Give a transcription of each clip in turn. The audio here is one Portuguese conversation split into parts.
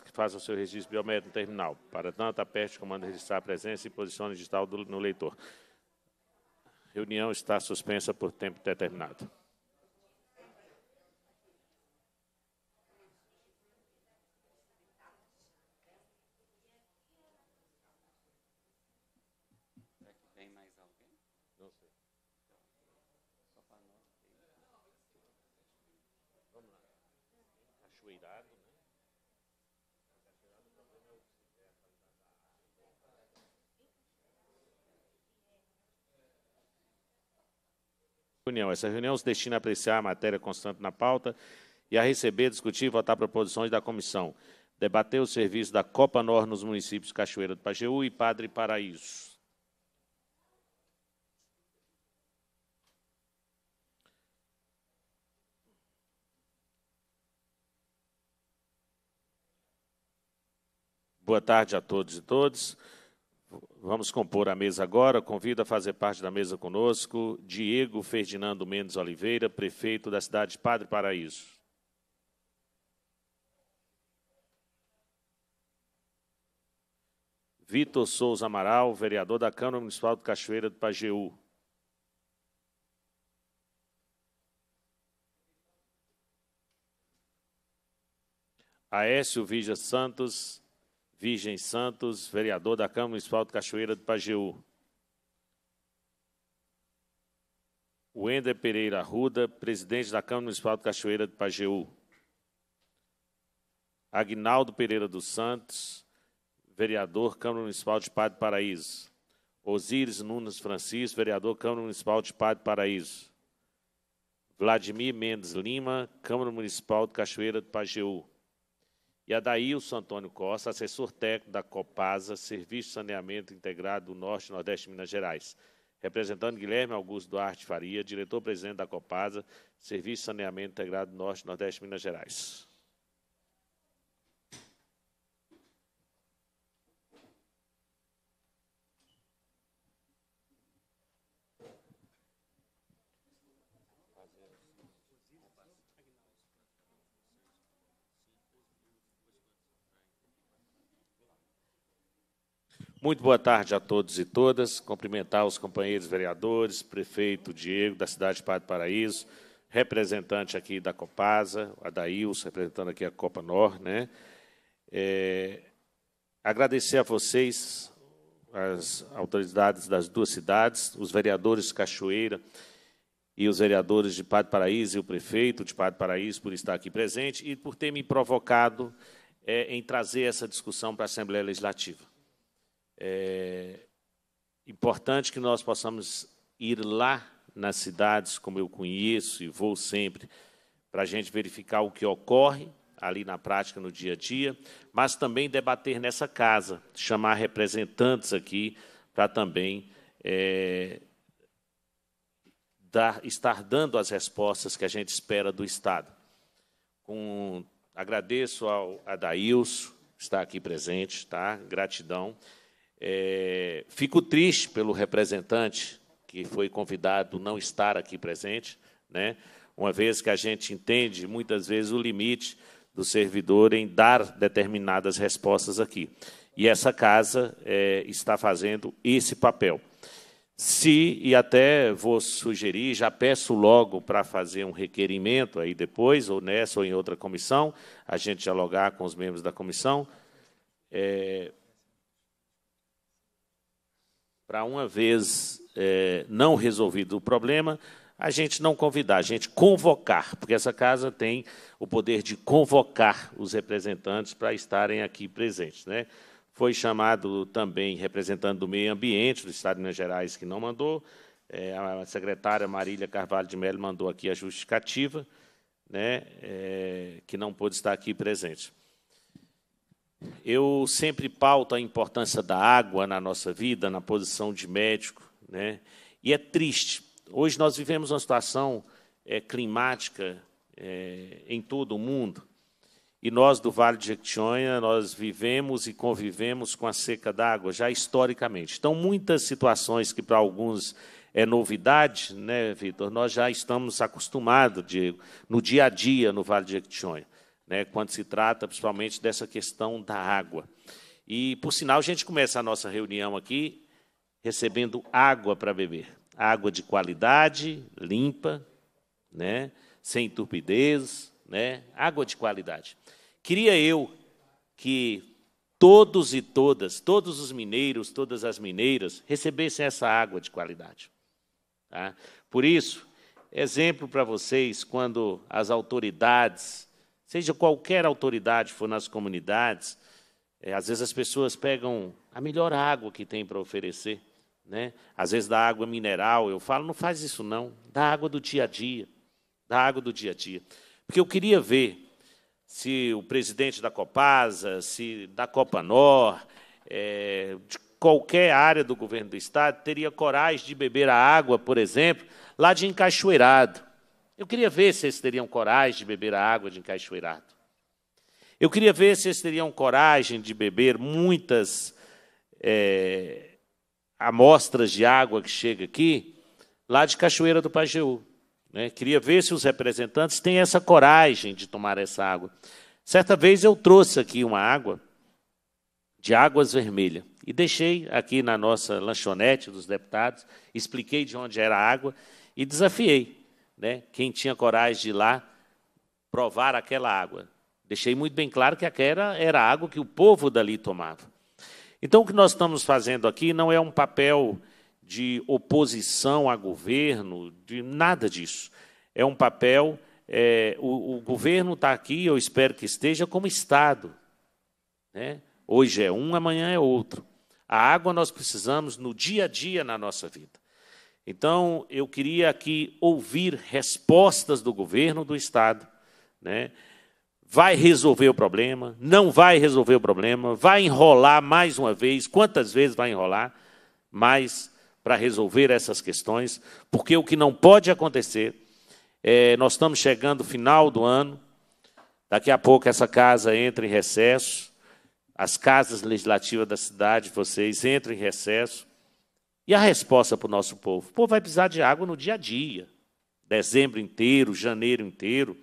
que que o seu registro biométrico no terminal. Para tanto, aperte o comando registrar a presença e posicione digital do, no leitor. A reunião está suspensa por tempo determinado. reunião. Essa reunião se destina a apreciar a matéria constante na pauta e a receber, discutir e votar proposições da comissão. Debater o serviço da Copa Nor nos municípios Cachoeira do Pajeú e Padre Paraíso. Boa tarde a todos e todas. Vamos compor a mesa agora. Convido a fazer parte da mesa conosco Diego Ferdinando Mendes Oliveira, prefeito da cidade de Padre Paraíso. Vitor Souza Amaral, vereador da Câmara Municipal de Cachoeira do Pajeú. Aécio Vija Santos, Virgem Santos, vereador da Câmara Municipal de Cachoeira do Pajeú. Wender Pereira Arruda, presidente da Câmara Municipal de Cachoeira de Pajeú. Agnaldo Pereira dos Santos, vereador Câmara Municipal de Padre Paraíso. Osíris Nunes Francisco, vereador Câmara Municipal de Padre Paraíso. Vladimir Mendes Lima, Câmara Municipal de Cachoeira do Pajeú. E Adailson Antônio Costa, assessor técnico da Copasa, Serviço de Saneamento Integrado do Norte e Nordeste de Minas Gerais. Representando Guilherme Augusto Duarte Faria, diretor-presidente da Copasa, Serviço de Saneamento Integrado do Norte e Nordeste de Minas Gerais. Muito boa tarde a todos e todas. Cumprimentar os companheiros vereadores, prefeito Diego, da cidade de Padre Paraíso, representante aqui da Copasa, a representando aqui a Copa Nor, né? É, agradecer a vocês, as autoridades das duas cidades, os vereadores de Cachoeira e os vereadores de Padre Paraíso e o prefeito de Padre Paraíso por estar aqui presente e por ter me provocado é, em trazer essa discussão para a Assembleia Legislativa. É importante que nós possamos ir lá nas cidades, como eu conheço e vou sempre, para a gente verificar o que ocorre ali na prática, no dia a dia, mas também debater nessa casa, chamar representantes aqui para também é, dar, estar dando as respostas que a gente espera do Estado. Com, agradeço ao Adailson, que está aqui presente, tá? gratidão. É, fico triste pelo representante que foi convidado não estar aqui presente, né? uma vez que a gente entende muitas vezes o limite do servidor em dar determinadas respostas aqui. E essa casa é, está fazendo esse papel. Se, e até vou sugerir, já peço logo para fazer um requerimento aí depois, ou nessa ou em outra comissão, a gente dialogar com os membros da comissão, é, para uma vez é, não resolvido o problema, a gente não convidar, a gente convocar, porque essa casa tem o poder de convocar os representantes para estarem aqui presentes. Né? Foi chamado também representante do meio ambiente do Estado de Minas Gerais, que não mandou, é, a secretária Marília Carvalho de Mello mandou aqui a justificativa, né, é, que não pôde estar aqui presente. Eu sempre pauto a importância da água na nossa vida, na posição de médico, né? E é triste. Hoje nós vivemos uma situação é, climática é, em todo o mundo. E nós do Vale de Jequitinhonha, nós vivemos e convivemos com a seca d'água já historicamente. Então, muitas situações que para alguns é novidade, né, Vitor? Nós já estamos acostumados, Diego, no dia a dia no Vale de Jequitinhonha né, quando se trata principalmente dessa questão da água. E, por sinal, a gente começa a nossa reunião aqui recebendo água para beber. Água de qualidade, limpa, né, sem turbidez, né, água de qualidade. Queria eu que todos e todas, todos os mineiros, todas as mineiras, recebessem essa água de qualidade. Tá? Por isso, exemplo para vocês, quando as autoridades seja qualquer autoridade for nas comunidades, é, às vezes as pessoas pegam a melhor água que tem para oferecer, né? Às vezes da água mineral, eu falo, não faz isso não, da água do dia a dia, da água do dia a dia. Porque eu queria ver se o presidente da Copasa, se da Copanor, é, de qualquer área do governo do estado, teria coragem de beber a água, por exemplo, lá de Encachoeirado. Eu queria ver se eles teriam coragem de beber a água de encaixoeirado. Eu queria ver se eles teriam coragem de beber muitas é, amostras de água que chega aqui, lá de Cachoeira do Pajeú. Né? Queria ver se os representantes têm essa coragem de tomar essa água. Certa vez eu trouxe aqui uma água de águas vermelhas e deixei aqui na nossa lanchonete dos deputados, expliquei de onde era a água e desafiei né, quem tinha coragem de ir lá provar aquela água. Deixei muito bem claro que aquela era a água que o povo dali tomava. Então, o que nós estamos fazendo aqui não é um papel de oposição a governo, de nada disso. É um papel. É, o, o, governo está aqui, eu espero que esteja como Estado. Né? Hoje é um, amanhã é outro. A água nós precisamos no dia a dia na nossa vida. Então, eu queria aqui ouvir respostas do governo do Estado. Né? Vai resolver o problema? Não vai resolver o problema? Vai enrolar mais uma vez? Quantas vezes vai enrolar? mais para resolver essas questões, porque o que não pode acontecer é, nós estamos chegando ao final do ano, daqui a pouco essa casa entra em recesso, as casas legislativas da cidade, vocês entram em recesso. E a resposta para o nosso povo? O povo vai precisar de água no dia a dia, dezembro inteiro, janeiro inteiro.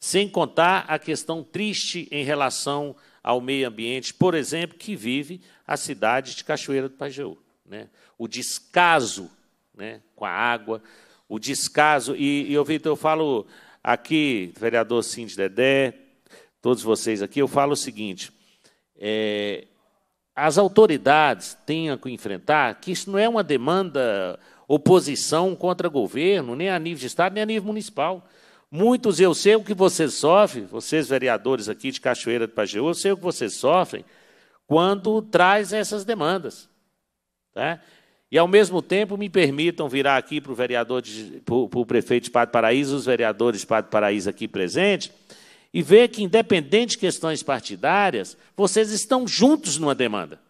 Sem contar a questão triste em relação ao meio ambiente, por exemplo, que vive a cidade de Cachoeira do Pajeú. Né? O descaso né, com a água, o descaso. E, e eu, Vitor, eu falo aqui, vereador Cindy Dedé, todos vocês aqui, eu falo o seguinte: é, as autoridades tenham que enfrentar que isso não é uma demanda oposição contra governo, nem a nível de Estado, nem a nível municipal. Muitos, eu sei o que vocês sofrem, vocês vereadores aqui de Cachoeira de Pajeú, eu sei o que vocês sofrem quando traz essas demandas. Tá? E, ao mesmo tempo, me permitam virar aqui para o vereador, de, para o prefeito de Pato Paraíso, os vereadores de Pato Paraíso aqui presentes, e ver que, independente de questões partidárias, vocês estão juntos numa demanda.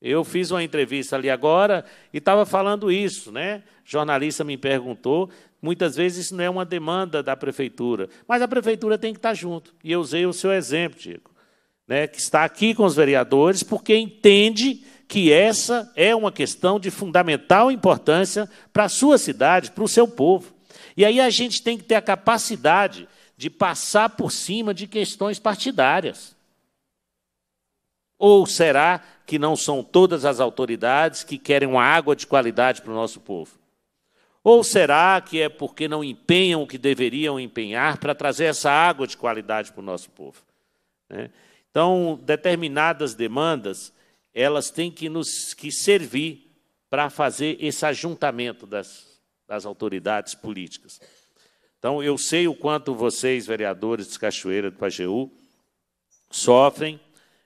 Eu fiz uma entrevista ali agora e estava falando isso, né? Jornalista me perguntou. Muitas vezes isso não é uma demanda da prefeitura, mas a prefeitura tem que estar junto. E eu usei o seu exemplo, Diego, né? Que está aqui com os vereadores porque entende que essa é uma questão de fundamental importância para a sua cidade, para o seu povo. E aí a gente tem que ter a capacidade de passar por cima de questões partidárias. Ou será que não são todas as autoridades que querem uma água de qualidade para o nosso povo? Ou será que é porque não empenham o que deveriam empenhar para trazer essa água de qualidade para o nosso povo? Né? Então, determinadas demandas, elas têm que nos que servir para fazer esse ajuntamento das, das autoridades políticas. Então, eu sei o quanto vocês, vereadores de Cachoeira do Pajeú, sofrem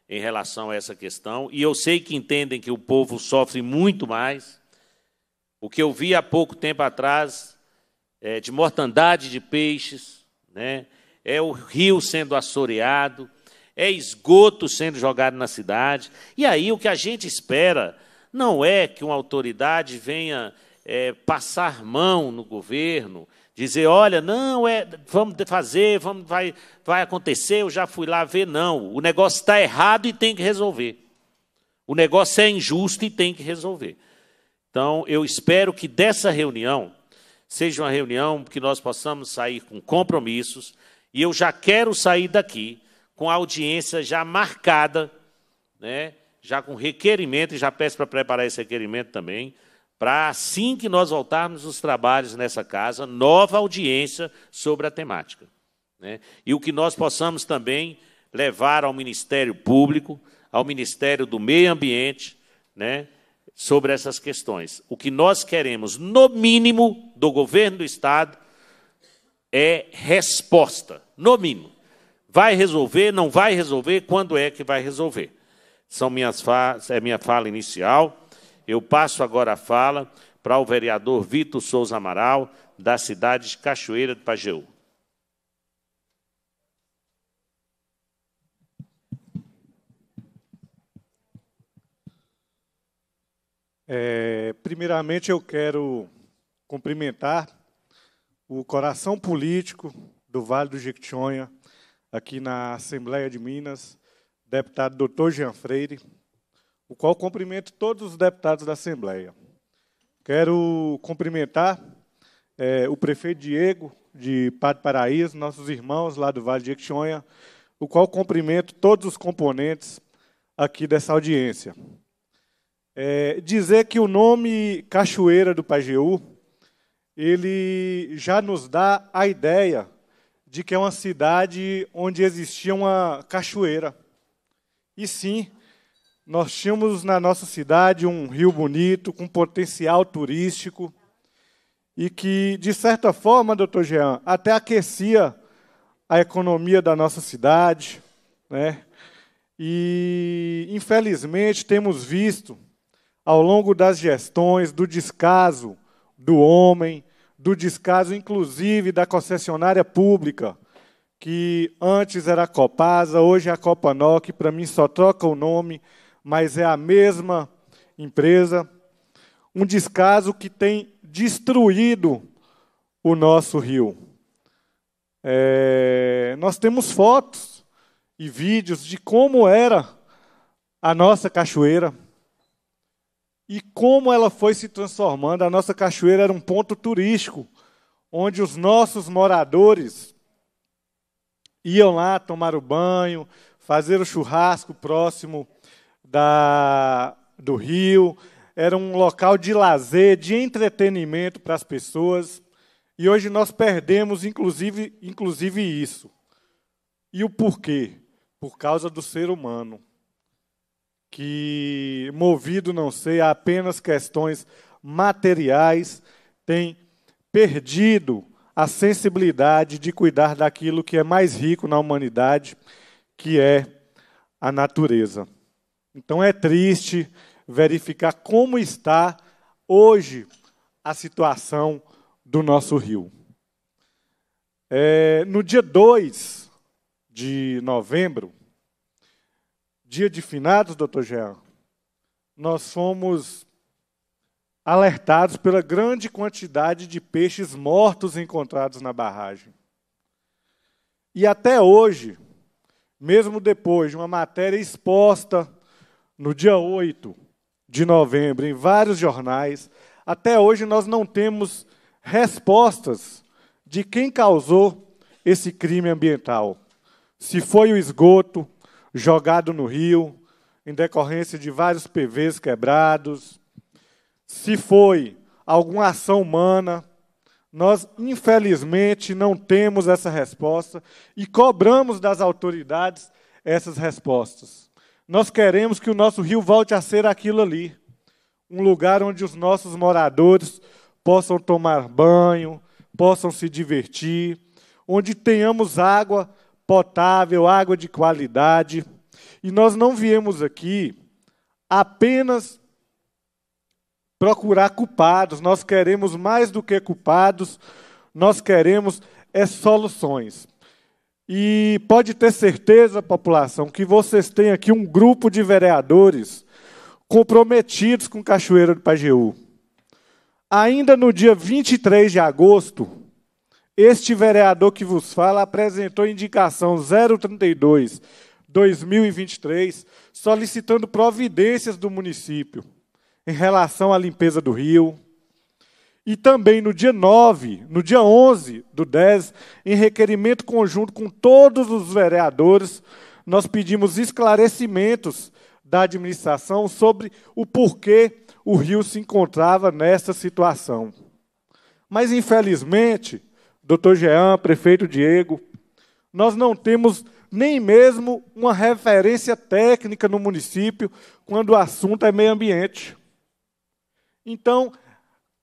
em relação a essa questão, e eu sei que entendem que o povo sofre muito mais. O que eu vi há pouco tempo atrás é, de mortandade de peixes, né? é o rio sendo assoreado, é esgoto sendo jogado na cidade. E aí o que a gente espera não é que uma autoridade venha é, passar mão no governo, dizer, olha, não é, vamos fazer, vamos, vai, vai acontecer, eu já fui lá ver, não. O negócio está errado e tem que resolver. O negócio é injusto e tem que resolver. Então, eu espero que dessa reunião seja uma reunião que nós possamos sair com compromissos, e eu já quero sair daqui com a audiência já marcada, né? já com requerimento, e já peço para preparar esse requerimento também, para assim que nós voltarmos os trabalhos nessa casa, nova audiência sobre a temática. Né? E o que nós possamos também levar ao Ministério Público, ao Ministério do Meio Ambiente, né? sobre essas questões. O que nós queremos, no mínimo, do governo do Estado é resposta, no mínimo. Vai resolver, não vai resolver, quando é que vai resolver? São minhas fa é minha fala inicial. Eu passo agora a fala para o vereador Vitor Souza Amaral, da cidade de Cachoeira de Pajeú. É, primeiramente, eu quero cumprimentar o coração político do Vale do Jequitinhonha, aqui na Assembleia de Minas, deputado doutor Jean Freire, o qual cumprimento todos os deputados da Assembleia. Quero cumprimentar é, o prefeito Diego, de Padre Paraíso, nossos irmãos lá do Vale de Equixonha, o qual cumprimento todos os componentes aqui dessa audiência. É, dizer que o nome Cachoeira do Pajeú, ele já nos dá a ideia de que é uma cidade onde existia uma cachoeira. E sim, nós tínhamos na nossa cidade um rio bonito, com potencial turístico, e que, de certa forma, doutor Jean, até aquecia a economia da nossa cidade. Né? E, infelizmente, temos visto, ao longo das gestões, do descaso do homem, do descaso, inclusive, da concessionária pública, que antes era a Copasa, hoje é a que para mim só troca o nome, mas é a mesma empresa. Um descaso que tem destruído o nosso rio. É, nós temos fotos e vídeos de como era a nossa cachoeira e como ela foi se transformando. A nossa cachoeira era um ponto turístico, onde os nossos moradores iam lá tomar o banho, fazer o churrasco próximo da, do rio, era um local de lazer, de entretenimento para as pessoas. E hoje nós perdemos, inclusive, inclusive isso. E o porquê? Por causa do ser humano, que, movido não sei a apenas questões materiais, tem perdido a sensibilidade de cuidar daquilo que é mais rico na humanidade, que é a natureza. Então é triste verificar como está hoje a situação do nosso rio. É, no dia 2 de novembro, dia de finados, doutor Jean, nós fomos alertados pela grande quantidade de peixes mortos encontrados na barragem. E até hoje, mesmo depois de uma matéria exposta no dia 8 de novembro, em vários jornais. Até hoje nós não temos respostas de quem causou esse crime ambiental. Se foi o esgoto jogado no rio, em decorrência de vários PVs quebrados, se foi alguma ação humana, nós infelizmente não temos essa resposta e cobramos das autoridades essas respostas. Nós queremos que o nosso rio volte a ser aquilo ali um lugar onde os nossos moradores possam tomar banho, possam se divertir, onde tenhamos água potável, água de qualidade. E nós não viemos aqui apenas procurar culpados, nós queremos mais do que culpados, nós queremos é soluções. E pode ter certeza, população, que vocês têm aqui um grupo de vereadores comprometidos com Cachoeira do Pajeú. Ainda no dia 23 de agosto, este vereador que vos fala apresentou indicação 032 2023, solicitando providências do município em relação à limpeza do rio, e também no dia 9, no dia 11 do 10, em requerimento conjunto com todos os vereadores, nós pedimos esclarecimentos da administração sobre o porquê o Rio se encontrava nessa situação. Mas, infelizmente, doutor Jean, prefeito Diego, nós não temos nem mesmo uma referência técnica no município quando o assunto é meio ambiente. Então,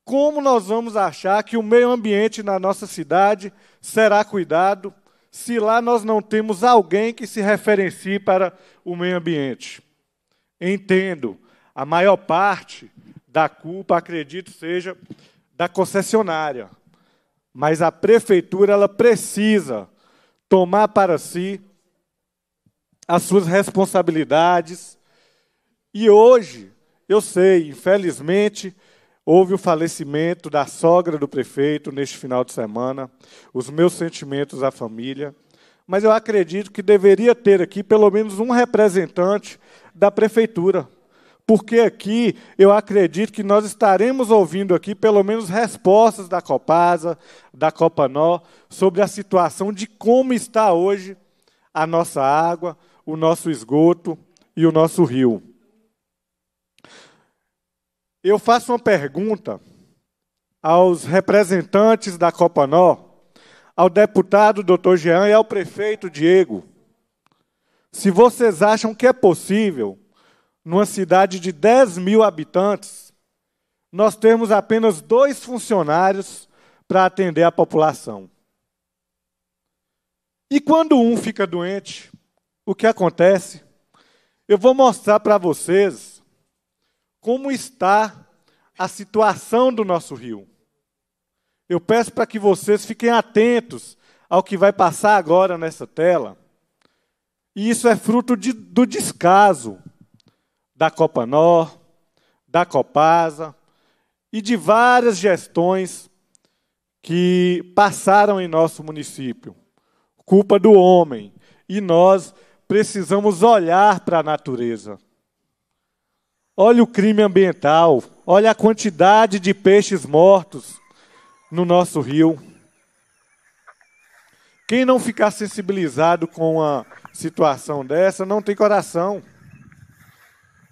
como nós vamos achar que o meio ambiente na nossa cidade será cuidado se lá nós não temos alguém que se referencie para o meio ambiente? Entendo, a maior parte da culpa, acredito, seja da concessionária. Mas a prefeitura ela precisa tomar para si as suas responsabilidades. E hoje, eu sei, infelizmente, Houve o falecimento da sogra do prefeito neste final de semana. Os meus sentimentos à família. Mas eu acredito que deveria ter aqui pelo menos um representante da prefeitura. Porque aqui eu acredito que nós estaremos ouvindo aqui pelo menos respostas da Copasa, da Copanó, sobre a situação de como está hoje a nossa água, o nosso esgoto e o nosso rio. Eu faço uma pergunta aos representantes da Copanó, ao deputado doutor Jean e ao prefeito Diego, se vocês acham que é possível, numa cidade de 10 mil habitantes, nós temos apenas dois funcionários para atender a população. E quando um fica doente, o que acontece? Eu vou mostrar para vocês como está a situação do nosso rio. Eu peço para que vocês fiquem atentos ao que vai passar agora nessa tela. E isso é fruto de, do descaso da Copa Nor, da Copasa e de várias gestões que passaram em nosso município. Culpa do homem. E nós precisamos olhar para a natureza. Olha o crime ambiental, olha a quantidade de peixes mortos no nosso rio. Quem não ficar sensibilizado com uma situação dessa não tem coração.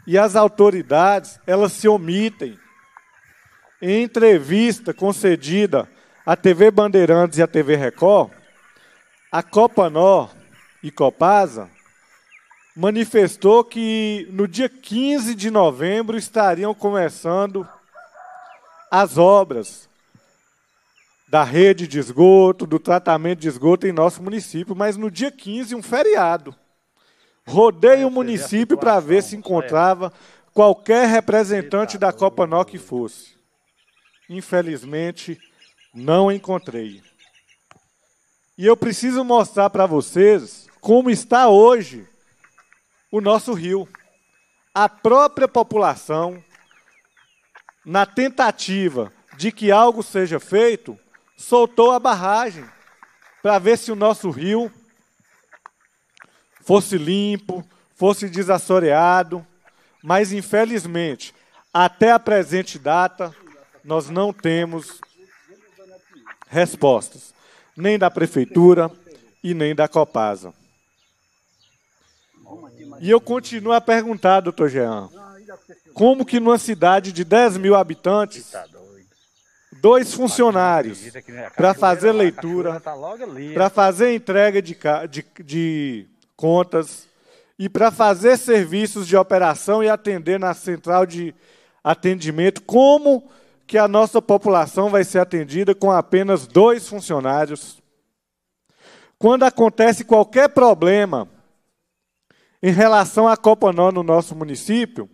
E as autoridades, elas se omitem. Em entrevista concedida à TV Bandeirantes e à TV Record, a Copanó e Copasa manifestou que no dia 15 de novembro estariam começando as obras da rede de esgoto, do tratamento de esgoto em nosso município, mas no dia 15, um feriado. Rodei é, o município para ver se é. encontrava qualquer representante da Copa Nó que fosse. Infelizmente, não encontrei. E eu preciso mostrar para vocês como está hoje o nosso rio. A própria população, na tentativa de que algo seja feito, soltou a barragem para ver se o nosso rio fosse limpo, fosse desassoreado, mas infelizmente, até a presente data, nós não temos respostas, nem da prefeitura e nem da Copasa. Assim, e eu continuo a perguntar, doutor Jean, ah, como que numa cidade de 10 mil habitantes, tá dois funcionários para fazer leitura, tá para né? fazer entrega de, de, de contas e para fazer serviços de operação e atender na central de atendimento, como que a nossa população vai ser atendida com apenas dois funcionários? Quando acontece qualquer problema, em relação à Copanó no nosso município,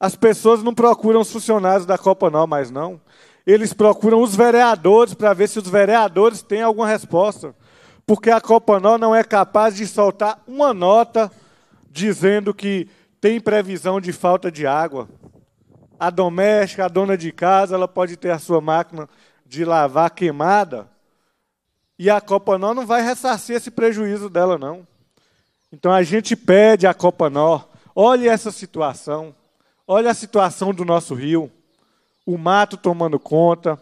as pessoas não procuram os funcionários da Copanó mais não. Eles procuram os vereadores para ver se os vereadores têm alguma resposta. Porque a Copanó não é capaz de soltar uma nota dizendo que tem previsão de falta de água. A doméstica, a dona de casa, ela pode ter a sua máquina de lavar queimada. E a Copanó não vai ressarcir esse prejuízo dela, não. Então a gente pede à Copanó, olhe essa situação, olhe a situação do nosso rio, o mato tomando conta,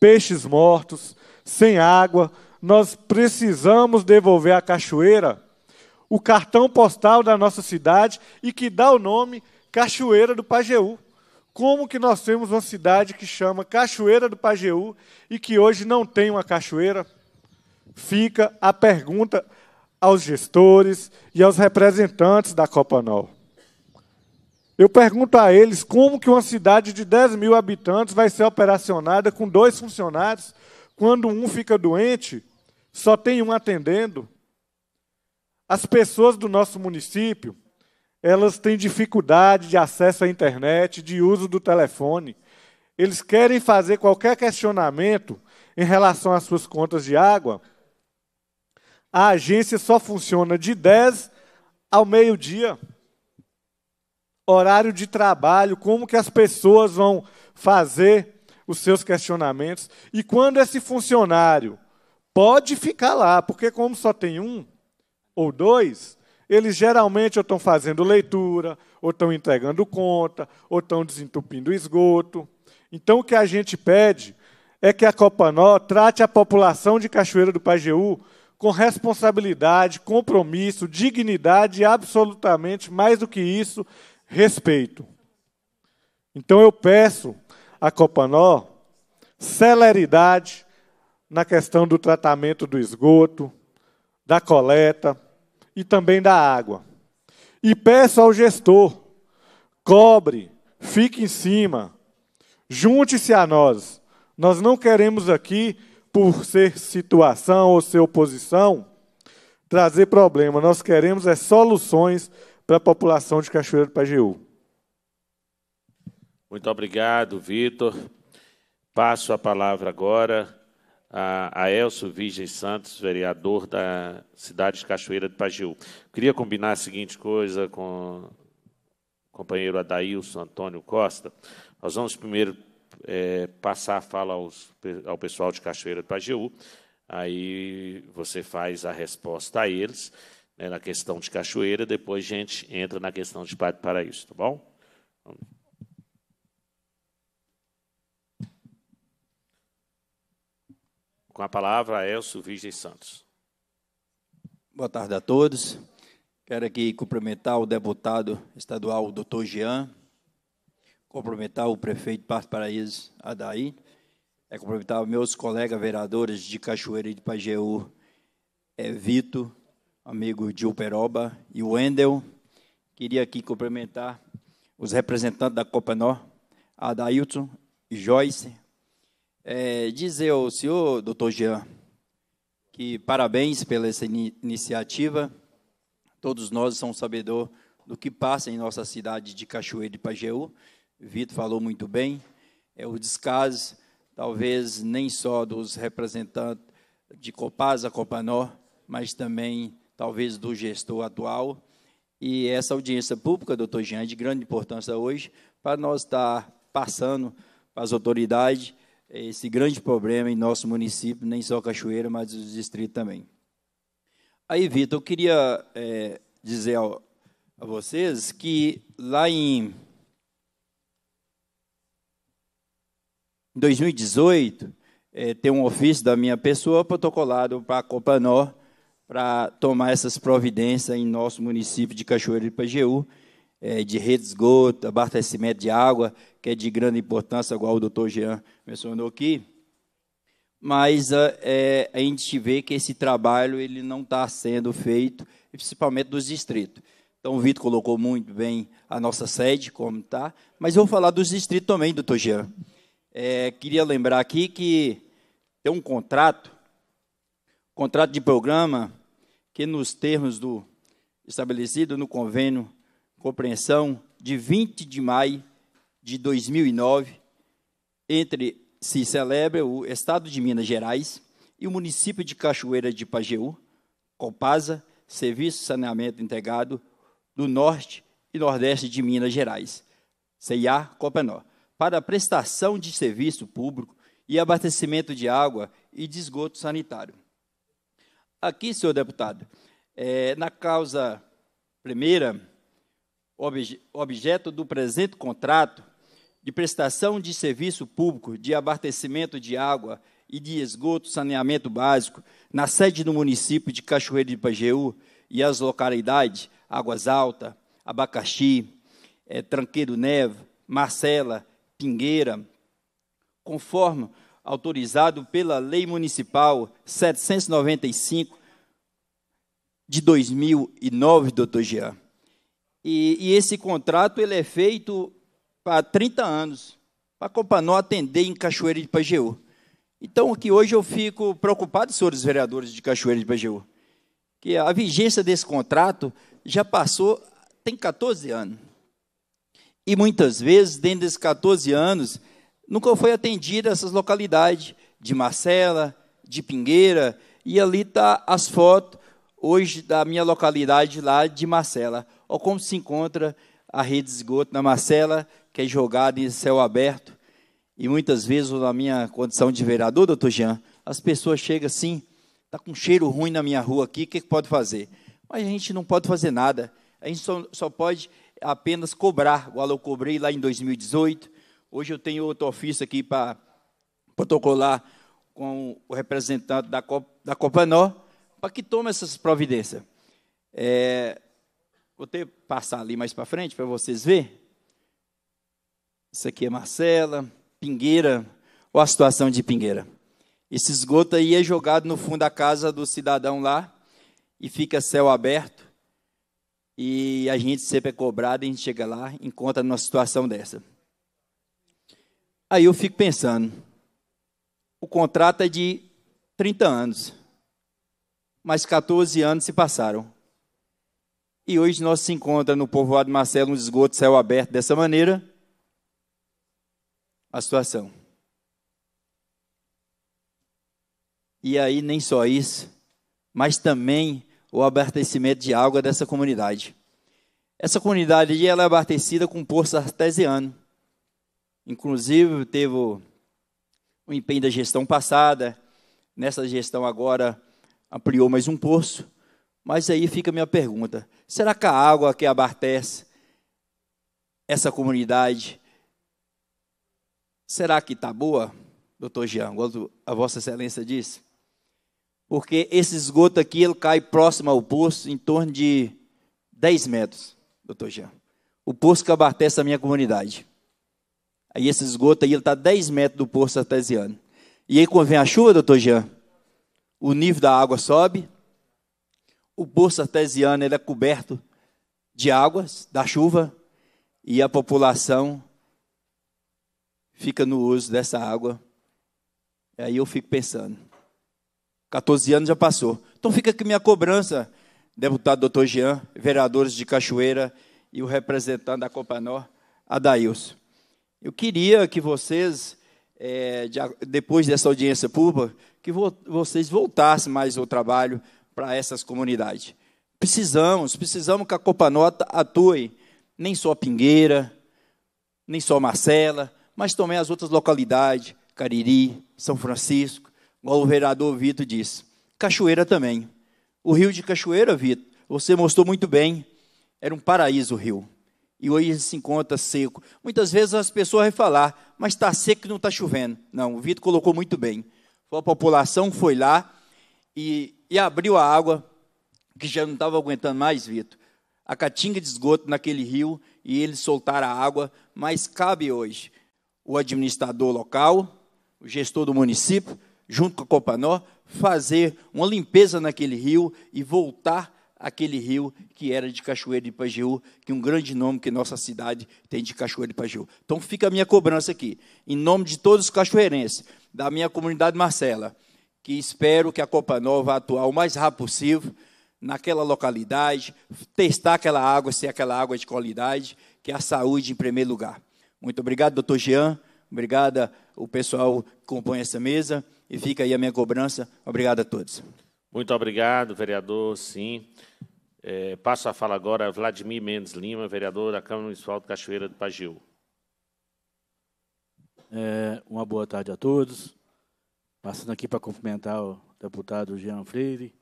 peixes mortos, sem água. Nós precisamos devolver à cachoeira o cartão postal da nossa cidade e que dá o nome Cachoeira do Pajeú. Como que nós temos uma cidade que chama Cachoeira do Pajeú e que hoje não tem uma cachoeira? Fica a pergunta aos gestores e aos representantes da Copanol. Eu pergunto a eles como que uma cidade de 10 mil habitantes vai ser operacionada com dois funcionários quando um fica doente, só tem um atendendo. As pessoas do nosso município, elas têm dificuldade de acesso à internet, de uso do telefone. Eles querem fazer qualquer questionamento em relação às suas contas de água a agência só funciona de 10 ao meio-dia. Horário de trabalho, como que as pessoas vão fazer os seus questionamentos. E quando esse funcionário pode ficar lá, porque como só tem um ou dois, eles geralmente ou estão fazendo leitura, ou estão entregando conta, ou estão desentupindo esgoto. Então o que a gente pede é que a Copanó trate a população de Cachoeira do Pajeú com responsabilidade, compromisso, dignidade e, absolutamente, mais do que isso, respeito. Então eu peço à Copanó celeridade na questão do tratamento do esgoto, da coleta e também da água. E peço ao gestor, cobre, fique em cima, junte-se a nós. Nós não queremos aqui por ser situação ou ser oposição, trazer problema. Nós queremos é soluções para a população de Cachoeira do Pajeú. Muito obrigado, Vitor. Passo a palavra agora a, a Elcio Virgem Santos, vereador da cidade de Cachoeira do Pajeú. Queria combinar a seguinte coisa com o companheiro Adailson Antônio Costa. Nós vamos primeiro é, passar a fala aos, ao pessoal de Cachoeira do Pajeú, aí você faz a resposta a eles né, na questão de Cachoeira, depois a gente entra na questão de Padre Paraíso, tá bom? Com a palavra, Elcio Virgem Santos. Boa tarde a todos. Quero aqui cumprimentar o deputado estadual, doutor Jean, cumprimentar o prefeito de Parto Paraíso, Adair, é cumprimentar meus colegas vereadores de Cachoeira e de Pajeú, é, Vito, amigo de Uperoba, e o Wendel. Queria aqui cumprimentar os representantes da Copa Nó, Adailton e Joyce. É, dizer ao senhor, doutor Jean, que parabéns pela essa in iniciativa. Todos nós somos sabedores do que passa em nossa cidade de Cachoeira e Pajeú, Vitor falou muito bem, é o descaso, talvez nem só dos representantes de Copasa, Copanó, mas também talvez do gestor atual. E essa audiência pública, doutor Jean, é de grande importância hoje para nós estar tá passando para as autoridades eh, esse grande problema em nosso município, nem só Cachoeira, mas os distritos também. Aí, Vitor, eu queria é, dizer ao, a vocês que lá em Em 2018, é, eh, tem um ofício da minha pessoa protocolado para a Copanó para tomar essas providências em nosso município de Cachoeira de Pajeú, é, de rede de esgoto, abastecimento de água, que é de grande importância, igual o doutor Jean mencionou aqui. Mas é, a gente vê que esse trabalho ele não está sendo feito, principalmente dos distritos. Então, o Vitor colocou muito bem a nossa sede, como está, mas eu vou falar dos distritos também, doutor Jean. É, queria lembrar aqui que tem um contrato, contrato de programa, que nos termos do estabelecido no convênio compreensão de 20 de maio de 2009, entre se celebra o Estado de Minas Gerais e o município de Cachoeira de Pajeú, Copasa, Serviço de Saneamento Integrado do Norte e Nordeste de Minas Gerais, CIA Copenor para a prestação de serviço público e abastecimento de água e de esgoto sanitário. Aqui, senhor deputado, é, na causa primeira, obje, objeto do presente contrato de prestação de serviço público de abastecimento de água e de esgoto saneamento básico na sede do município de Cachoeiro de Pajeú e as localidades Águas Alta, Abacaxi, é, Tranqueiro Neve, Marcela, Pingueira, conforme autorizado pela Lei Municipal 795 de 2009, doutor Jean. E, e esse contrato ele é feito para 30 anos, para a Companhia atender em Cachoeira de Pajeú. Então, aqui hoje eu fico preocupado, senhores vereadores de Cachoeira de Pajeú, que a vigência desse contrato já passou, tem 14 anos. E muitas vezes, dentro desses 14 anos, nunca foi atendida essas localidades de Marcela, de Pingueira, e ali tá as fotos hoje da minha localidade lá de Marcela. ou como se encontra a rede de esgoto na Marcela, que é jogada em céu aberto. E muitas vezes, na minha condição de vereador, doutor Jean, as pessoas chegam assim, está com um cheiro ruim na minha rua aqui, o que, que pode fazer? Mas a gente não pode fazer nada. A gente só, só pode apenas cobrar, igual eu cobrei lá em 2018. Hoje eu tenho outro ofício aqui para protocolar com o representante da, Copa, da Copanó, para que tome essas providências. É, vou ter que passar ali mais para frente para vocês verem. Isso aqui é Marcela, Pingueira, olha a situação de Pingueira. Esse esgoto aí é jogado no fundo da casa do cidadão lá e fica céu aberto e a gente sempre é cobrado, e a gente chega lá, encontra numa situação dessa. Aí eu fico pensando, o contrato é de 30 anos, mas 14 anos se passaram. E hoje nós se encontra no povoado Marcelo, um esgoto céu aberto dessa maneira, a situação. E aí nem só isso, mas também o abastecimento de água dessa comunidade. Essa comunidade ela é abastecida com um poço artesiano. Inclusive, teve o empenho da gestão passada, nessa gestão agora ampliou mais um poço. Mas aí fica a minha pergunta: será que a água que abastece essa comunidade, será que está boa, doutor Jean? A Vossa Excelência disse porque esse esgoto aqui ele cai próximo ao poço, em torno de 10 metros, doutor Jean. O poço que abastece a minha comunidade. Aí esse esgoto aí está 10 metros do poço artesiano. E aí quando vem a chuva, doutor Jean, o nível da água sobe, o poço artesiano ele é coberto de águas, da chuva, e a população fica no uso dessa água. Aí eu fico pensando, 14 anos já passou. Então fica aqui minha cobrança, deputado doutor Jean, vereadores de Cachoeira e o representante da Copanó, Adailson. Eu queria que vocês, é, de, depois dessa audiência pública, que vo, vocês voltassem mais ao trabalho para essas comunidades. Precisamos, precisamos que a Copanó atue, nem só Pingueira, nem só Marcela, mas também as outras localidades, Cariri, São Francisco, Igual o vereador Vitor disse. Cachoeira também. O rio de Cachoeira, Vitor, você mostrou muito bem, era um paraíso o rio. E hoje se encontra seco. Muitas vezes as pessoas vão falar, mas está seco e não está chovendo. Não, o Vitor colocou muito bem. A população foi lá e, e abriu a água, que já não estava aguentando mais, Vitor. A catinga de esgoto naquele rio e eles soltaram a água, mas cabe hoje o administrador local, o gestor do município, junto com a Copanó, fazer uma limpeza naquele rio e voltar aquele rio que era de Cachoeira de Pajeú, que é um grande nome que nossa cidade tem de Cachoeira de Pajeú. Então fica a minha cobrança aqui, em nome de todos os cachoeirenses, da minha comunidade Marcela, que espero que a Copanó vá atuar o mais rápido possível naquela localidade, testar aquela água, se é aquela água é de qualidade, que é a saúde em primeiro lugar. Muito obrigado, doutor Jean, obrigada o pessoal que compõe essa mesa. E fica aí a minha cobrança. Obrigado a todos. Muito obrigado, vereador. Sim. É, passo a fala agora a Vladimir Mendes Lima, vereador da Câmara Municipal de Cachoeira do Pajeú. É, uma boa tarde a todos. Passando aqui para cumprimentar o deputado Jean Freire,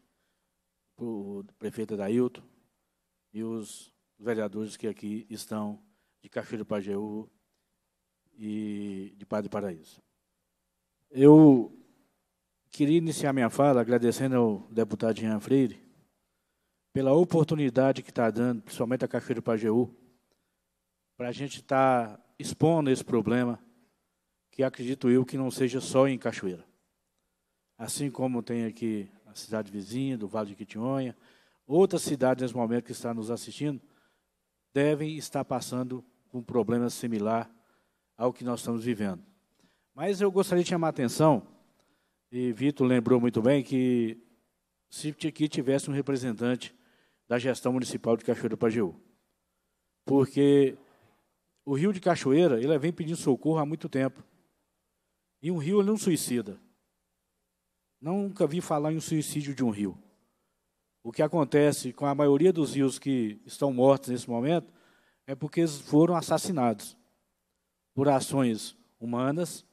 o prefeito Adailto e os vereadores que aqui estão de Cachoeira do Pajeú e de Padre Paraíso. Eu Queria iniciar minha fala agradecendo ao deputado Jean Freire pela oportunidade que está dando, principalmente a Cachoeira do Pajeú, para a gente estar tá expondo esse problema, que acredito eu que não seja só em Cachoeira. Assim como tem aqui a cidade vizinha, do Vale de Quitionha, outras cidades nesse momento que estão nos assistindo, devem estar passando um problema similar ao que nós estamos vivendo. Mas eu gostaria de chamar a atenção e Vitor lembrou muito bem que se aqui tivesse um representante da gestão municipal de Cachoeira do Pajeú. Porque o rio de Cachoeira, ele vem pedindo socorro há muito tempo. E um rio ele não suicida. Nunca vi falar em um suicídio de um rio. O que acontece com a maioria dos rios que estão mortos nesse momento é porque eles foram assassinados por ações humanas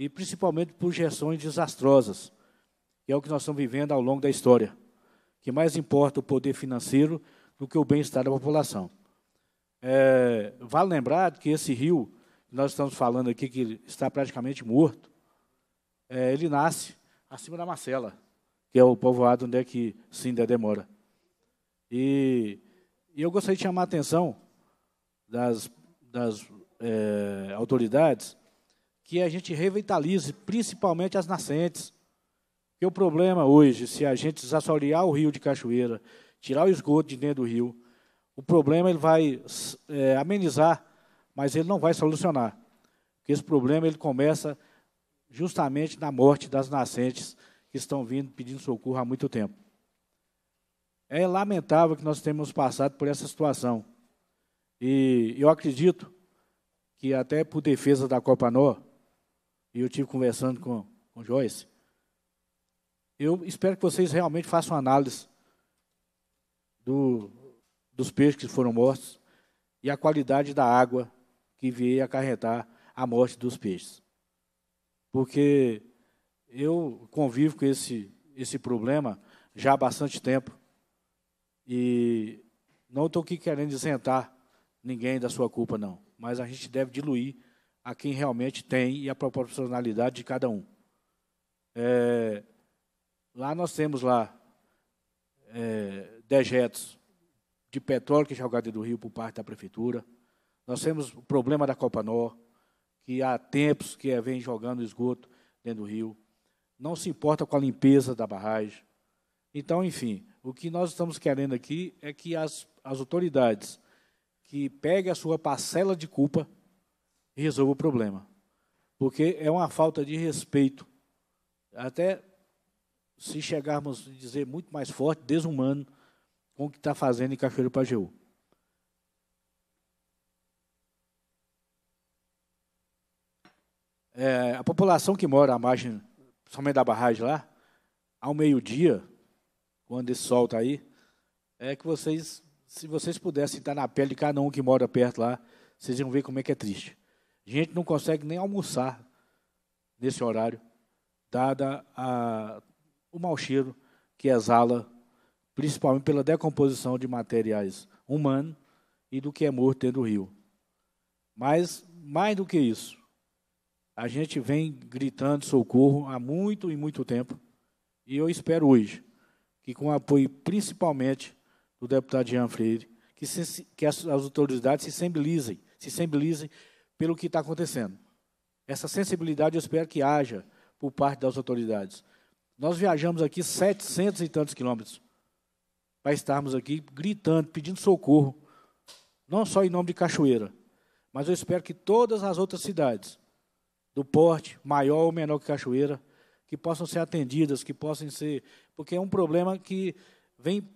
e principalmente por gestões desastrosas, que é o que nós estamos vivendo ao longo da história, que mais importa o poder financeiro do que o bem-estar da população. É, vale lembrar que esse rio, que nós estamos falando aqui, que está praticamente morto, é, ele nasce acima da Marcela, que é o povoado onde é que Cinda demora. E, e, eu gostaria de chamar a atenção das, das é, autoridades que a gente revitalize principalmente as nascentes. Porque o problema hoje, se a gente desassorear o rio de Cachoeira, tirar o esgoto de dentro do rio, o problema ele vai é, amenizar, mas ele não vai solucionar. Porque esse problema ele começa justamente na morte das nascentes que estão vindo pedindo socorro há muito tempo. É lamentável que nós tenhamos passado por essa situação. E eu acredito que até por defesa da Copa Nó, e eu tive conversando com, com Joyce, eu espero que vocês realmente façam análise do, dos peixes que foram mortos e a qualidade da água que veio acarretar a morte dos peixes. Porque eu convivo com esse, esse problema já há bastante tempo e não estou aqui querendo isentar ninguém da sua culpa, não, mas a gente deve diluir a quem realmente tem e a proporcionalidade de cada um. É, lá nós temos lá é, dejetos de petróleo que é jogado do rio por parte da prefeitura. Nós temos o problema da Copa Nó, que há tempos que é, vem jogando esgoto dentro do rio. Não se importa com a limpeza da barragem. Então, enfim, o que nós estamos querendo aqui é que as, as autoridades que peguem a sua parcela de culpa e resolva o problema. Porque é uma falta de respeito. Até se chegarmos a dizer muito mais forte, desumano, com o que está fazendo em Cachoeiro Pajeú. É, a população que mora à margem, somente da barragem lá, ao meio-dia, quando esse sol está aí, é que vocês, se vocês pudessem estar na pele de cada um que mora perto lá, vocês iam ver como é que é triste. A gente não consegue nem almoçar nesse horário, dada a, o mau cheiro que exala, principalmente pela decomposição de materiais humanos e do que é morto dentro do rio. Mas, mais do que isso, a gente vem gritando socorro há muito e muito tempo, e eu espero hoje que, com o apoio principalmente do deputado Jean Freire, que, se, que as, as autoridades se sensibilizem, se sensibilizem pelo que está acontecendo. Essa sensibilidade eu espero que haja por parte das autoridades. Nós viajamos aqui 700 e tantos quilômetros para estarmos aqui gritando, pedindo socorro, não só em nome de Cachoeira, mas eu espero que todas as outras cidades, do porte, maior ou menor que Cachoeira, que possam ser atendidas, que possam ser. Porque é um problema que vem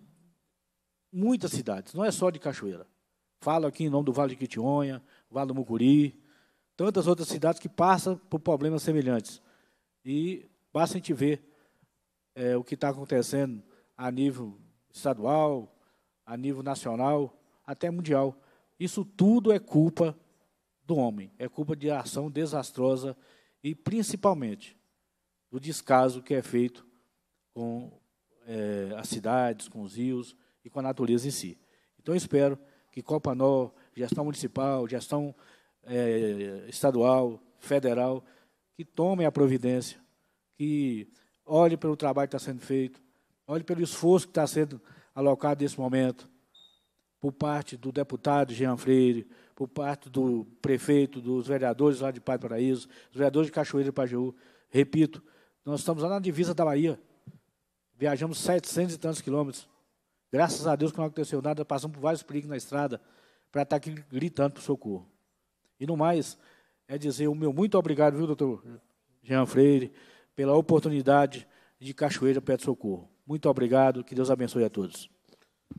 muitas cidades, não é só de Cachoeira. Falo aqui em nome do Vale de Quitionha, Vale do Mucuri, tantas outras cidades que passam por problemas semelhantes. E basta a gente ver é, o que está acontecendo a nível estadual, a nível nacional, até mundial. Isso tudo é culpa do homem, é culpa de ação desastrosa e, principalmente, do descaso que é feito com é, as cidades, com os rios e com a natureza em si. Então, espero que Copanol, gestão municipal, gestão é, estadual, federal, que tomem a providência, que olhe pelo trabalho que está sendo feito, olhe pelo esforço que está sendo alocado nesse momento, por parte do deputado Jean Freire, por parte do prefeito, dos vereadores lá de Pai Paraíso, dos vereadores de Cachoeira e Pajeú. Repito, nós estamos lá na divisa da Bahia. Viajamos 700 e tantos quilômetros. Graças a Deus que não aconteceu nada, passamos por vários perigos na estrada para estar tá aqui gritando para socorro. E no mais, é dizer o meu muito obrigado, viu, doutor Jean Freire, pela oportunidade de Cachoeira Pede Socorro. Muito obrigado, que Deus abençoe a todos.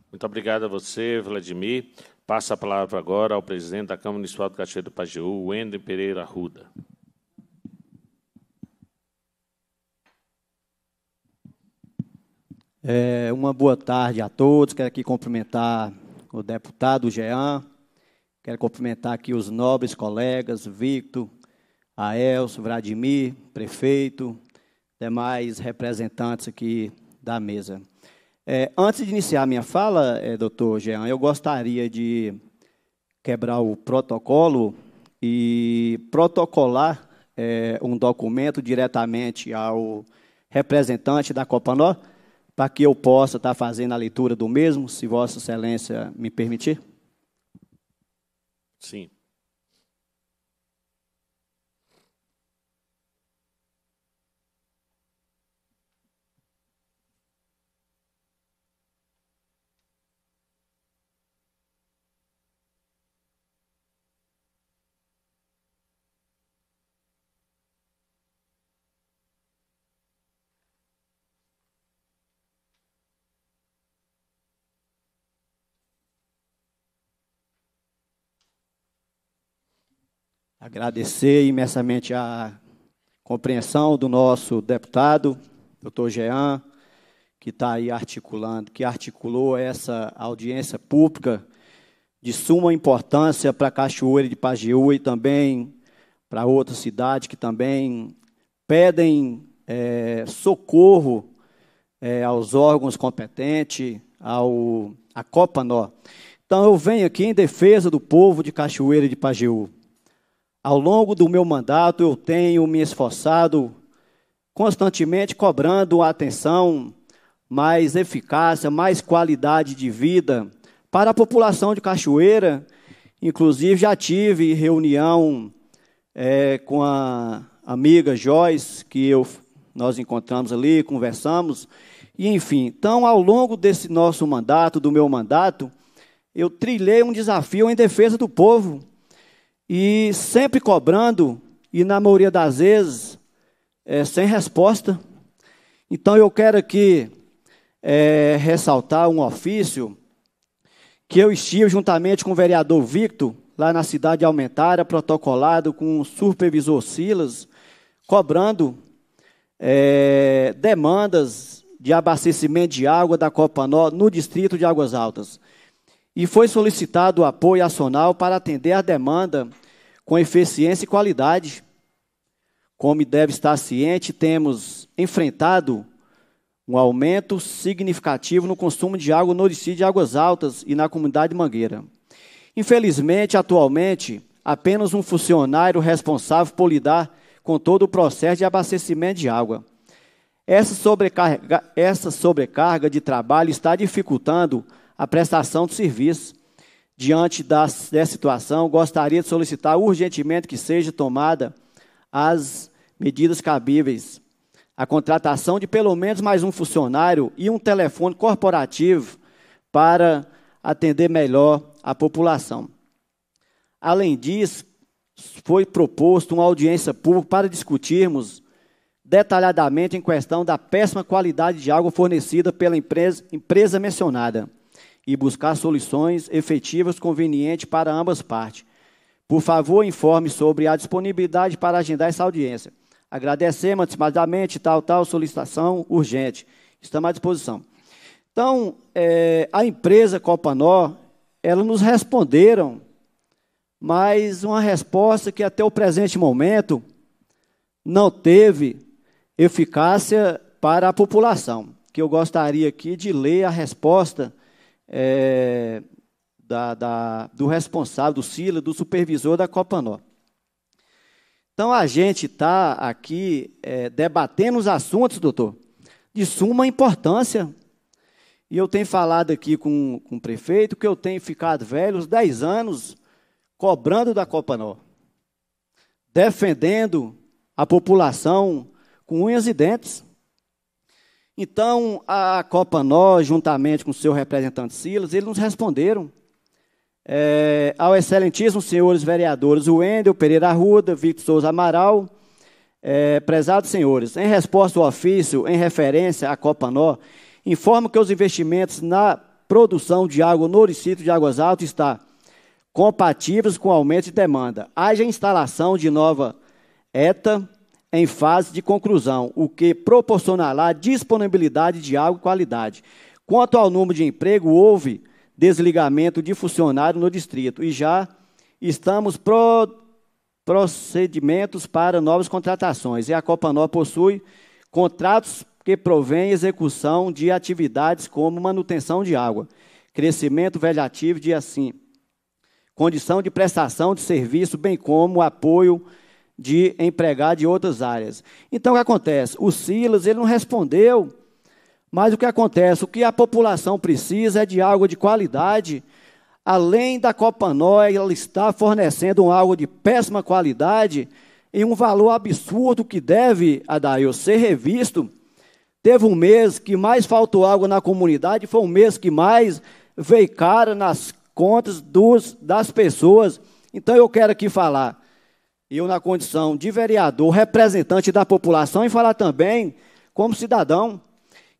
Muito obrigado a você, Vladimir. Passa a palavra agora ao presidente da Câmara Municipal do Cachoeiro do Pajeú, Wendel Pereira Ruda. É, uma boa tarde a todos. Quero aqui cumprimentar o deputado Jean. Quero cumprimentar aqui os nobres colegas, Victor, Aelso, Vladimir, prefeito, demais representantes aqui da mesa. É, antes de iniciar a minha fala, é, doutor Jean, eu gostaria de quebrar o protocolo e protocolar é, um documento diretamente ao representante da Copanó, para que eu possa estar fazendo a leitura do mesmo, se Vossa Excelência me permitir? Sim. Agradecer imensamente a compreensão do nosso deputado, doutor Jean, que está aí articulando, que articulou essa audiência pública de suma importância para Cachoeira de Pajeú e também para outras cidades que também pedem é, socorro é, aos órgãos competentes, ao, à Copa Nó. Então eu venho aqui em defesa do povo de Cachoeira de Pajeú. Ao longo do meu mandato, eu tenho me esforçado constantemente cobrando atenção, mais eficácia, mais qualidade de vida para a população de Cachoeira. Inclusive, já tive reunião é, com a amiga Joyce, que eu, nós encontramos ali, conversamos. E, enfim, então, ao longo desse nosso mandato, do meu mandato, eu trilhei um desafio em defesa do povo e sempre cobrando, e na maioria das vezes, é, sem resposta. Então eu quero aqui é, ressaltar um ofício que eu estive juntamente com o vereador Victor, lá na cidade de aumentária, protocolado com o supervisor Silas, cobrando é, demandas de abastecimento de água da Copanó no distrito de Águas Altas e foi solicitado o apoio acional para atender a demanda com eficiência e qualidade. Como deve estar ciente, temos enfrentado um aumento significativo no consumo de água no município de Águas Altas e na comunidade de Mangueira. Infelizmente, atualmente, apenas um funcionário responsável por lidar com todo o processo de abastecimento de água. Essa sobrecarga, essa sobrecarga de trabalho está dificultando a prestação do serviço. Diante dessa situação, gostaria de solicitar urgentemente que seja tomada as medidas cabíveis. A contratação de pelo menos mais um funcionário e um telefone corporativo para atender melhor a população. Além disso, foi proposto uma audiência pública para discutirmos detalhadamente em questão da péssima qualidade de água fornecida pela empresa, empresa mencionada e buscar soluções efetivas convenientes para ambas partes. Por favor, informe sobre a disponibilidade para agendar essa audiência. Agradecemos antecipadamente tal, tal solicitação urgente. Estamos à disposição. Então, é, a empresa Copanó, ela nos responderam, mas uma resposta que até o presente momento não teve eficácia para a população. Que eu gostaria aqui de ler a resposta é, da, da, do responsável, do Sila, do supervisor da Copanó. Então a gente está aqui é, debatendo os assuntos, doutor, de suma importância. E eu tenho falado aqui com, com o prefeito que eu tenho ficado velho os 10 anos cobrando da Copanó, defendendo a população com unhas e dentes. Então, a Copa Nós, juntamente com o seu representante Silas, eles nos responderam. É, ao excelentíssimo senhores vereadores Wendel Pereira Arruda, Victor Souza Amaral, é, prezados senhores, em resposta ao ofício, em referência à Copa Nó, informo que os investimentos na produção de água no município de Águas Altas está compatíveis com o aumento de demanda. Haja instalação de nova ETA em fase de conclusão, o que proporcionará disponibilidade de água e qualidade. Quanto ao número de emprego, houve desligamento de funcionário no distrito e já estamos pro, procedimentos para novas contratações. E a Copanó possui contratos que provém execução de atividades como manutenção de água, crescimento vegetativo e assim, condição de prestação de serviço, bem como apoio de empregar de outras áreas. Então o que acontece? O Silas ele não respondeu, mas o que acontece? O que a população precisa é de água de qualidade. Além da Copanóia, ela está fornecendo um água de péssima qualidade em um valor absurdo que deve, Adail, ser revisto. Teve um mês que mais faltou água na comunidade, foi um mês que mais veio cara nas contas dos, das pessoas. Então eu quero aqui falar eu, na condição de vereador, representante da população, e falar também como cidadão.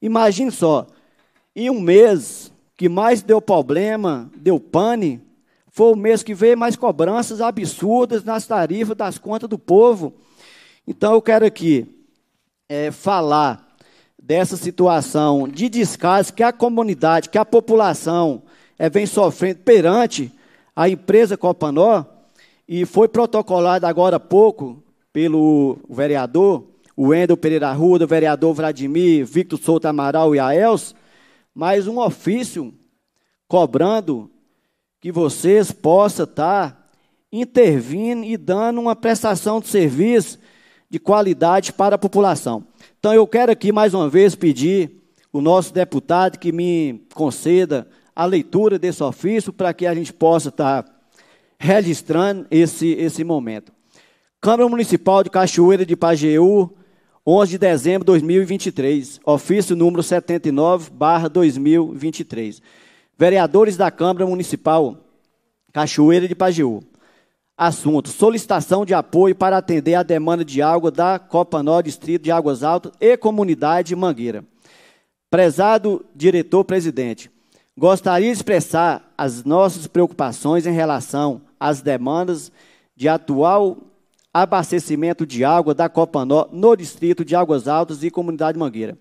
Imagine só, em um mês que mais deu problema, deu pane, foi o mês que veio mais cobranças absurdas nas tarifas das contas do povo. Então, eu quero aqui é, falar dessa situação de descaso que a comunidade, que a população é, vem sofrendo perante a empresa Copanó e foi protocolado agora há pouco pelo vereador, o Wendel Pereira Ruda, do vereador Vladimir, Victor Souto Amaral e a Els, mais um ofício cobrando que vocês possam estar tá intervindo e dando uma prestação de serviço de qualidade para a população. Então eu quero aqui mais uma vez pedir o nosso deputado que me conceda a leitura desse ofício para que a gente possa estar tá registrando esse, esse momento. Câmara Municipal de Cachoeira de Pajeú, 11 de dezembro de 2023, ofício número 79, barra 2023. Vereadores da Câmara Municipal Cachoeira de Pajeú. Assunto: solicitação de apoio para atender a demanda de água da Copanó, Distrito de Águas Altas e Comunidade Mangueira. Prezado diretor-presidente, Gostaria de expressar as nossas preocupações em relação às demandas de atual abastecimento de água da Copanó no distrito de Águas Altas e Comunidade Mangueira.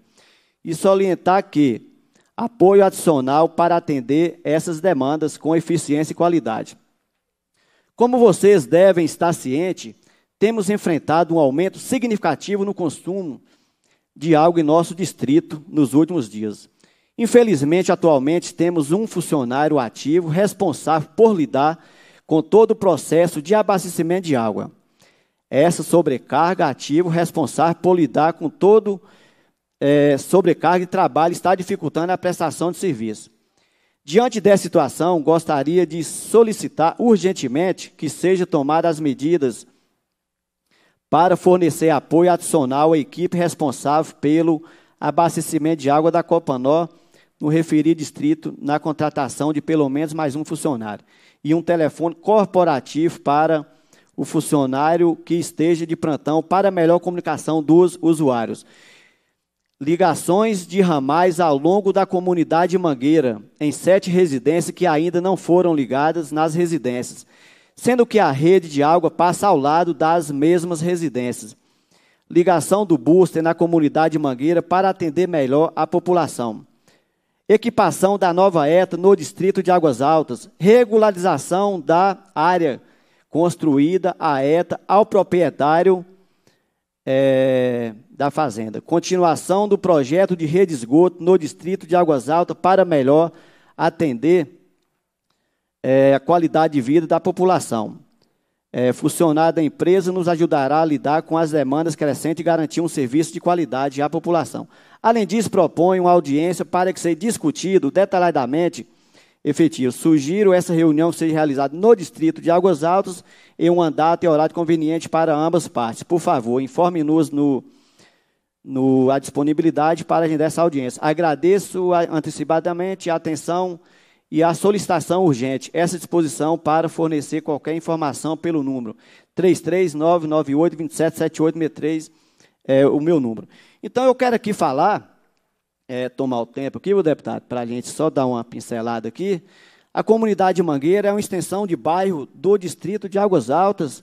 E salientar que apoio adicional para atender essas demandas com eficiência e qualidade. Como vocês devem estar cientes, temos enfrentado um aumento significativo no consumo de água em nosso distrito nos últimos dias. Infelizmente, atualmente, temos um funcionário ativo responsável por lidar com todo o processo de abastecimento de água. Essa sobrecarga ativa responsável por lidar com todo é, sobrecarga e trabalho está dificultando a prestação de serviço. Diante dessa situação, gostaria de solicitar urgentemente que sejam tomadas as medidas para fornecer apoio adicional à equipe responsável pelo abastecimento de água da Copanó no referido distrito na contratação de pelo menos mais um funcionário e um telefone corporativo para o funcionário que esteja de plantão para melhor comunicação dos usuários. Ligações de ramais ao longo da comunidade Mangueira, em sete residências que ainda não foram ligadas nas residências, sendo que a rede de água passa ao lado das mesmas residências. Ligação do booster na comunidade Mangueira para atender melhor a população equipação da nova ETA no distrito de Águas Altas, regularização da área construída a ETA ao proprietário é, da fazenda, continuação do projeto de rede de esgoto no distrito de Águas Altas para melhor atender é, a qualidade de vida da população é, funcionário da empresa nos ajudará a lidar com as demandas crescentes e garantir um serviço de qualidade à população. Além disso, propõe uma audiência para que seja discutido detalhadamente efetivo. Sugiro essa reunião seja realizada no distrito de Águas Altas em um data e horário conveniente para ambas partes. Por favor, informe-nos no, no, a disponibilidade para agendar essa audiência. Agradeço antecipadamente a atenção e a solicitação urgente. Essa disposição para fornecer qualquer informação pelo número 33998277863 é o meu número. Então eu quero aqui falar, é, tomar o tempo aqui, o deputado, para a gente só dar uma pincelada aqui. A comunidade Mangueira é uma extensão de bairro do distrito de Águas Altas,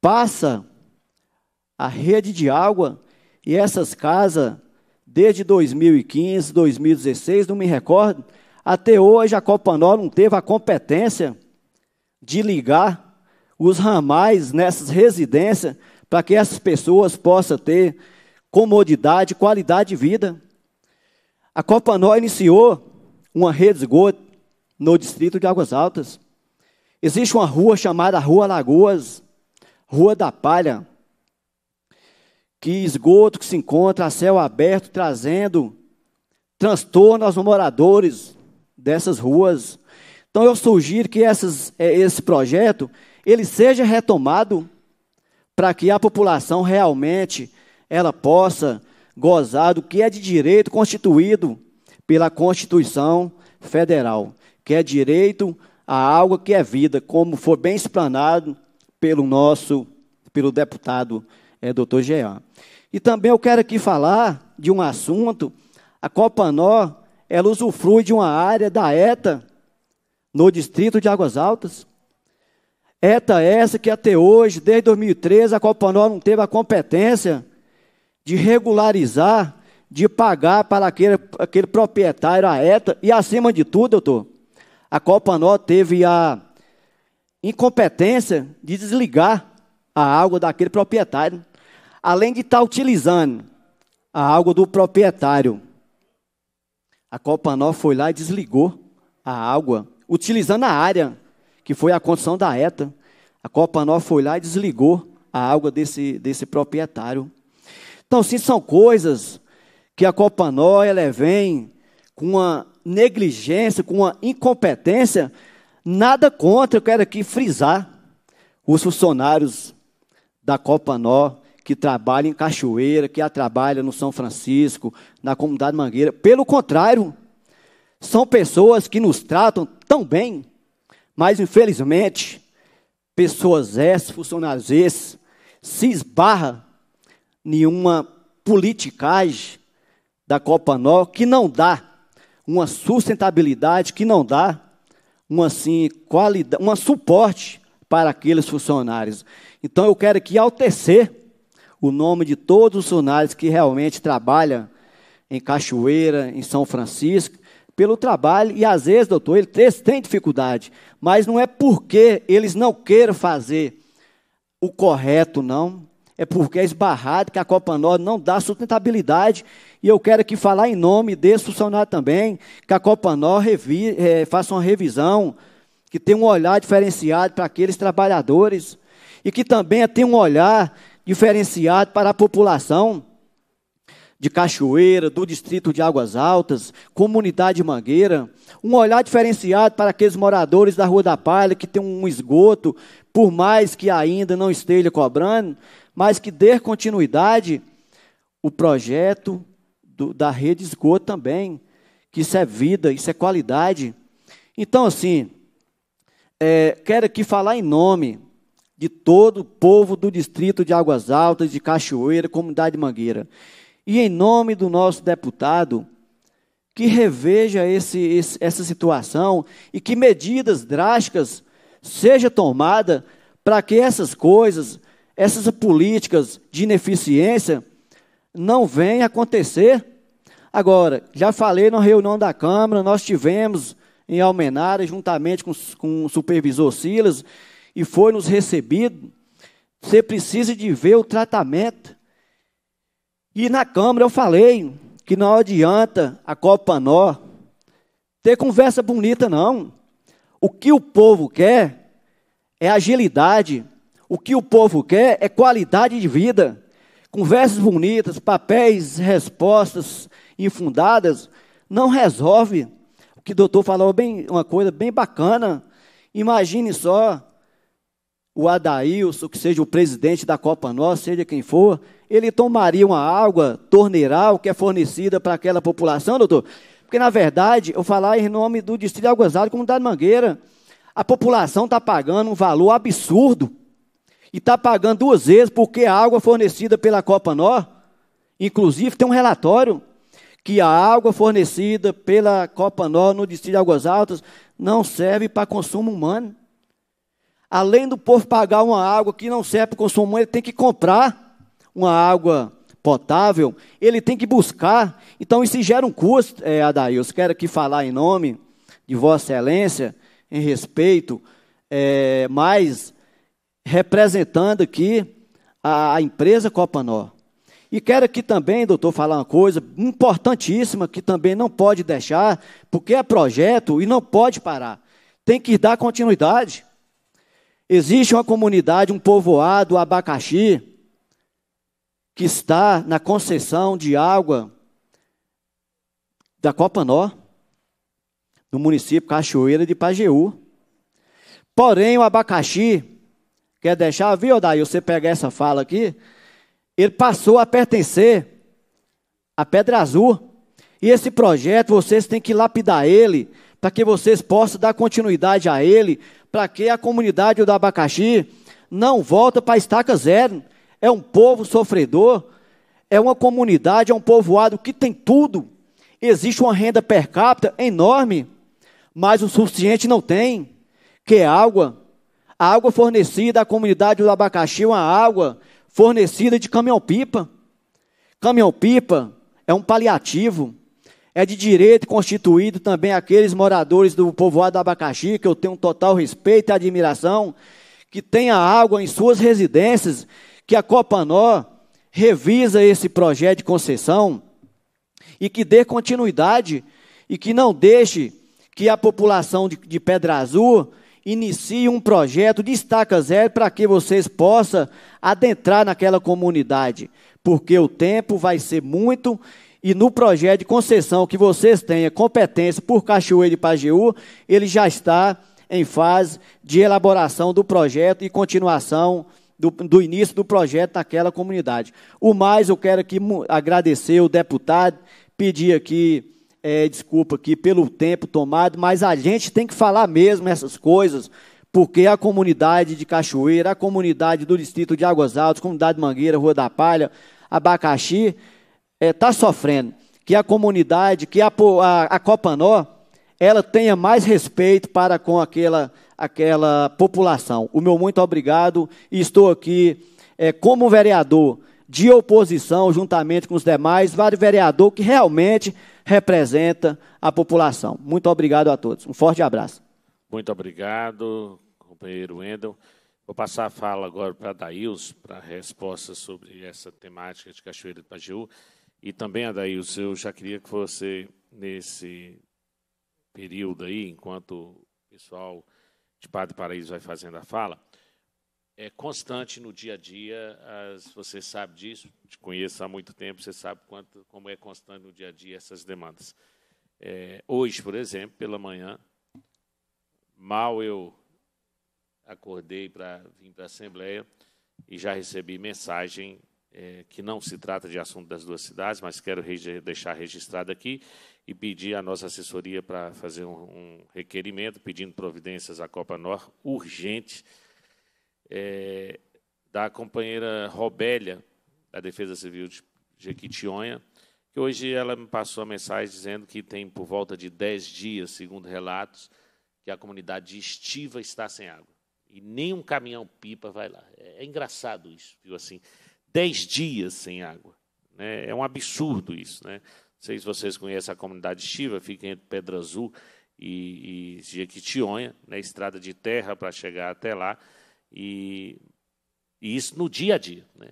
passa a rede de água e essas casas, desde 2015, 2016, não me recordo, até hoje a Copanó não teve a competência de ligar os ramais nessas residências para que essas pessoas possam ter comodidade, qualidade de vida. A Copanó iniciou uma rede de esgoto no distrito de Águas Altas. Existe uma rua chamada Rua Lagoas, Rua da Palha, que esgoto que se encontra a céu aberto, trazendo transtorno aos moradores, dessas ruas. Então eu sugiro que essas, eh, esse projeto ele seja retomado para que a população realmente ela possa gozar do que é de direito constituído pela Constituição Federal, que é direito a algo que é vida, como foi bem explanado pelo nosso, pelo deputado é, doutor Jean. E também eu quero aqui falar de um assunto, a Copanó, ela usufrui de uma área da ETA, no distrito de Águas Altas. ETA é essa que até hoje, desde 2013, a Copanó não teve a competência de regularizar, de pagar para aquele, aquele proprietário a ETA. E acima de tudo, doutor, a Copanó teve a incompetência de desligar a água daquele proprietário, além de estar tá utilizando a água do proprietário a Copanó foi lá e desligou a água, utilizando a área, que foi a condição da ETA. A Copanó foi lá e desligou a água desse, desse proprietário. Então, sim, são coisas que a Copanó ela é, vem com uma negligência, com uma incompetência, nada contra, eu quero aqui frisar os funcionários da Copanó que trabalha em Cachoeira, que trabalha no São Francisco, na comunidade Mangueira. Pelo contrário, são pessoas que nos tratam tão bem, mas infelizmente, pessoas essas, funcionários esses, se esbarra em uma politicagem da Copa Nova que não dá uma sustentabilidade, que não dá um assim, qualidade, um suporte para aqueles funcionários. Então eu quero aqui altecer o nome de todos os funcionários que realmente trabalham em Cachoeira, em São Francisco, pelo trabalho, e às vezes, doutor, eles têm dificuldade, mas não é porque eles não queiram fazer o correto, não. É porque é esbarrado que a Copa Nord não dá sustentabilidade. E eu quero aqui falar em nome desse funcionário também, que a Copa Nord revi, é, faça uma revisão, que tenha um olhar diferenciado para aqueles trabalhadores, e que também tenha um olhar diferenciado para a população de Cachoeira, do distrito de Águas Altas, comunidade Mangueira, um olhar diferenciado para aqueles moradores da Rua da Palha que tem um esgoto, por mais que ainda não esteja cobrando, mas que dê continuidade o projeto do, da rede esgoto também, que isso é vida, isso é qualidade. Então, assim, é, quero aqui falar em nome de todo o povo do distrito de Águas Altas, de Cachoeira, Comunidade Mangueira. E em nome do nosso deputado, que reveja esse, esse, essa situação e que medidas drásticas seja tomada para que essas coisas, essas políticas de ineficiência não venham acontecer. Agora, já falei na reunião da Câmara, nós tivemos em Almenara, juntamente com, com o supervisor Silas, e foi nos recebido. Você precisa de ver o tratamento. E na Câmara eu falei que não adianta a Copa Nó ter conversa bonita, não. O que o povo quer é agilidade. O que o povo quer é qualidade de vida. Conversas bonitas, papéis, respostas infundadas não resolve. O que o doutor falou bem, uma coisa bem bacana. Imagine só o Adailson, que seja o presidente da Copa Nossa, seja quem for, ele tomaria uma água torneiral que é fornecida para aquela população, doutor? Porque, na verdade, eu falar em nome do Distrito de Alguazado, Comunidade Mangueira, a população está pagando um valor absurdo e está pagando duas vezes porque a água fornecida pela Copa Nó, inclusive tem um relatório que a água fornecida pela Copa Nó no Distrito de Águas Altas não serve para consumo humano além do povo pagar uma água que não serve para consumo, ele tem que comprar uma água potável, ele tem que buscar. Então, isso gera um custo, é, Quero aqui falar em nome de Vossa Excelência, em respeito, é, mas representando aqui a, a empresa Copanó. E quero aqui também, doutor, falar uma coisa importantíssima que também não pode deixar, porque é projeto e não pode parar. Tem que dar continuidade. Existe uma comunidade, um povoado, o Abacaxi, que está na concessão de água da Copa Nó, no município Cachoeira de Pajeú. Porém, o abacaxi, quer deixar, viu, Daí, você pegar essa fala aqui, ele passou a pertencer à Pedra Azul. E esse projeto, vocês têm que lapidar ele, para que vocês possam dar continuidade a ele, para que a comunidade do abacaxi não volta para a estaca zero. É um povo sofredor, é uma comunidade, é um povoado que tem tudo. Existe uma renda per capita enorme, mas o suficiente não tem, que é água. A água fornecida à comunidade do abacaxi é uma água fornecida de caminhão-pipa. Caminhão-pipa é um paliativo é de direito constituído também aqueles moradores do povoado Abacaxi, que eu tenho um total respeito e admiração, que tenha água em suas residências, que a Copanó revisa esse projeto de concessão e que dê continuidade e que não deixe que a população de, de Pedra Azul inicie um projeto de estaca zero para que vocês possam adentrar naquela comunidade, porque o tempo vai ser muito e no projeto de concessão que vocês tenham competência por Cachoeira e Pajeú, ele já está em fase de elaboração do projeto e continuação do, do, início do projeto naquela comunidade. O mais, eu quero aqui agradecer o deputado, pedir aqui é, desculpa aqui pelo tempo tomado, mas a gente tem que falar mesmo essas coisas, porque a comunidade de Cachoeira, a comunidade do distrito de Águas Altas, comunidade Mangueira, Rua da Palha, Abacaxi, está é, tá sofrendo, que a comunidade, que a, a, a Copanó, ela tenha mais respeito para com aquela, aquela população. O meu muito obrigado e estou aqui é, como vereador de oposição, juntamente com os demais, vários vereadores que realmente representa a população. Muito obrigado a todos. Um forte abraço. Muito obrigado, companheiro Wendel. Vou passar a fala agora para Daíls, para a resposta sobre essa temática de Cachoeira do Pajeú. E também, Adailson, eu já queria que você, nesse período aí, enquanto o pessoal de Padre Paraíso vai fazendo a fala, é constante no dia a dia, as, você sabe disso, te conheço há muito tempo, você sabe quanto, como é constante no dia a dia essas demandas. É, hoje, por exemplo, pela manhã, mal eu acordei para vir para a Assembleia e já recebi mensagem é, que não se trata de assunto das duas cidades, mas quero deixar registrado aqui e pedir a nossa assessoria para fazer um, um, requerimento pedindo providências à Copa Nor urgente é, da companheira Robélia, da Defesa Civil de Jequitinhonha, que hoje ela me passou a mensagem dizendo que tem por volta de 10 dias, segundo relatos, que a comunidade de Estiva está sem água. E nem um caminhão-pipa vai lá. É, é engraçado isso, viu? Assim, dez dias sem água. Né? É um absurdo isso. Né? Não sei se vocês conhecem a comunidade Chiva, fica entre Pedra Azul e, e Jequitionha, né? estrada de terra para chegar até lá. E, e, isso no dia a dia. Né?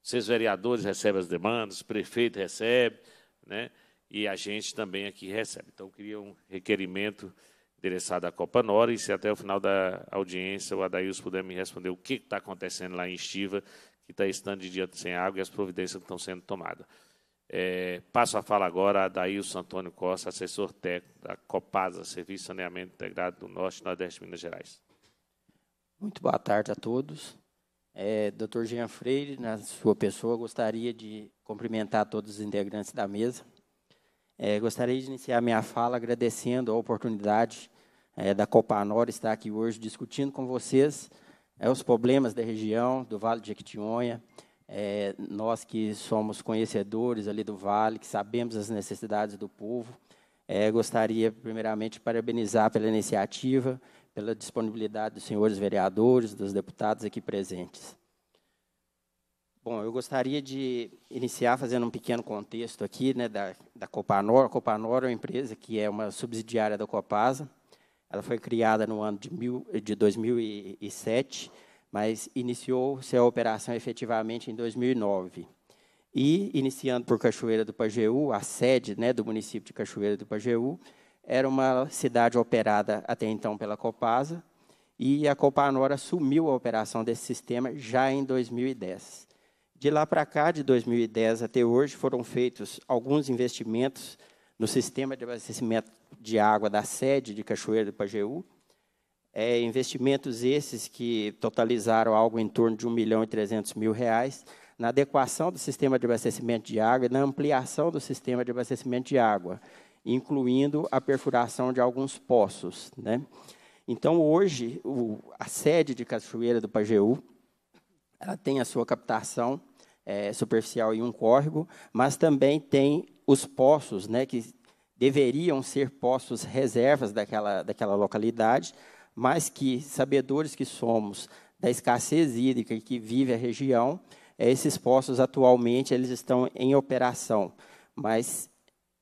Vocês, vereadores, recebem as demandas, o prefeito recebe, né? e a gente também aqui recebe. Então, eu queria um requerimento endereçado à Copa Nora, e se até o final da audiência o Adailson puder me responder o que está acontecendo lá em Estiva, que está estando de dia sem água e as providências que estão sendo tomadas. É, passo a fala agora a Daílson Antônio Costa, assessor técnico da Copasa, Serviço de Saneamento Integrado do Norte e Nordeste de Minas Gerais. Muito boa tarde a todos. É, Dr. Jean Freire, na sua pessoa, gostaria de cumprimentar todos os integrantes da mesa. É, gostaria de iniciar minha fala agradecendo a oportunidade é, da Copanor estar aqui hoje discutindo com vocês é, os problemas da região, do Vale de Jequitinhonha. É, nós que somos conhecedores ali do Vale, que sabemos as necessidades do povo, é, gostaria primeiramente de parabenizar pela iniciativa, pela disponibilidade dos senhores vereadores, dos deputados aqui presentes. Bom, eu gostaria de iniciar fazendo um pequeno contexto aqui né, da, da Copanor. A Copanor é uma empresa que é uma subsidiária da Copasa, ela foi criada no ano de, mil, de 2007, mas iniciou sua operação efetivamente em 2009. E, iniciando por Cachoeira do Pajeú, a sede né, do município de Cachoeira do Pajeú, era uma cidade operada até então pela Copasa, e a Copanora assumiu a operação desse sistema já em 2010. De lá para cá, de 2010 até hoje, foram feitos alguns investimentos no sistema de abastecimento de água da sede de Cachoeira do Pajeú. É, investimentos esses que totalizaram algo em torno de 1 milhão e 300 mil reais na adequação do sistema de abastecimento de água e na ampliação do sistema de abastecimento de água, incluindo a perfuração de alguns poços. Né? Então, hoje, o, a sede de Cachoeira do Pajeú ela tem a sua captação é, superficial em um córrego, mas também tem os poços, né, que deveriam ser poços reservas daquela, daquela localidade, mas que, sabedores que somos da escassez hídrica que vive a região, eh, esses poços atualmente eles estão em operação, mas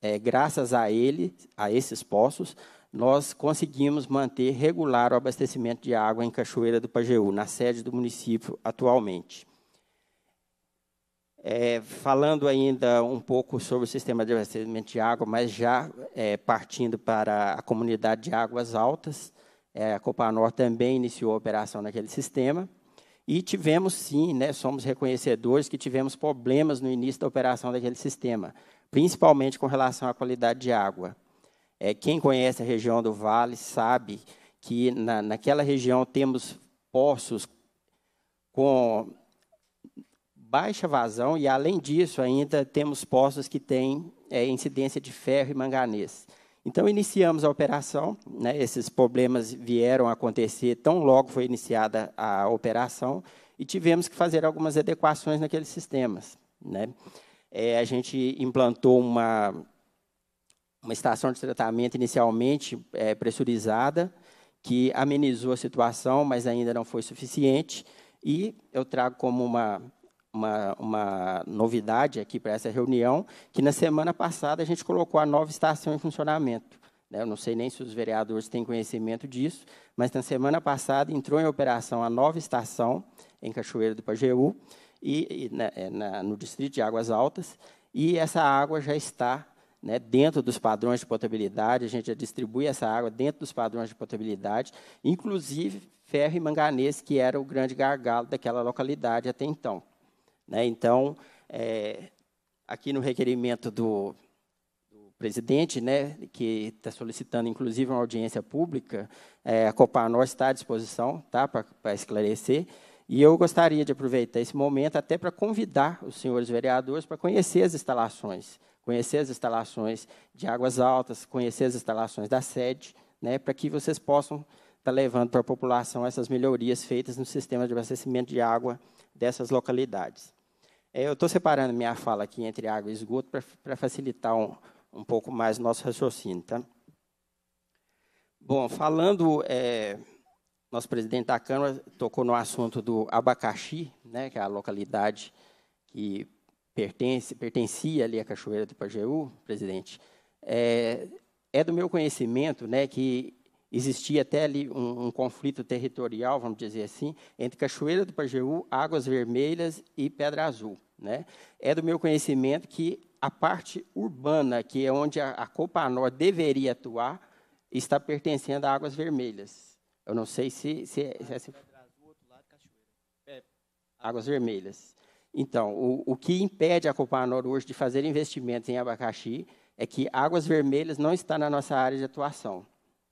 é, graças a ele, a esses poços, nós conseguimos manter regular o abastecimento de água em Cachoeira do Pajeú, na sede do município atualmente. É, falando ainda um pouco sobre o sistema de abastecimento de água, mas já é, partindo para a comunidade de águas altas, é, a Copanor também iniciou a operação naquele sistema. E tivemos sim, né, somos reconhecedores que tivemos problemas no início da operação daquele sistema, principalmente com relação à qualidade de água. É, quem conhece a região do Vale sabe que na, naquela região temos poços com baixa vazão e, além disso, ainda temos poços que têm é, incidência de ferro e manganês. Então, iniciamos a operação, né, esses problemas vieram a acontecer tão logo foi iniciada a operação e tivemos que fazer algumas adequações naqueles sistemas. Né? É, a gente implantou uma, uma estação de tratamento inicialmente é, pressurizada, que amenizou a situação, mas ainda não foi suficiente. E eu trago como uma uma, uma novidade aqui para essa reunião, que na semana passada a gente colocou a nova estação em funcionamento. Né? Eu não sei nem se os vereadores têm conhecimento disso, mas na semana passada entrou em operação a nova estação em Cachoeira do Pajeú, e, e na, né, é, na, no distrito de Águas Altas, e essa água já está né, dentro dos padrões de potabilidade, a gente já distribui essa água dentro dos padrões de potabilidade, inclusive ferro e manganês, que era o grande gargalo daquela localidade até então. Né? Então, é, aqui no requerimento do, do presidente, né, que está solicitando, inclusive, uma audiência pública, é, a Copanor está à disposição tá, para esclarecer. E eu gostaria de aproveitar esse momento até para convidar os senhores vereadores para conhecer as instalações, conhecer as instalações de Águas Altas, conhecer as instalações da sede, né, para que vocês possam estar tá levando para a população essas melhorias feitas no sistema de abastecimento de água dessas localidades. É, eu estou separando minha fala aqui entre água e esgoto para facilitar um, um pouco mais o nosso raciocínio. Tá? Bom, falando, é, nosso presidente da Câmara tocou no assunto do Abacaxi, né, que é a localidade que pertence, pertencia ali à Cachoeira do Pajeú, presidente. É, é do meu conhecimento né, que Existia até ali um, um, conflito territorial, vamos dizer assim, entre Cachoeira do Pajeú, Águas Vermelhas e Pedra Azul. Né? É do meu conhecimento que a parte urbana, que é onde a, a Copanor deveria atuar, está pertencendo a Águas Vermelhas. Eu não sei se... se, é, se, é se... Assim. É. Águas Vermelhas. Então, o, o que impede a Copanor hoje de fazer investimentos em abacaxi é que Águas Vermelhas não está na nossa área de atuação.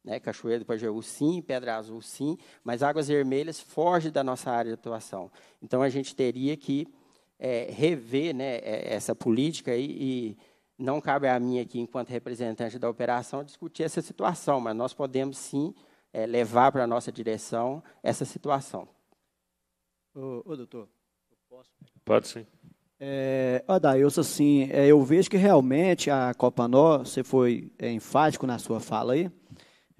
Né? Cachoeira do Pajeú, sim, Pedra Azul, sim, mas Águas Vermelhas foge da nossa área de atuação. Então, a gente teria que é, rever né, é, essa política e, e não cabe a mim aqui, enquanto representante da operação, discutir essa situação, mas nós podemos, sim, é, levar para a nossa direção essa situação. Ô, ô doutor, posso... Pode sim. É, Adailson, assim, é, eu vejo que realmente a Copa Nó, você foi é, enfático na sua fala aí,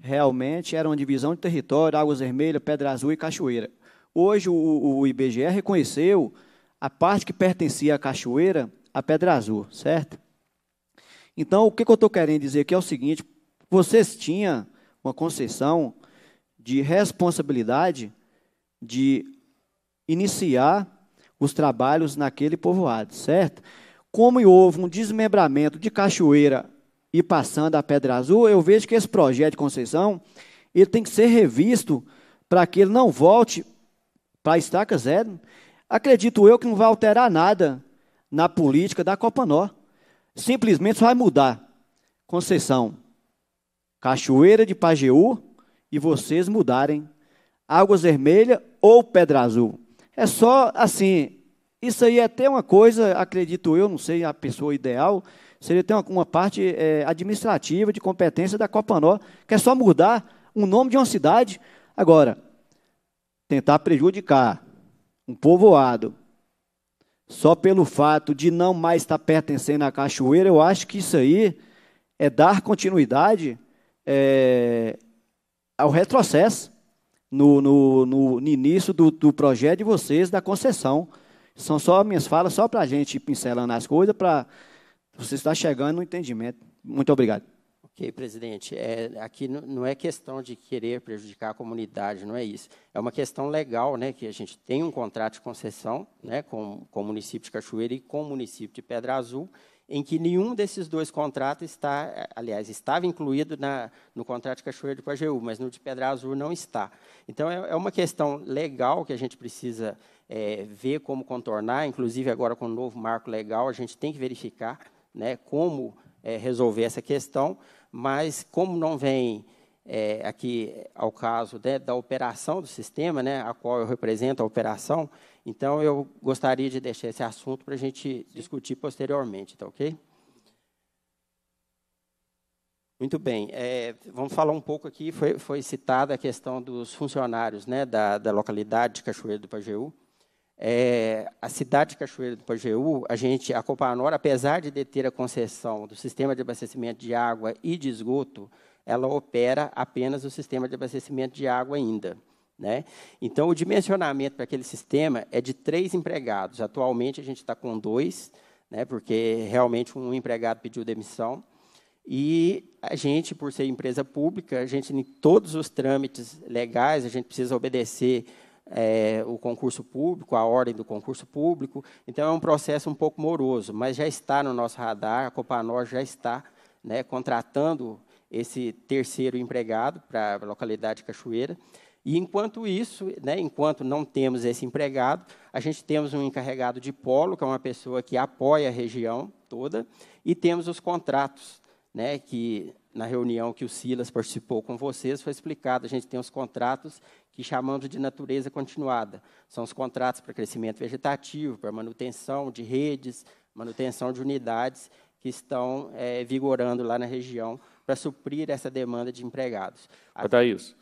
realmente era uma divisão de território, Águas Vermelhas, Pedra Azul e Cachoeira. Hoje o, o IBGE reconheceu a parte que pertencia à Cachoeira, a Pedra Azul, certo? Então, o que, que eu estou querendo dizer aqui é o seguinte: vocês tinham uma concessão de responsabilidade de iniciar os trabalhos naquele povoado, certo? Como houve um desmembramento de Cachoeira e passando a Pedra Azul, eu vejo que esse projeto de Conceição, ele tem que ser revisto para que ele não volte para a estaca zero. Acredito eu que não vai alterar nada na política da Copa Nó. Simplesmente vai mudar. Conceição, Cachoeira de Pajeú e vocês mudarem Águas Vermelha ou Pedra Azul. É só assim, isso aí é até uma coisa, acredito eu, não sei a pessoa ideal, Seria ter uma, uma parte é, administrativa de competência da Copanó, que é só mudar o nome de uma cidade. Agora, tentar prejudicar um povoado só pelo fato de não mais estar pertencendo à cachoeira, eu acho que isso aí é dar continuidade é, ao retrocesso no, no, no, no início do, do, projeto de vocês, da concessão. São só minhas falas, só para a gente pincelando as coisas, para você está chegando no entendimento. Muito obrigado. Ok, presidente. É, aqui não é questão de querer prejudicar a comunidade, não é isso. É uma questão legal, né, que a gente tem um contrato de concessão né, com, com o município de Cachoeira e com o município de Pedra Azul, em que nenhum desses dois contratos está, aliás, estava incluído na, no contrato de Cachoeira a AGU, mas no de Pedra Azul não está. Então, é, é uma questão legal que a gente precisa é, ver como contornar, inclusive agora com o novo marco legal, a gente tem que verificar né, como é, resolver essa questão, mas como não vem é, aqui ao caso né, da operação do sistema, né, a qual eu represento a operação, então eu gostaria de deixar esse assunto para a gente Sim. discutir posteriormente, tá ok? Muito bem, é, vamos falar um pouco aqui, foi, foi citada a questão dos funcionários né, da, da localidade de Cachoeira do Pajeú, é, a cidade de Cachoeira do Pajeú, a gente, a Copanor, apesar de deter a concessão do sistema de abastecimento de água e de esgoto, ela opera apenas o sistema de abastecimento de água ainda. Né? Então, o dimensionamento para aquele sistema é de três empregados. Atualmente, a gente está com dois, né, porque realmente um empregado pediu demissão. E a gente, por ser empresa pública, a gente, em todos os trâmites legais, a gente precisa obedecer é, o concurso público, a ordem do concurso público. Então, é um processo um pouco moroso, mas já está no nosso radar, a Copanor já está né, contratando esse terceiro empregado para a localidade de Cachoeira. E enquanto isso, né, enquanto não temos esse empregado, a gente temos um encarregado de polo, que é uma pessoa que apoia a região toda, e temos os contratos, né, que na reunião que o Silas participou com vocês, foi explicado, a gente tem os contratos que chamamos de natureza continuada. São os contratos para crescimento vegetativo, para manutenção de redes, manutenção de unidades que estão é, vigorando lá na região para suprir essa demanda de empregados. Adailson,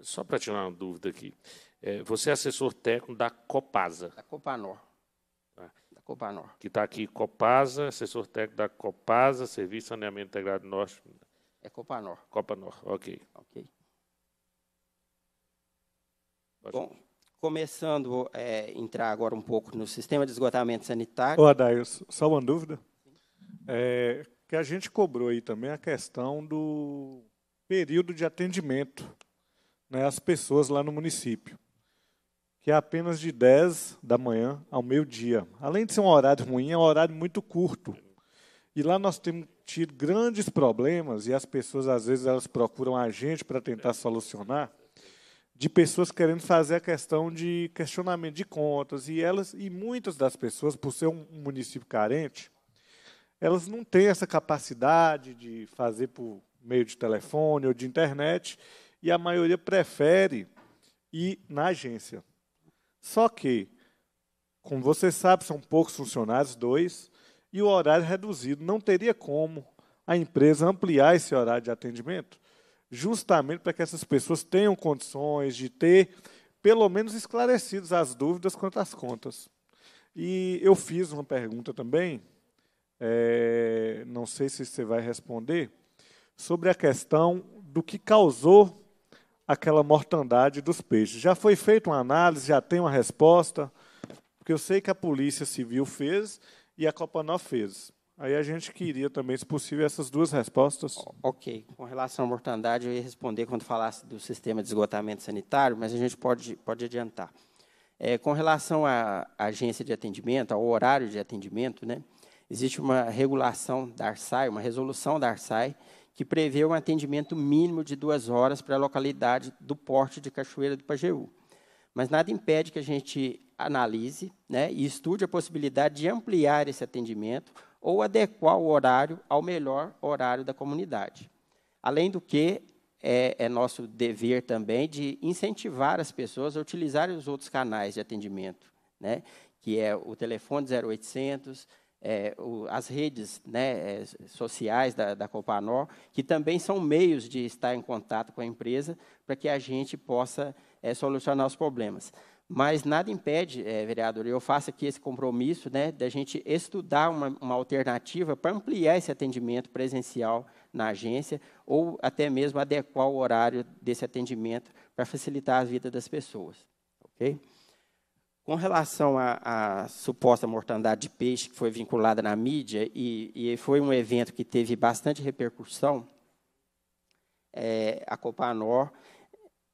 só para tirar uma dúvida aqui. É, você é assessor técnico da Copasa. Da Copanor. Tá. Da Copanor. Que está aqui, Copasa, assessor técnico da Copasa, Serviço de Saneamento Integrado Norte. É Copa Copa Nor. ok. Ok. Pode. Bom, começando a é, entrar agora um pouco no sistema de esgotamento sanitário. Ô, Adair, só uma dúvida. É, que a gente cobrou aí também a questão do período de atendimento né, às pessoas lá no município, que é apenas de 10 da manhã ao meio-dia. Além de ser um horário ruim, é um horário muito curto. E lá nós temos ter grandes problemas, e as pessoas, às vezes, elas procuram a gente para tentar solucionar, de pessoas querendo fazer a questão de questionamento de contas e elas e muitas das pessoas por ser um município carente elas não têm essa capacidade de fazer por meio de telefone ou de internet e a maioria prefere ir na agência só que como você sabe são poucos funcionários dois e o horário reduzido. Não teria como a empresa ampliar esse horário de atendimento, justamente para que essas pessoas tenham condições de ter, pelo menos, esclarecidas as dúvidas quanto às contas. E eu fiz uma pergunta também, é, não sei se você vai responder, sobre a questão do que causou aquela mortandade dos peixes. Já foi feita uma análise, já tem uma resposta, porque eu sei que a Polícia Civil fez e a Copanó fez. Aí a gente queria também, se possível, essas duas respostas. Ok. Com relação à mortandade, eu ia responder quando falasse do sistema de esgotamento sanitário, mas a gente pode, pode adiantar. É, com relação à agência de atendimento, ao horário de atendimento, né, existe uma regulação da ARSAI, uma resolução da ARSAI, que prevê um atendimento mínimo de duas horas para a localidade do porte de Cachoeira do Pajeú. Mas nada impede que a gente analise né, e estude a possibilidade de ampliar esse atendimento ou adequar o horário ao melhor horário da comunidade. Além do que, é, é nosso dever também de incentivar as pessoas a utilizarem os outros canais de atendimento, né, que é o telefone 0800, é, o, as redes né, é, sociais da, da Copanor, que também são meios de estar em contato com a empresa, para que a gente possa é, solucionar os problemas. Mas nada impede, é, vereador, eu faço aqui esse compromisso né, da gente estudar uma, uma alternativa para ampliar esse atendimento presencial na agência ou até mesmo adequar o horário desse atendimento para facilitar a vida das pessoas. ok? Com relação à, à, suposta mortandade de peixe que foi vinculada na mídia, e, e foi um evento que teve bastante repercussão, é, a Copanor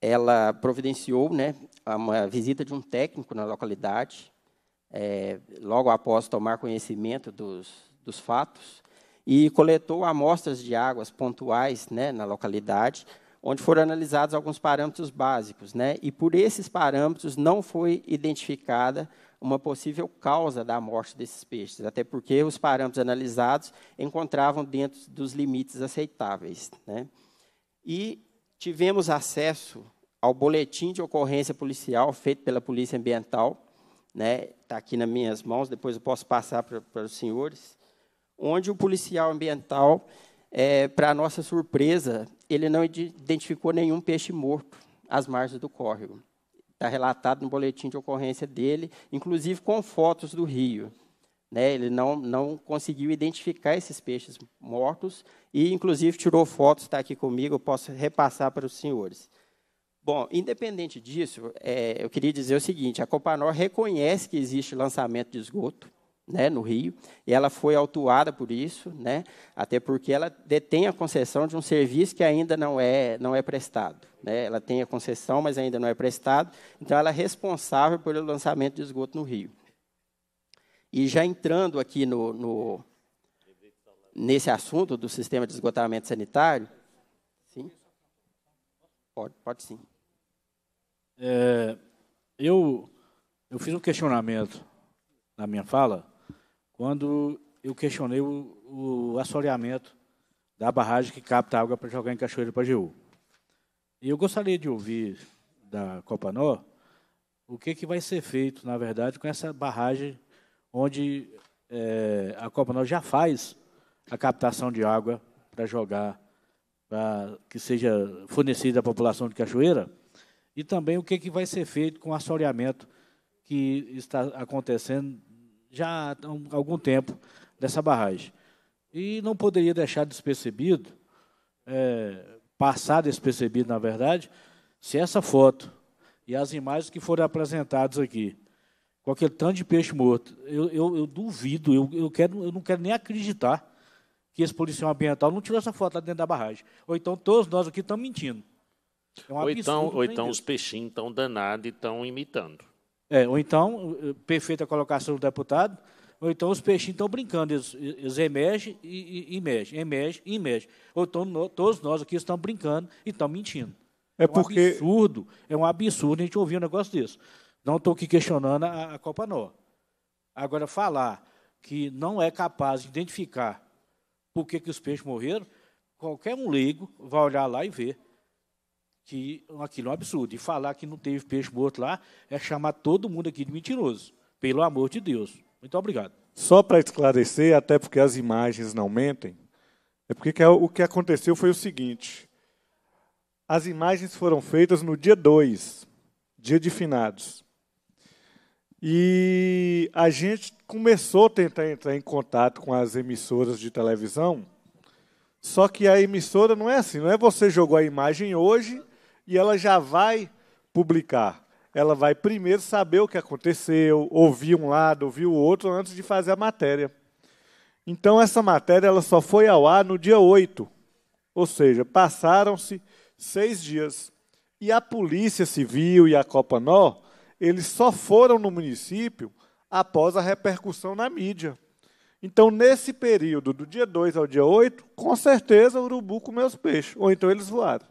ela providenciou né, uma visita de um técnico na localidade, é, logo após tomar conhecimento dos, dos fatos, e coletou amostras de águas pontuais né, na localidade, onde foram analisados alguns parâmetros básicos. Né, e por esses parâmetros não foi identificada uma possível causa da morte desses peixes, até porque os parâmetros analisados encontravam dentro dos limites aceitáveis. Né? E tivemos acesso ao boletim de ocorrência policial feito pela Polícia Ambiental, né? Está aqui nas minhas mãos, depois eu posso passar para os senhores, onde o policial ambiental, é, para nossa surpresa, ele não identificou nenhum peixe morto às margens do córrego. Está relatado no boletim de ocorrência dele, inclusive com fotos do rio. Né? Ele não, não conseguiu identificar esses peixes mortos e, inclusive, tirou fotos, está aqui comigo, eu posso repassar para os senhores. Bom, independente disso, é, eu queria dizer o seguinte: a Copanor reconhece que existe lançamento de esgoto né, no Rio, e ela foi autuada por isso, né, até porque ela detém a concessão de um serviço que ainda não é, não é prestado. Né, ela tem a concessão, mas ainda não é prestado, então ela é responsável pelo lançamento de esgoto no Rio. E já entrando aqui no, no, nesse assunto do sistema de esgotamento sanitário, sim? Pode, pode sim. É, eu, eu fiz um questionamento na minha fala quando eu questionei o, o assoreamento da barragem que capta água para jogar em Cachoeira para Geú. E eu gostaria de ouvir da Copanó o que, que vai ser feito, na verdade, com essa barragem onde é, a Copanel já faz a captação de água para jogar, para que seja fornecida à população de Cachoeira, e também o que, que vai ser feito com o assoreamento que está acontecendo já há algum tempo dessa barragem. E não poderia deixar despercebido, é, passar despercebido, na verdade, se essa foto e as imagens que foram apresentadas aqui com aquele tanto de peixe morto. Eu, eu, eu duvido, eu, eu, quero, eu não quero nem acreditar que esse policial ambiental não tirou essa foto lá dentro da barragem. Ou então todos nós aqui estamos mentindo. É um ou então, ou é então os peixinhos estão danados e estão imitando. É, ou então, eh, perfeita colocação do deputado, ou então os peixinhos estão brincando, eles, eles emergem e, e emergem, emergem e emergem. Ou então no, todos nós aqui estamos brincando e estamos mentindo. É, é um porque... absurdo, é um absurdo a gente ouvir um negócio desse. Não estou aqui questionando a, a Copa Nó. Agora, falar que não é capaz de identificar por que, que os peixes morreram, qualquer um leigo vai olhar lá e ver que aquilo é um absurdo. E falar que não teve peixe morto lá é chamar todo mundo aqui de mentiroso. Pelo amor de Deus. Muito obrigado. Só para esclarecer, até porque as imagens não mentem, é porque é o que aconteceu foi o seguinte: as imagens foram feitas no dia 2, dia de finados. E a gente começou a tentar entrar em contato com as emissoras de televisão, só que a emissora não é assim, não é você jogou a imagem hoje e ela já vai publicar. Ela vai primeiro saber o que aconteceu, ouvir um lado, ouvir o outro, antes de fazer a matéria. Então, essa matéria ela só foi ao ar no dia 8, ou seja, passaram-se seis dias. E a Polícia Civil e a Copa Nó eles só foram no município após a repercussão na mídia. Então, nesse período, do dia 2 ao dia 8, com certeza o urubu comeu os peixes, ou então eles voaram.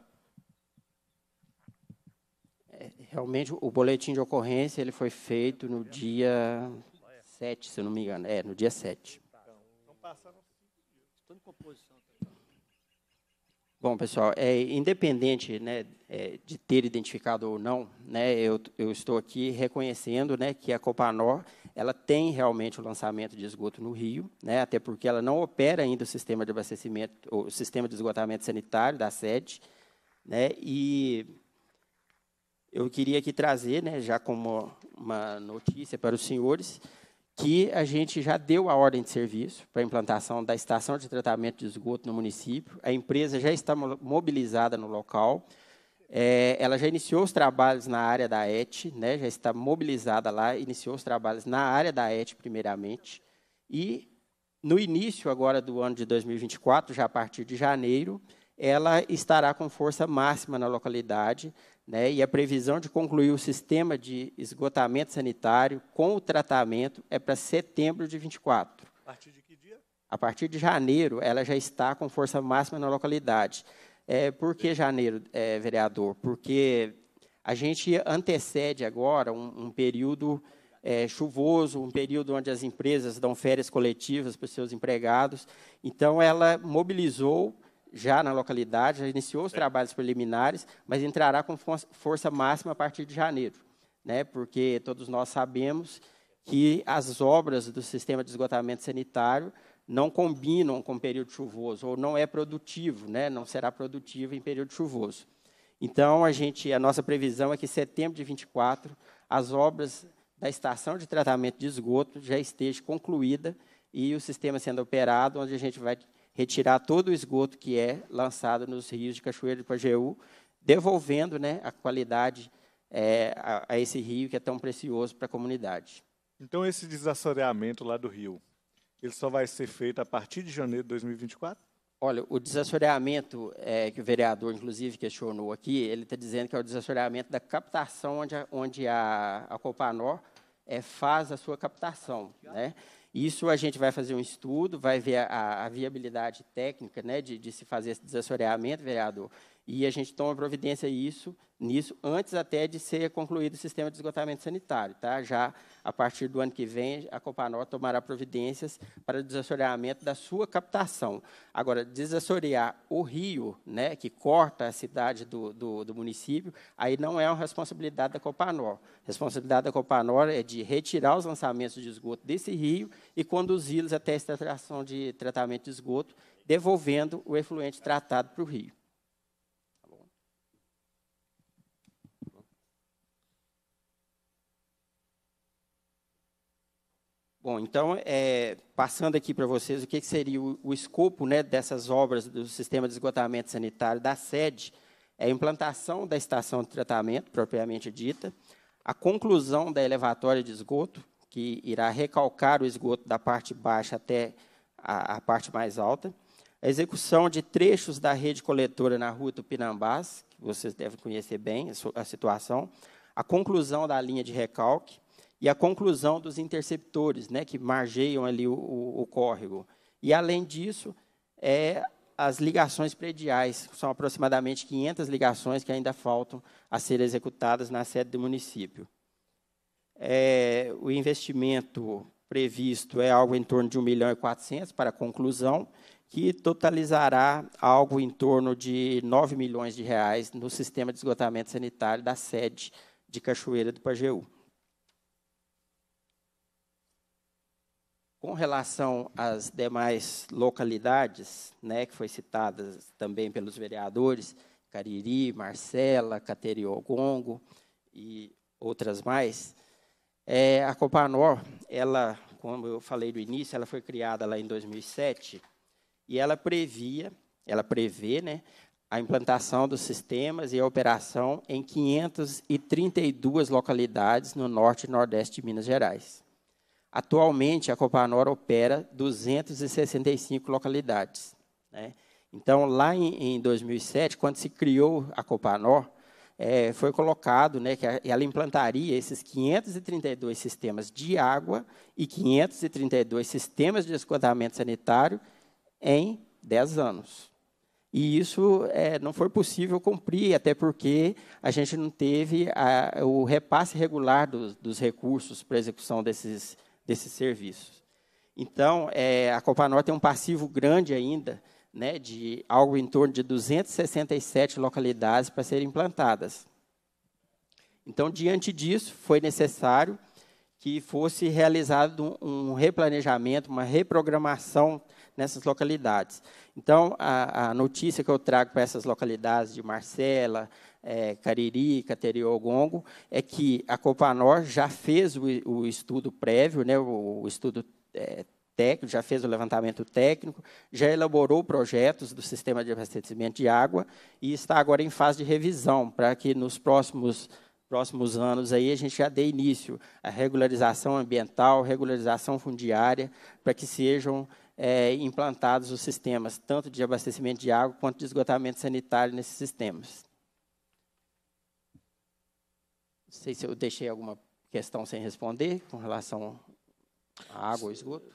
É, realmente, o boletim de ocorrência ele foi feito no dia 7, se eu não me engano. É, no dia 7. Então, passaram cinco dias. Estou em composição. Bom, pessoal, é, independente né, é, de ter identificado ou não, né, eu, eu, estou aqui reconhecendo né, que a Copanor ela tem realmente o lançamento de esgoto no Rio, né, até porque ela não opera ainda o sistema de abastecimento, o sistema de esgotamento sanitário da sede. Né, e eu queria aqui trazer, né, já como uma notícia para os senhores, que a gente já deu a ordem de serviço para a implantação da estação de tratamento de esgoto no município. A empresa já está mobilizada no local. É, ela já iniciou os trabalhos na área da ET, né, já está mobilizada lá, iniciou os trabalhos na área da ET primeiramente. E no início agora do ano de 2024, já a partir de janeiro, ela estará com força máxima na localidade, né, e a previsão de concluir o sistema de esgotamento sanitário com o tratamento é para setembro de 24. A partir de que dia? A partir de janeiro, ela já está com força máxima na localidade. É, por que janeiro, é, vereador? Porque a gente antecede agora um, um período é, chuvoso, um período onde as empresas dão férias coletivas para os seus empregados. Então, ela mobilizou já na localidade, já iniciou os trabalhos preliminares, mas entrará com força máxima a partir de janeiro, né? porque todos nós sabemos que as obras do sistema de esgotamento sanitário não combinam com período chuvoso, ou não é produtivo, né? não será produtivo em período chuvoso. Então, a, gente, a nossa previsão é que em setembro de 24, as obras da estação de tratamento de esgoto já esteja concluída e o sistema sendo operado, onde a gente vai retirar todo o esgoto que é lançado nos rios de Cachoeira do Pajeú, devolvendo né, a qualidade é, a, a, esse rio que é tão precioso para a comunidade. Então, esse desassoreamento lá do rio, ele só vai ser feito a partir de janeiro de 2024? Olha, o desassoreamento é, que o vereador, inclusive, questionou aqui, ele está dizendo que é o desassoreamento da captação onde a, onde a, a Copanor é, faz a sua captação. Né? Isso a gente vai fazer um estudo, vai ver a, a viabilidade técnica né, de, de se fazer esse desassoreamento, vereador e a gente toma providência isso, nisso antes até de ser concluído o sistema de esgotamento sanitário. Tá? Já a partir do ano que vem, a Copanor tomará providências para o desassoreamento da sua captação. Agora, desassorear o rio, né, que corta a cidade do, do, do município, aí não é uma responsabilidade da Copanor. A responsabilidade da Copanor é de retirar os lançamentos de esgoto desse rio e conduzi-los até a estação de tratamento de esgoto, devolvendo o efluente tratado para o rio. Bom, então, é, passando aqui para vocês o que, que seria o, o escopo né, dessas obras do sistema de esgotamento sanitário da sede, é a implantação da estação de tratamento, propriamente dita, a conclusão da elevatória de esgoto, que irá recalcar o esgoto da parte baixa até a, a parte mais alta, a execução de trechos da rede coletora na rua Tupinambás, que vocês devem conhecer bem a situação, a conclusão da linha de recalque, e a conclusão dos interceptores, né, que margeiam ali o, o, o córrego. E, além disso, é, as ligações prediais, são aproximadamente 500 ligações que ainda faltam a ser executadas na sede do município. É, o investimento previsto é algo em torno de 1 milhão e 400 para a conclusão, que totalizará algo em torno de 9 milhões de reais no sistema de esgotamento sanitário da sede de Cachoeira do Pajeú. Com relação às demais localidades, né, que foi citadas também pelos vereadores, Cariri, Marcela, Cateriogongo e outras mais, é, a Copanor, ela, como eu falei no início, ela foi criada lá em 2007 e ela previa, ela prevê, né, a implantação dos sistemas e a operação em 532 localidades no norte e nordeste de Minas Gerais. Atualmente, a Copanor opera 265 localidades. Né? Então, lá em, em, 2007, quando se criou a Copanor, é, foi colocado né, que ela implantaria esses 532 sistemas de água e 532 sistemas de esgotamento sanitário em 10 anos. E isso é, não foi possível cumprir, até porque a gente não teve a, o repasse regular dos, dos recursos para execução desses desses serviços. Então, é, a Copanor tem um passivo grande ainda, né, de algo em torno de 267 localidades para serem implantadas. Então, diante disso, foi necessário que fosse realizado um replanejamento, uma reprogramação nessas localidades. Então, a, a notícia que eu trago para essas localidades de Marcela, é, Cariri, Cateriogongo, é que a Copanor já fez o, o estudo prévio, né, o, o estudo é, técnico, já fez o levantamento técnico, já elaborou projetos do sistema de abastecimento de água e está agora em fase de revisão, para que nos próximos próximos anos aí a gente já dê início à regularização ambiental, regularização fundiária, para que sejam é, implantados os sistemas tanto de abastecimento de água quanto de esgotamento sanitário nesses sistemas. Não sei se eu deixei alguma questão sem responder com relação à água ou esgoto.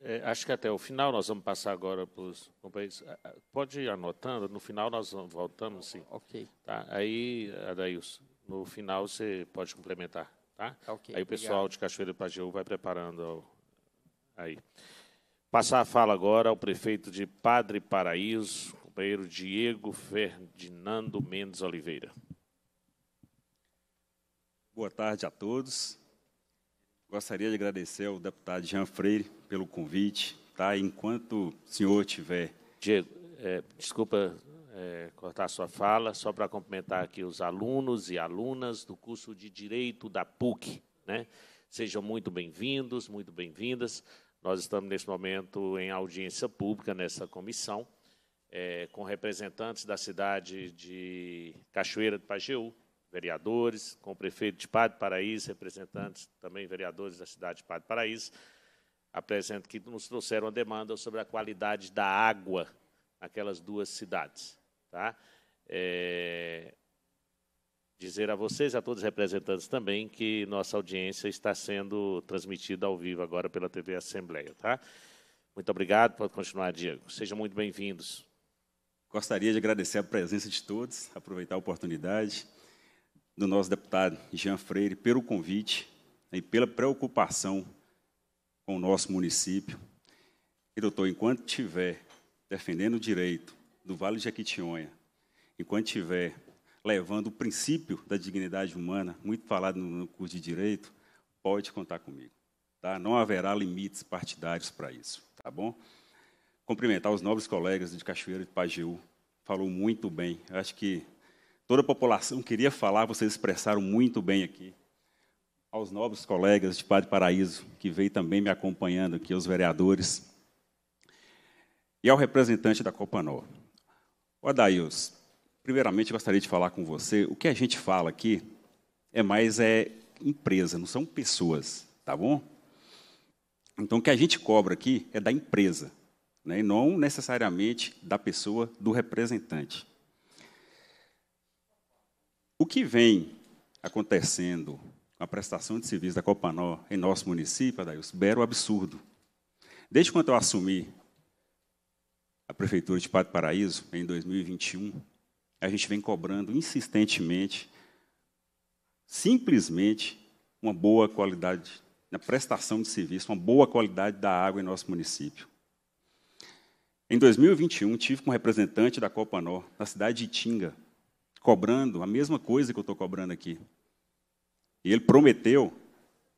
É, acho que até o final nós vamos passar agora para os companheiros. Ah, ah, pode ir anotando, no final nós voltamos, sim. Ok. Tá? Aí, Adailson, no final você pode complementar. Tá? tá okay, aí o pessoal obrigado. de Cachoeira do Pajeú vai preparando aí. Passar a fala agora ao prefeito de Padre Paraíso, companheiro Diego Ferdinando Mendes Oliveira. Boa tarde a todos. Gostaria de agradecer ao deputado Jean Freire pelo convite. Tá? Enquanto o senhor tiver. Diego, é, desculpa é, cortar sua fala, só para cumprimentar aqui os alunos e alunas do curso de Direito da PUC. Né? Sejam muito bem-vindos, muito bem-vindas. Nós estamos, neste momento, em audiência pública nessa comissão, é, com representantes da cidade de Cachoeira de Pajeú, vereadores, com o prefeito de Padre Paraíso, representantes também vereadores da cidade de Padre Paraíso, apresento que nos trouxeram a demanda sobre a qualidade da água naquelas duas cidades. Tá? É, dizer a vocês e a todos os representantes também que nossa audiência está sendo transmitida ao vivo agora pela TV Assembleia. Tá? Muito obrigado. Pode continuar, Diego. Sejam muito bem-vindos. Gostaria de agradecer a presença de todos, aproveitar a oportunidade do nosso deputado Jean Freire pelo convite né, e pela preocupação com o nosso município. E, doutor, enquanto tiver defendendo o direito do Vale de Jequitinhonha, enquanto tiver levando o princípio da dignidade humana, muito falado no curso de Direito, pode contar comigo. Tá? Não haverá limites partidários para isso, tá bom? Cumprimentar os nobres colegas de Cachoeira de Pajeú, falou muito bem. Acho que Toda a população queria falar, vocês expressaram muito bem aqui. Aos nobres colegas de Padre Paraíso, que veio também me acompanhando aqui, aos vereadores. E ao representante da Copanor. O Adails, primeiramente gostaria de falar com você. O que a gente fala aqui é mais é empresa, não são pessoas, tá bom? Então, o que a gente cobra aqui é da empresa, né, e não necessariamente da pessoa, do representante. O que vem acontecendo com a prestação de serviço da Copanó em nosso município, Adailson, era um absurdo. Desde quando eu assumi a Prefeitura de Pato Paraíso, em 2021, a gente vem cobrando insistentemente, simplesmente, uma boa qualidade na prestação de serviço, uma boa qualidade da água em nosso município. Em 2021, tive com um representante da Copanó, na cidade de Itinga, cobrando a mesma coisa que eu estou cobrando aqui. E ele prometeu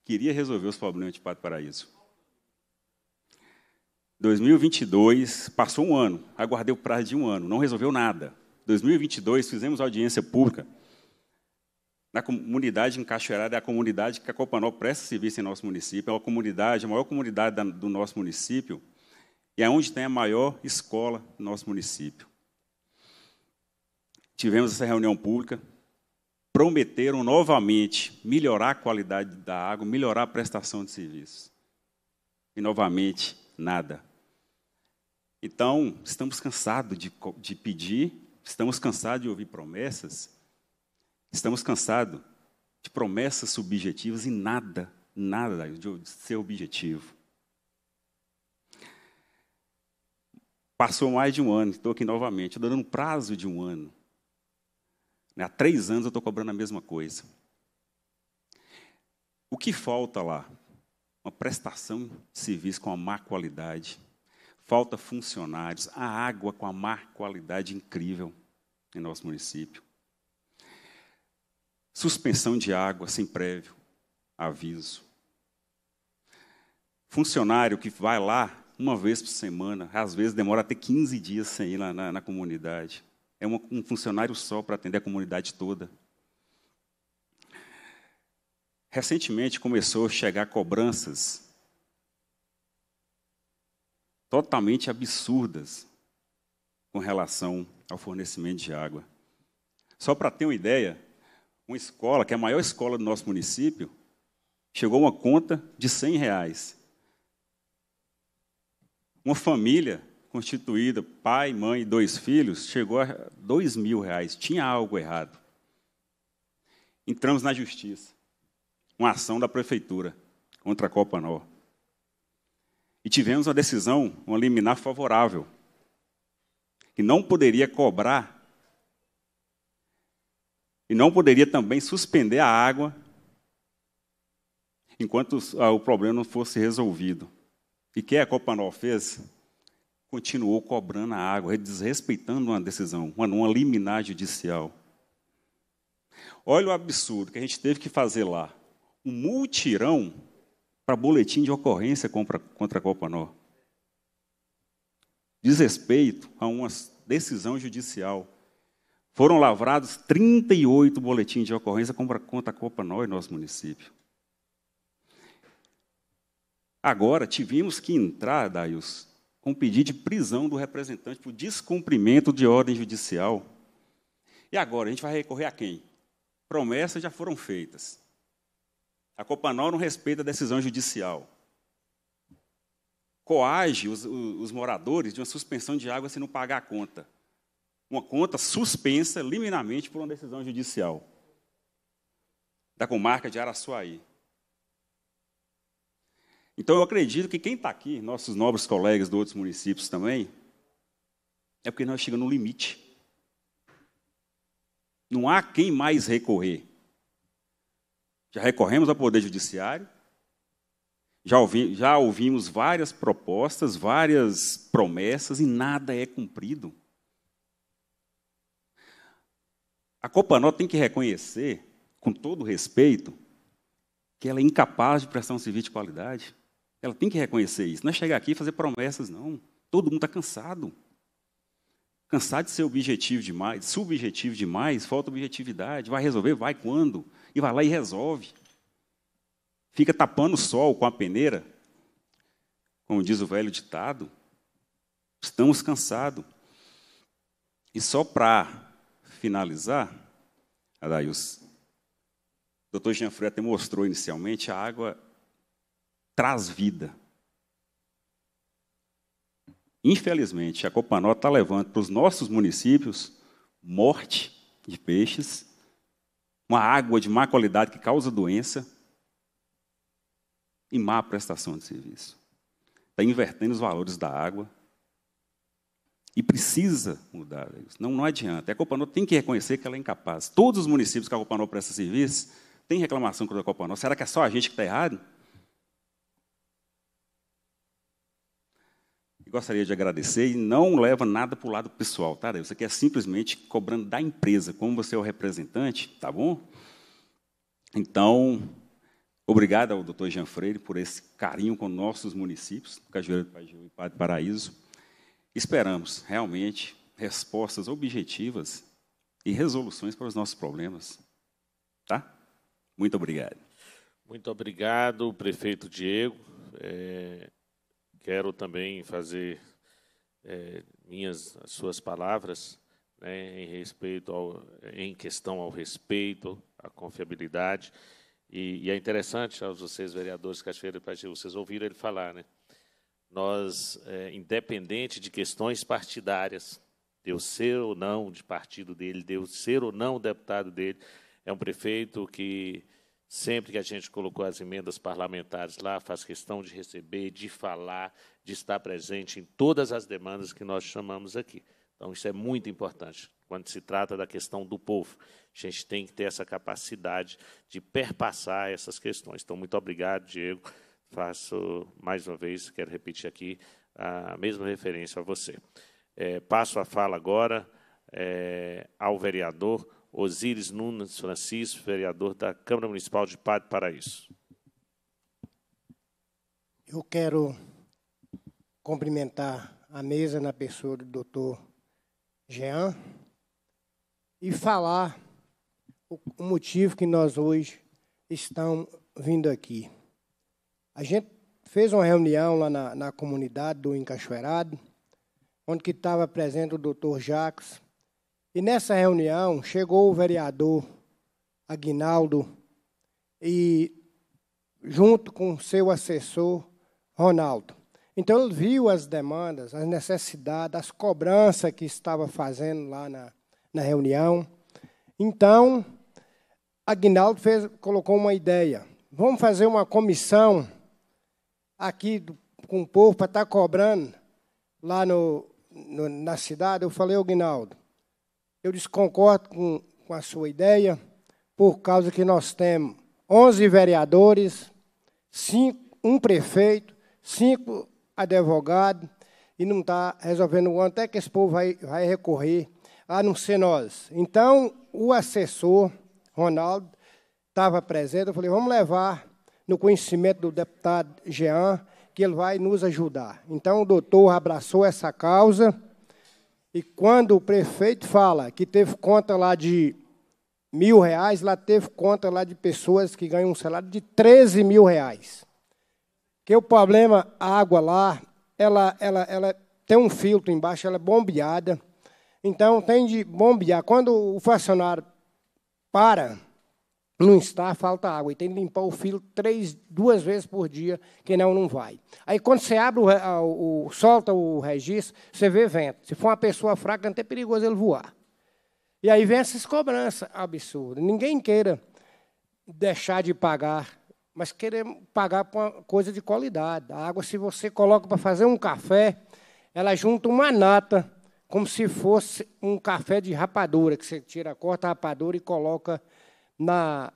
que iria resolver os problemas de Pato Paraíso. 2022, passou um ano, aguardei o prazo de um ano, não resolveu nada. 2022, fizemos audiência pública na comunidade encaixerada, é a comunidade que a Copanol presta serviço em nosso município, é a comunidade, a maior comunidade da, do nosso município, e é onde tem a maior escola do nosso município tivemos essa reunião pública, prometeram novamente melhorar a qualidade da água, melhorar a prestação de serviços. E novamente, nada. Então, estamos cansados de, de pedir, estamos cansados de ouvir promessas, estamos cansados de promessas subjetivas e nada, nada de ser objetivo. Passou mais de um ano, estou aqui novamente, estou dando um prazo de um ano. Né? Há três anos eu estou cobrando a mesma coisa. O que falta lá? Uma prestação de serviço com a má qualidade. Falta funcionários. A água com a má qualidade incrível em nosso município. Suspensão de água sem prévio aviso. Funcionário que vai lá uma vez por semana, às vezes demora até 15 dias sem ir lá na, na comunidade. É um funcionário só para atender a comunidade toda. Recentemente começou a chegar cobranças totalmente absurdas com relação ao fornecimento de água. Só para ter uma ideia, uma escola, que é a maior escola do nosso município, chegou uma conta de 100 reais. Uma família constituída, pai, mãe e dois filhos, chegou a dois mil reais. Tinha algo errado. Entramos na justiça. Uma ação da prefeitura contra a Copanor. E tivemos uma decisão, uma liminar favorável. que não poderia cobrar e não poderia também suspender a água enquanto o problema não fosse resolvido. E que a Copanol fez? continuou cobrando a água, desrespeitando uma decisão, uma, uma liminar judicial. Olha o absurdo que a gente teve que fazer lá. Um multirão para boletim de ocorrência contra, contra a Copanó. Desrespeito a uma decisão judicial. Foram lavrados 38 boletins de ocorrência contra, contra a Copanó e nosso município. Agora, tivemos que entrar, Daios, com pedido de prisão do representante por descumprimento de ordem judicial. E agora, a gente vai recorrer a quem? Promessas já foram feitas. A Copanol não respeita a decisão judicial. Coage os, os moradores de uma suspensão de água se não pagar a conta. Uma conta suspensa liminarmente por uma decisão judicial da comarca de Araçuaí. Então, eu acredito que quem está aqui, nossos nobres colegas de outros municípios também, é porque nós chegamos no limite. Não há quem mais recorrer. Já recorremos ao Poder Judiciário, já, ouvi, já ouvimos várias propostas, várias promessas e nada é cumprido. A Copanó tem que reconhecer, com todo respeito, que ela é incapaz de prestar um serviço de qualidade. Ela tem que reconhecer isso. Não é chegar aqui e fazer promessas, não. Todo mundo está cansado. Cansado de ser objetivo demais, subjetivo demais, falta objetividade. Vai resolver? Vai quando? E vai lá e resolve. Fica tapando o sol com a peneira, como diz o velho ditado. Estamos cansados. E só para finalizar, Adailson, o doutor Jean Frey até mostrou inicialmente, a água traz vida. Infelizmente, a Copanó está levando para os nossos municípios morte de peixes, uma água de má qualidade que causa doença e má prestação de serviço. Está invertendo os valores da água e precisa mudar isso. Não, não adianta. A Copanó tem que reconhecer que ela é incapaz. Todos os municípios que a Copanó presta serviço têm reclamação contra a Copanó. Será que é só a gente que está errado? E gostaria de agradecer e não leva nada para o lado pessoal, tá? aqui é simplesmente cobrando da empresa, como você é o representante, tá bom? Então, obrigado ao doutor Jean Freire por esse carinho com nossos municípios, Cajueiro do Pajeú e Padre Paraíso. Esperamos, realmente, respostas objetivas e resoluções para os nossos problemas, tá? Muito obrigado. Muito obrigado, prefeito Diego. É quero também fazer é, minhas suas palavras né, em respeito ao, em questão ao respeito, à confiabilidade. E, e é interessante aos vocês, vereadores Cachoeira e vocês ouviram ele falar, né? Nós, é, independente de questões partidárias, de eu ser ou não de partido dele, de eu ser ou não deputado dele, é um prefeito que Sempre que a gente colocou as emendas parlamentares lá, faz questão de receber, de falar, de estar presente em todas as demandas que nós chamamos aqui. Então, isso é muito importante quando se trata da questão do povo. A gente tem que ter essa capacidade de perpassar essas questões. Então, muito obrigado, Diego. Faço mais uma vez, quero repetir aqui, a mesma referência a você. É, passo a fala agora é, ao vereador Osíris Nunes Francisco, vereador da Câmara Municipal de Padre Paraíso. Eu quero cumprimentar a mesa na pessoa do doutor Jean e falar o motivo que nós hoje estamos vindo aqui. A gente fez uma reunião lá na, na comunidade do Encachoeirado, onde que estava presente o doutor Jacques, e nessa reunião chegou o vereador Aguinaldo e junto com seu assessor Ronaldo. Então ele viu as demandas, as necessidades, as cobranças que estava fazendo lá na, na reunião. Então, Aguinaldo fez, colocou uma ideia. Vamos fazer uma comissão aqui do, com o povo para estar tá cobrando lá no, no, na cidade. Eu falei, Aguinaldo, eu desconcordo com, com a sua ideia, por causa que nós temos 11 vereadores, cinco, um prefeito, cinco advogados, e não está resolvendo o ano, até que esse povo vai, vai recorrer, a não ser nós. Então, o assessor, Ronaldo, estava presente, eu falei, vamos levar no conhecimento do deputado Jean, que ele vai nos ajudar. Então, o doutor abraçou essa causa, e quando o prefeito fala que teve conta lá de mil reais, lá teve conta lá de pessoas que ganham um salário de 13 mil reais. Que o problema, a água lá, ela, ela, ela tem um filtro embaixo, ela é bombeada. Então, tem de bombear. Quando o funcionário para, não está, falta água. E tem que limpar o filtro três, duas vezes por dia, que não, não vai. Aí, quando você abre, o, o, o solta o registro, você vê vento. Se for uma pessoa fraca, é até perigoso ele voar. E aí vem essas cobranças absurdas. Ninguém queira deixar de pagar, mas querer pagar por uma coisa de qualidade. A água, se você coloca para fazer um café, ela junta uma nata, como se fosse um café de rapadura, que você tira, corta a rapadura e coloca na,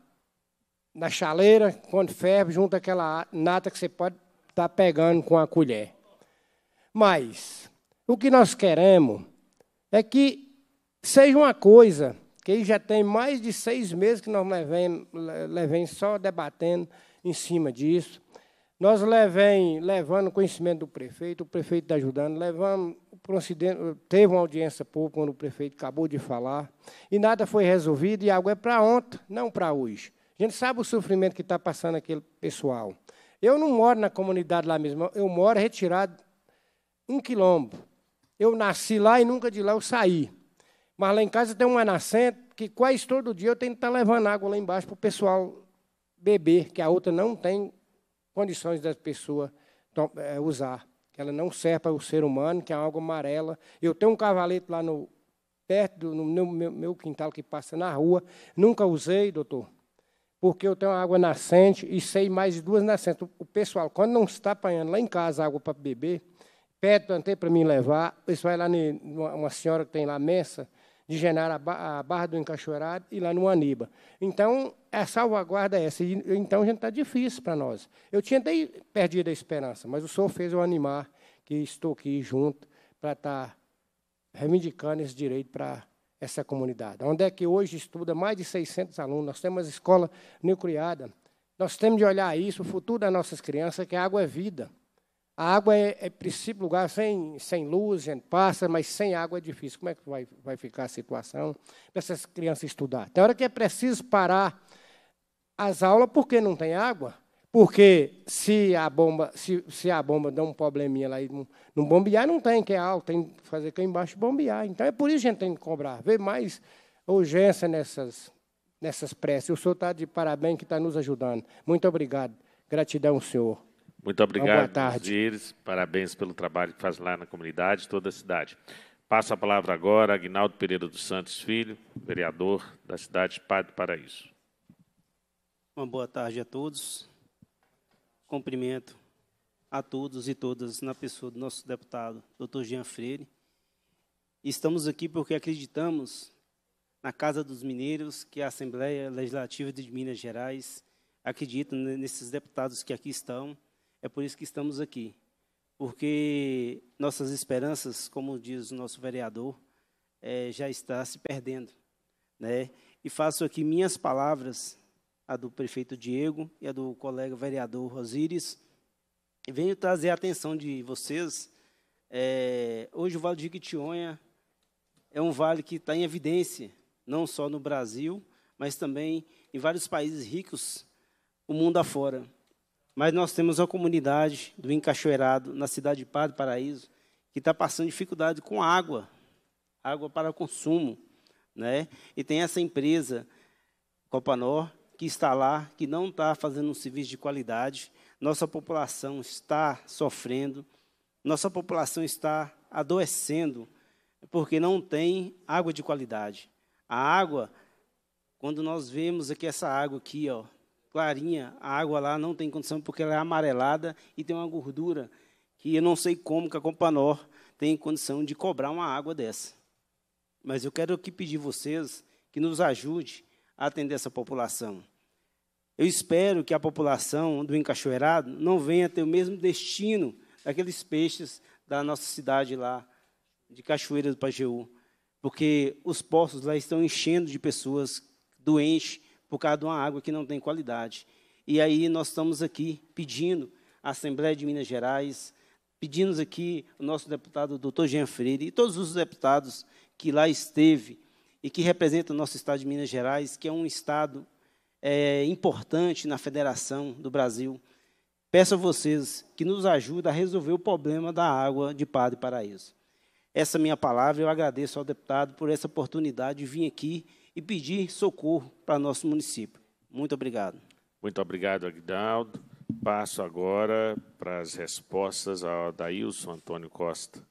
na chaleira, quando ferve, junto aquela nata que você pode estar tá pegando com a colher. Mas o que nós queremos é que seja uma coisa que já tem mais de seis meses que nós levemos, só debatendo em cima disso. Nós levem, levando conhecimento do prefeito, o prefeito está ajudando, levamos teve uma audiência pública quando o prefeito acabou de falar, e nada foi resolvido, e algo é para ontem, não para hoje. A gente sabe o sofrimento que está passando aquele pessoal. Eu não moro na comunidade lá mesmo, eu moro retirado um quilombo. Eu nasci lá e nunca de lá eu saí. Mas lá em casa tem uma nascente que quase todo dia eu tenho que estar tá levando água lá embaixo para o pessoal beber, que a outra não tem condições das pessoas eh, usar. Ela não serve para o ser humano, que é algo amarela. Eu tenho um cavalete lá no perto do no meu, meu quintal que passa na rua. Nunca usei, doutor, porque eu tenho água nascente e sei mais de duas nascentes. O pessoal, quando não está apanhando lá em casa água para beber, pede até para mim levar. Isso vai lá, numa, uma senhora que tem lá mensa, de Genara a Barra do Encaixurado e lá no Aniba. Então, a salvaguarda é essa. E, então, gente está difícil para nós. Eu tinha até perdido a esperança, mas o senhor fez eu animar que estou aqui junto para estar tá reivindicando esse direito para essa comunidade. Onde é que hoje estuda mais de 600 alunos, nós temos escola nucleada. Nós temos de olhar isso, o futuro das nossas crianças, que água é vida. A água é, é princípio lugar sem, sem luz, gente passa, mas sem água é difícil. Como é que vai, vai ficar a situação para essas crianças estudar? Tem hora que é preciso parar as aulas porque não tem água. Porque se a bomba, se, se a bomba dá um probleminha lá e não, não bombear, não tem que é alto, tem que fazer que é embaixo bombear. Então é por isso que a gente tem que cobrar. Ver mais urgência nessas, nessas preces. O senhor está de parabéns que está nos ajudando. Muito obrigado. Gratidão, senhor. Muito obrigado, boa tarde. Parabéns pelo trabalho que faz lá na comunidade, toda a cidade. Passa a palavra agora a Agnaldo Pereira dos Santos Filho, vereador da cidade de Padre Paraíso. Uma boa tarde a todos. Cumprimento a todos e todas na pessoa do nosso deputado, doutor Jean Freire. Estamos aqui porque acreditamos na Casa dos Mineiros que é a Assembleia Legislativa de Minas Gerais acredita nesses deputados que aqui estão é por isso que estamos aqui. Porque nossas esperanças, como diz o nosso vereador, é, já está se perdendo. Né? E faço aqui minhas palavras, a do prefeito Diego e a do colega vereador Rosíris. Venho trazer a atenção de vocês. É, hoje o Vale de Jequitinhonha é um vale que está em evidência, não só no Brasil, mas também em vários países ricos, o mundo afora. Mas nós temos uma comunidade do Encachoeirado, na cidade de Padre Paraíso, que está passando dificuldade com água, água para consumo. Né? E tem essa empresa, Copanor, que está lá, que não está fazendo um serviço de qualidade. Nossa população está sofrendo, nossa população está adoecendo, porque não tem água de qualidade. A água, quando nós vemos aqui essa água aqui, ó, clarinha, a água lá não tem condição porque ela é amarelada e tem uma gordura que eu não sei como que a Companor tem condição de cobrar uma água dessa. Mas eu quero aqui pedir vocês que nos ajude a atender essa população. Eu espero que a população do Encachoeirado não venha ter o mesmo destino daqueles peixes da nossa cidade lá, de Cachoeira do Pajeú, porque os poços lá estão enchendo de pessoas doentes por causa de uma água que não tem qualidade. E aí nós estamos aqui pedindo à Assembleia de Minas Gerais, pedimos aqui o nosso deputado doutor Jean Freire e todos os deputados que lá esteve e que representam o nosso estado de Minas Gerais, que é um estado é, importante na Federação do Brasil. Peço a vocês que nos ajudem a resolver o problema da água de Padre Paraíso. Essa é minha palavra, eu agradeço ao deputado por essa oportunidade de vir aqui e pedir socorro para nosso município. Muito obrigado. Muito obrigado, Aguinaldo. Passo agora para as respostas ao Adailson Antônio Costa.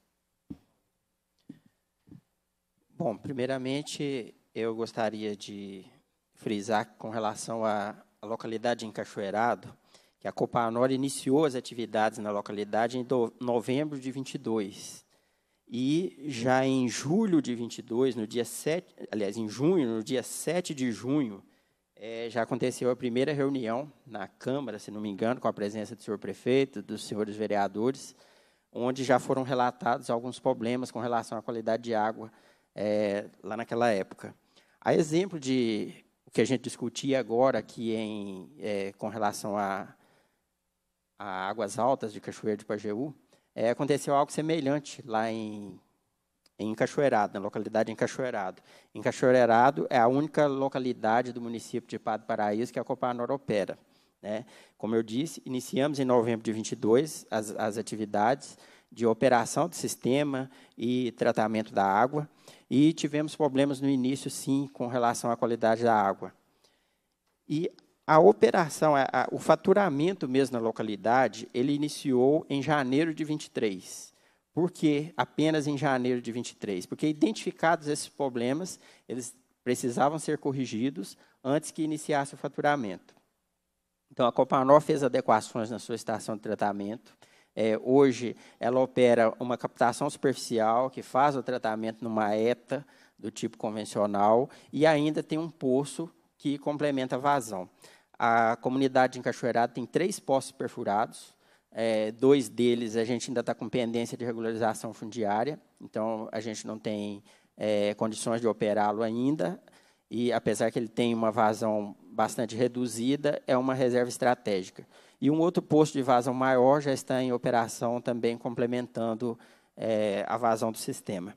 Bom, primeiramente, eu gostaria de frisar com relação à localidade em Cachoeirado, que a Copanor iniciou as atividades na localidade em novembro de 22 e já em julho de 22, no dia 7, aliás, em junho, no dia 7 de junho, é, já aconteceu a primeira reunião na Câmara, se não me engano, com a presença do senhor prefeito, dos senhores vereadores, onde já foram relatados alguns problemas com relação à qualidade de água é, lá naquela época. A exemplo de o que a gente discutia agora aqui em, é, com relação a, a águas altas de Cachoeira de Pajeú, é, aconteceu algo semelhante lá em, em Cachoeirado, na localidade de Cachoeirado. Em Cachoeirado é a única localidade do município de Padre Paraíso que é a Copanor opera. Né? Como eu disse, iniciamos em novembro de 22 as, as atividades de operação do sistema e tratamento da água, e tivemos problemas no início, sim, com relação à qualidade da água. E a operação, a, a, o faturamento mesmo na localidade, ele iniciou em janeiro de 23. Por que apenas em janeiro de 23? Porque identificados esses problemas, eles precisavam ser corrigidos antes que iniciasse o faturamento. Então, a Copanor fez adequações na sua estação de tratamento. É, hoje, ela opera uma captação superficial, que faz o tratamento numa ETA do tipo convencional, e ainda tem um poço que complementa a vazão. A comunidade Cachoeirada tem três poços perfurados. É, dois deles a gente ainda está com pendência de regularização fundiária, então a gente não tem é, condições de operá-lo ainda. E apesar que ele tem uma vazão bastante reduzida, é uma reserva estratégica. E um outro posto de vazão maior já está em operação também complementando é, a vazão do sistema.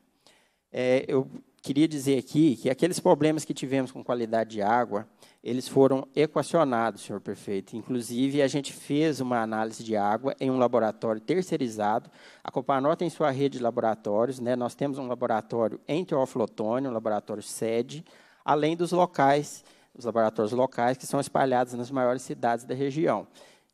É, eu queria dizer aqui que aqueles problemas que tivemos com qualidade de água, eles foram equacionados, senhor prefeito. Inclusive, a gente fez uma análise de água em um laboratório terceirizado. A Copanó tem sua rede de laboratórios, né? Nós temos um laboratório em Teoflotone, um laboratório sede, além dos locais, os laboratórios locais que são espalhados nas maiores cidades da região.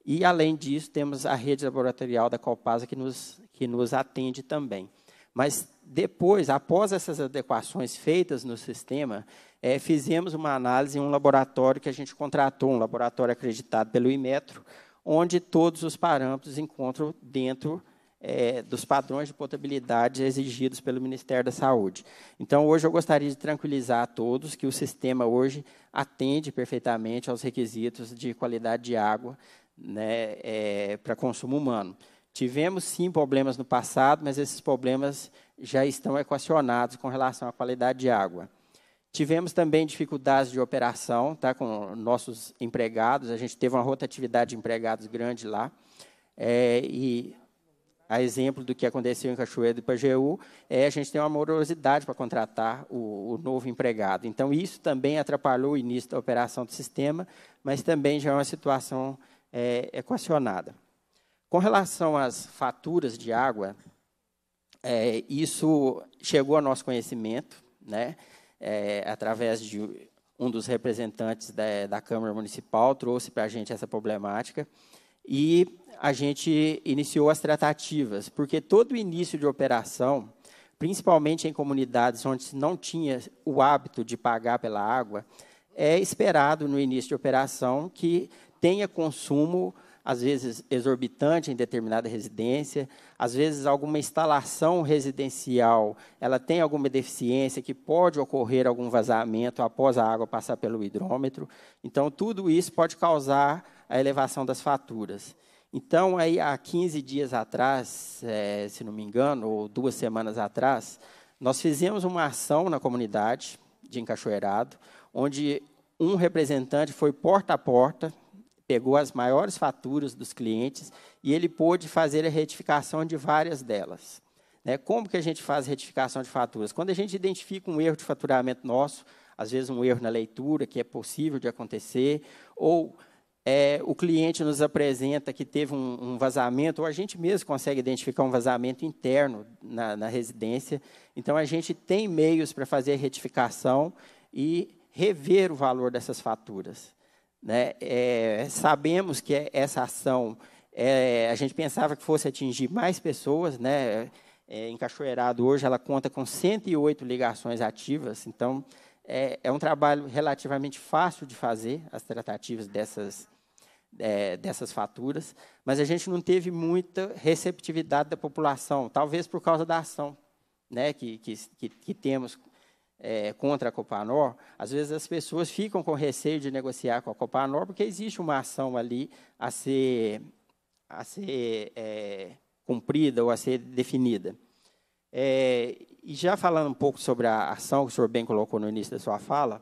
E além disso, temos a rede laboratorial da Copasa que nos que nos atende também. Mas depois, após essas adequações feitas no sistema, é, fizemos uma análise em um laboratório que a gente contratou, um laboratório acreditado pelo Imetro, onde todos os parâmetros encontram dentro é, dos padrões de potabilidade exigidos pelo Ministério da Saúde. Então, hoje eu gostaria de tranquilizar a todos que o sistema hoje atende perfeitamente aos requisitos de qualidade de água né, é, para consumo humano. Tivemos sim problemas no passado, mas esses problemas já estão equacionados com relação à qualidade de água. Tivemos também dificuldades de operação tá, com nossos empregados. A gente teve uma rotatividade de empregados grande lá. É, e a exemplo do que aconteceu em Cachoeira do Ipajeú, é, a gente tem uma morosidade para contratar o, o, novo empregado. Então, isso também atrapalhou o início da operação do sistema, mas também já é uma situação é, equacionada. Com relação às faturas de água, é, isso chegou ao nosso conhecimento, né? é, através de um dos representantes da, da Câmara Municipal, trouxe para a gente essa problemática e a gente iniciou as tratativas, porque todo início de operação, principalmente em comunidades onde não tinha o hábito de pagar pela água, é esperado no início de operação que tenha consumo às vezes exorbitante em determinada residência, às vezes alguma instalação residencial, ela tem alguma deficiência que pode ocorrer algum vazamento após a água passar pelo hidrômetro. Então tudo isso pode causar a elevação das faturas. Então aí há 15 dias atrás, é, se não me engano, ou duas semanas atrás, nós fizemos uma ação na comunidade de Encachoeirado, onde um representante foi porta a porta pegou as maiores faturas dos clientes e ele pôde fazer a retificação de várias delas. Né? Como que a gente faz retificação de faturas? Quando a gente identifica um erro de faturamento nosso, às vezes um erro na leitura, que é possível de acontecer, ou é, o cliente nos apresenta que teve um, um, vazamento, ou a gente mesmo consegue identificar um vazamento interno na, na residência. Então, a gente tem meios para fazer a retificação e rever o valor dessas faturas. Né? É, sabemos que é, essa ação, é, a gente pensava que fosse atingir mais pessoas, né? É, em Cachoeirado hoje ela conta com 108 ligações ativas, então é, é um trabalho relativamente fácil de fazer, as tratativas dessas, é, dessas faturas, mas a gente não teve muita receptividade da população, talvez por causa da ação né, que, que, que temos é, contra a Copanor, às vezes as pessoas ficam com receio de negociar com a Copanor, porque existe uma ação ali a ser, a ser é, cumprida ou a ser definida. É, e já falando um pouco sobre a ação que o senhor bem colocou no início da sua fala,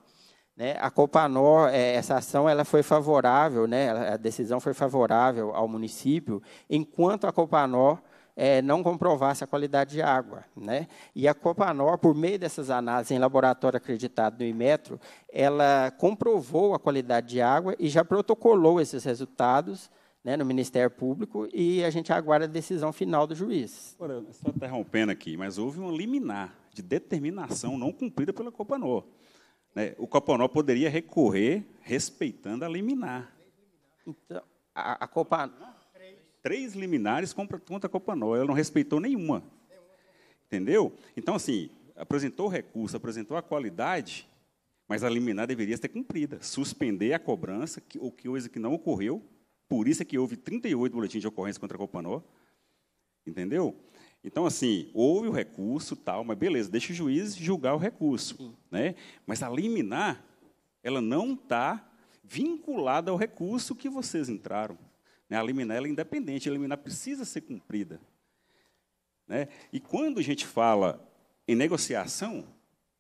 né, a Copanor, é, essa ação ela foi favorável, né, a decisão foi favorável ao município, enquanto a Copanor é, não comprovasse a qualidade de água. Né? E a Copanor, por meio dessas análises em laboratório acreditado no Imetro, ela comprovou a qualidade de água e já protocolou esses resultados né, no Ministério Público e a gente aguarda a decisão final do juiz. Estou interrompendo aqui, mas houve uma liminar de determinação não cumprida pela Copanor. Né? O Copanor poderia recorrer respeitando a liminar. Então, a, a Copanor três liminares contra, contra a Copanol. Ela não respeitou nenhuma. Entendeu? Então, assim, apresentou o recurso, apresentou a qualidade, mas a liminar deveria ser cumprida. Suspender a cobrança, que, o que coisa que não ocorreu. Por isso é que houve 38 boletins de ocorrência contra a Copanol. Entendeu? Então, assim, houve o recurso, tal, mas beleza, deixa o juiz julgar o recurso. Né? Mas a liminar, ela não está vinculada ao recurso que vocês entraram. A né? liminar é independente, a liminar precisa ser cumprida. Né? E quando a gente fala em negociação,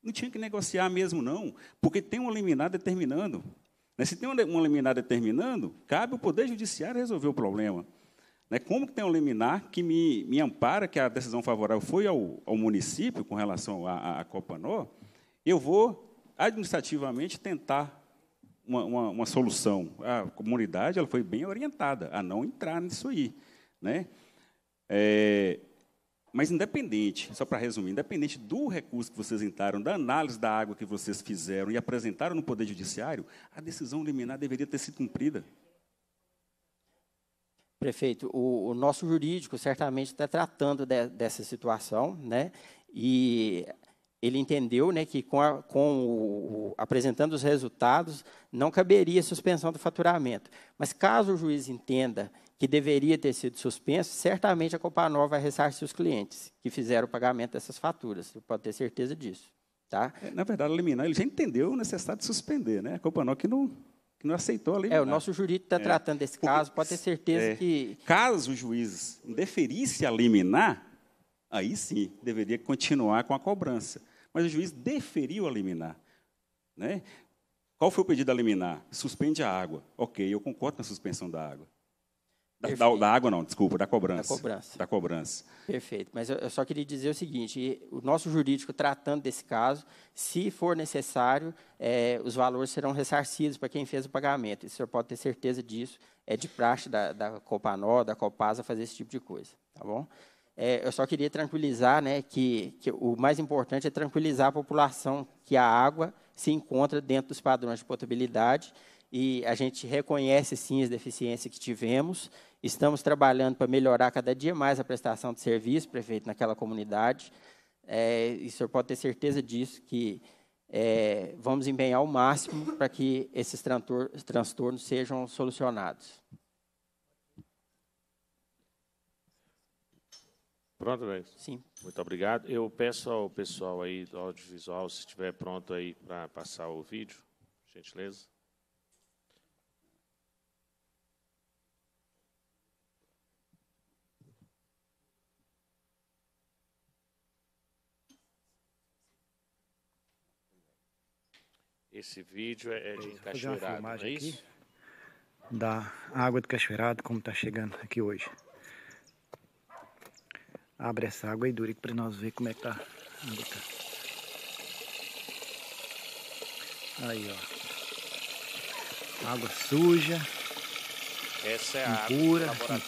não tinha que negociar mesmo, não, porque tem uma liminar determinando. Né? Se tem uma liminar determinando, cabe o Poder Judiciário resolver o problema. Né? Como que tem uma liminar que me, me ampara que a decisão favorável foi ao, ao município com relação à Copanor, eu vou administrativamente tentar uma, uma, uma, solução. A comunidade ela foi bem orientada a não entrar nisso aí. Né? É, mas independente, só para resumir, independente do recurso que vocês entraram, da análise da água que vocês fizeram e apresentaram no Poder Judiciário, a decisão liminar deveria ter sido cumprida. Prefeito, o, o nosso jurídico certamente está tratando de, dessa situação, né? E ele entendeu né, que com, a, com o, apresentando os resultados não caberia suspensão do faturamento. Mas caso o juiz entenda que deveria ter sido suspenso, certamente a Copanor vai ressarcir os clientes que fizeram o pagamento dessas faturas. Você pode ter certeza disso. Tá? É, na verdade, a liminar ele já entendeu o necessidade de suspender, né? A Copanor que não que não aceitou a liminar. É, o nosso jurídico está é. tratando desse caso, Porque, pode ter certeza é, que... Caso o juiz deferisse a liminar, Aí sim, deveria continuar com a cobrança. Mas o juiz deferiu a liminar. Né? Qual foi o pedido a liminar? Suspende a água. Ok, eu concordo com a suspensão da água. Da, da, da, água não, desculpa, da cobrança. Da cobrança. Da cobrança. Perfeito. Mas eu, eu só queria dizer o seguinte: o nosso jurídico tratando desse caso, se for necessário, é, os valores serão ressarcidos para quem fez o pagamento. E o senhor pode ter certeza disso. É de praxe da, da Copanó, da Copasa fazer esse tipo de coisa. Tá bom? É, eu só queria tranquilizar, né, que, que o mais importante é tranquilizar a população que a água se encontra dentro dos padrões de potabilidade e a gente reconhece sim as deficiências que tivemos. Estamos trabalhando para melhorar cada dia mais a prestação de serviço, prefeito, naquela comunidade. É, e o senhor pode ter certeza disso, que é, vamos empenhar o máximo para que esses transtornos sejam solucionados. Pronto, velho? É Sim. Muito obrigado. Eu peço ao pessoal aí do audiovisual, se estiver pronto aí para passar o vídeo, gentileza. Esse vídeo é, é de Cachoeirado, não é isso? Da água do Cachoeirado, como está chegando aqui hoje. Abre essa água e dura para nós ver como é que tá a água. Tá. Aí, ó. Água suja. Essa é a impura, água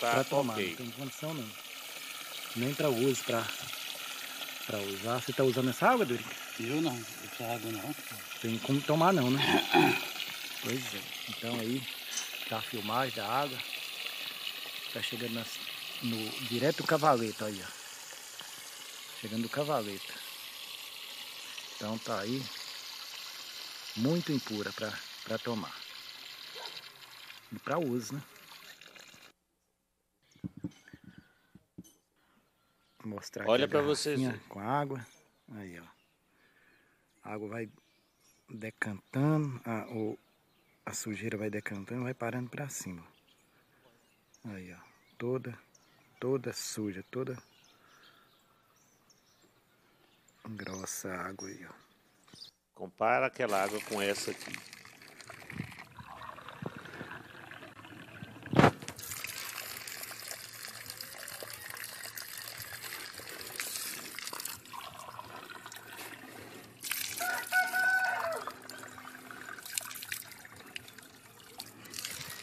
para tomar. Okay. Não tem condição não. Nem para uso, para para usar. Você tá usando essa água, Durica? Eu não, essa água não. Tem como tomar não, né? pois é. Então aí, tá a filmagem da água. Tá chegando nas no, direto do cavaleto aí, ó. Chegando do cavaleto. Então tá aí muito impura para tomar. E para uso, né? mostrar Olha para vocês com água. Aí, ó. A água vai decantando, a, a sujeira vai decantando, vai parando para cima. Aí, ó. Toda toda suja, toda grossa a água aí, ó. Compara aquela água com essa aqui.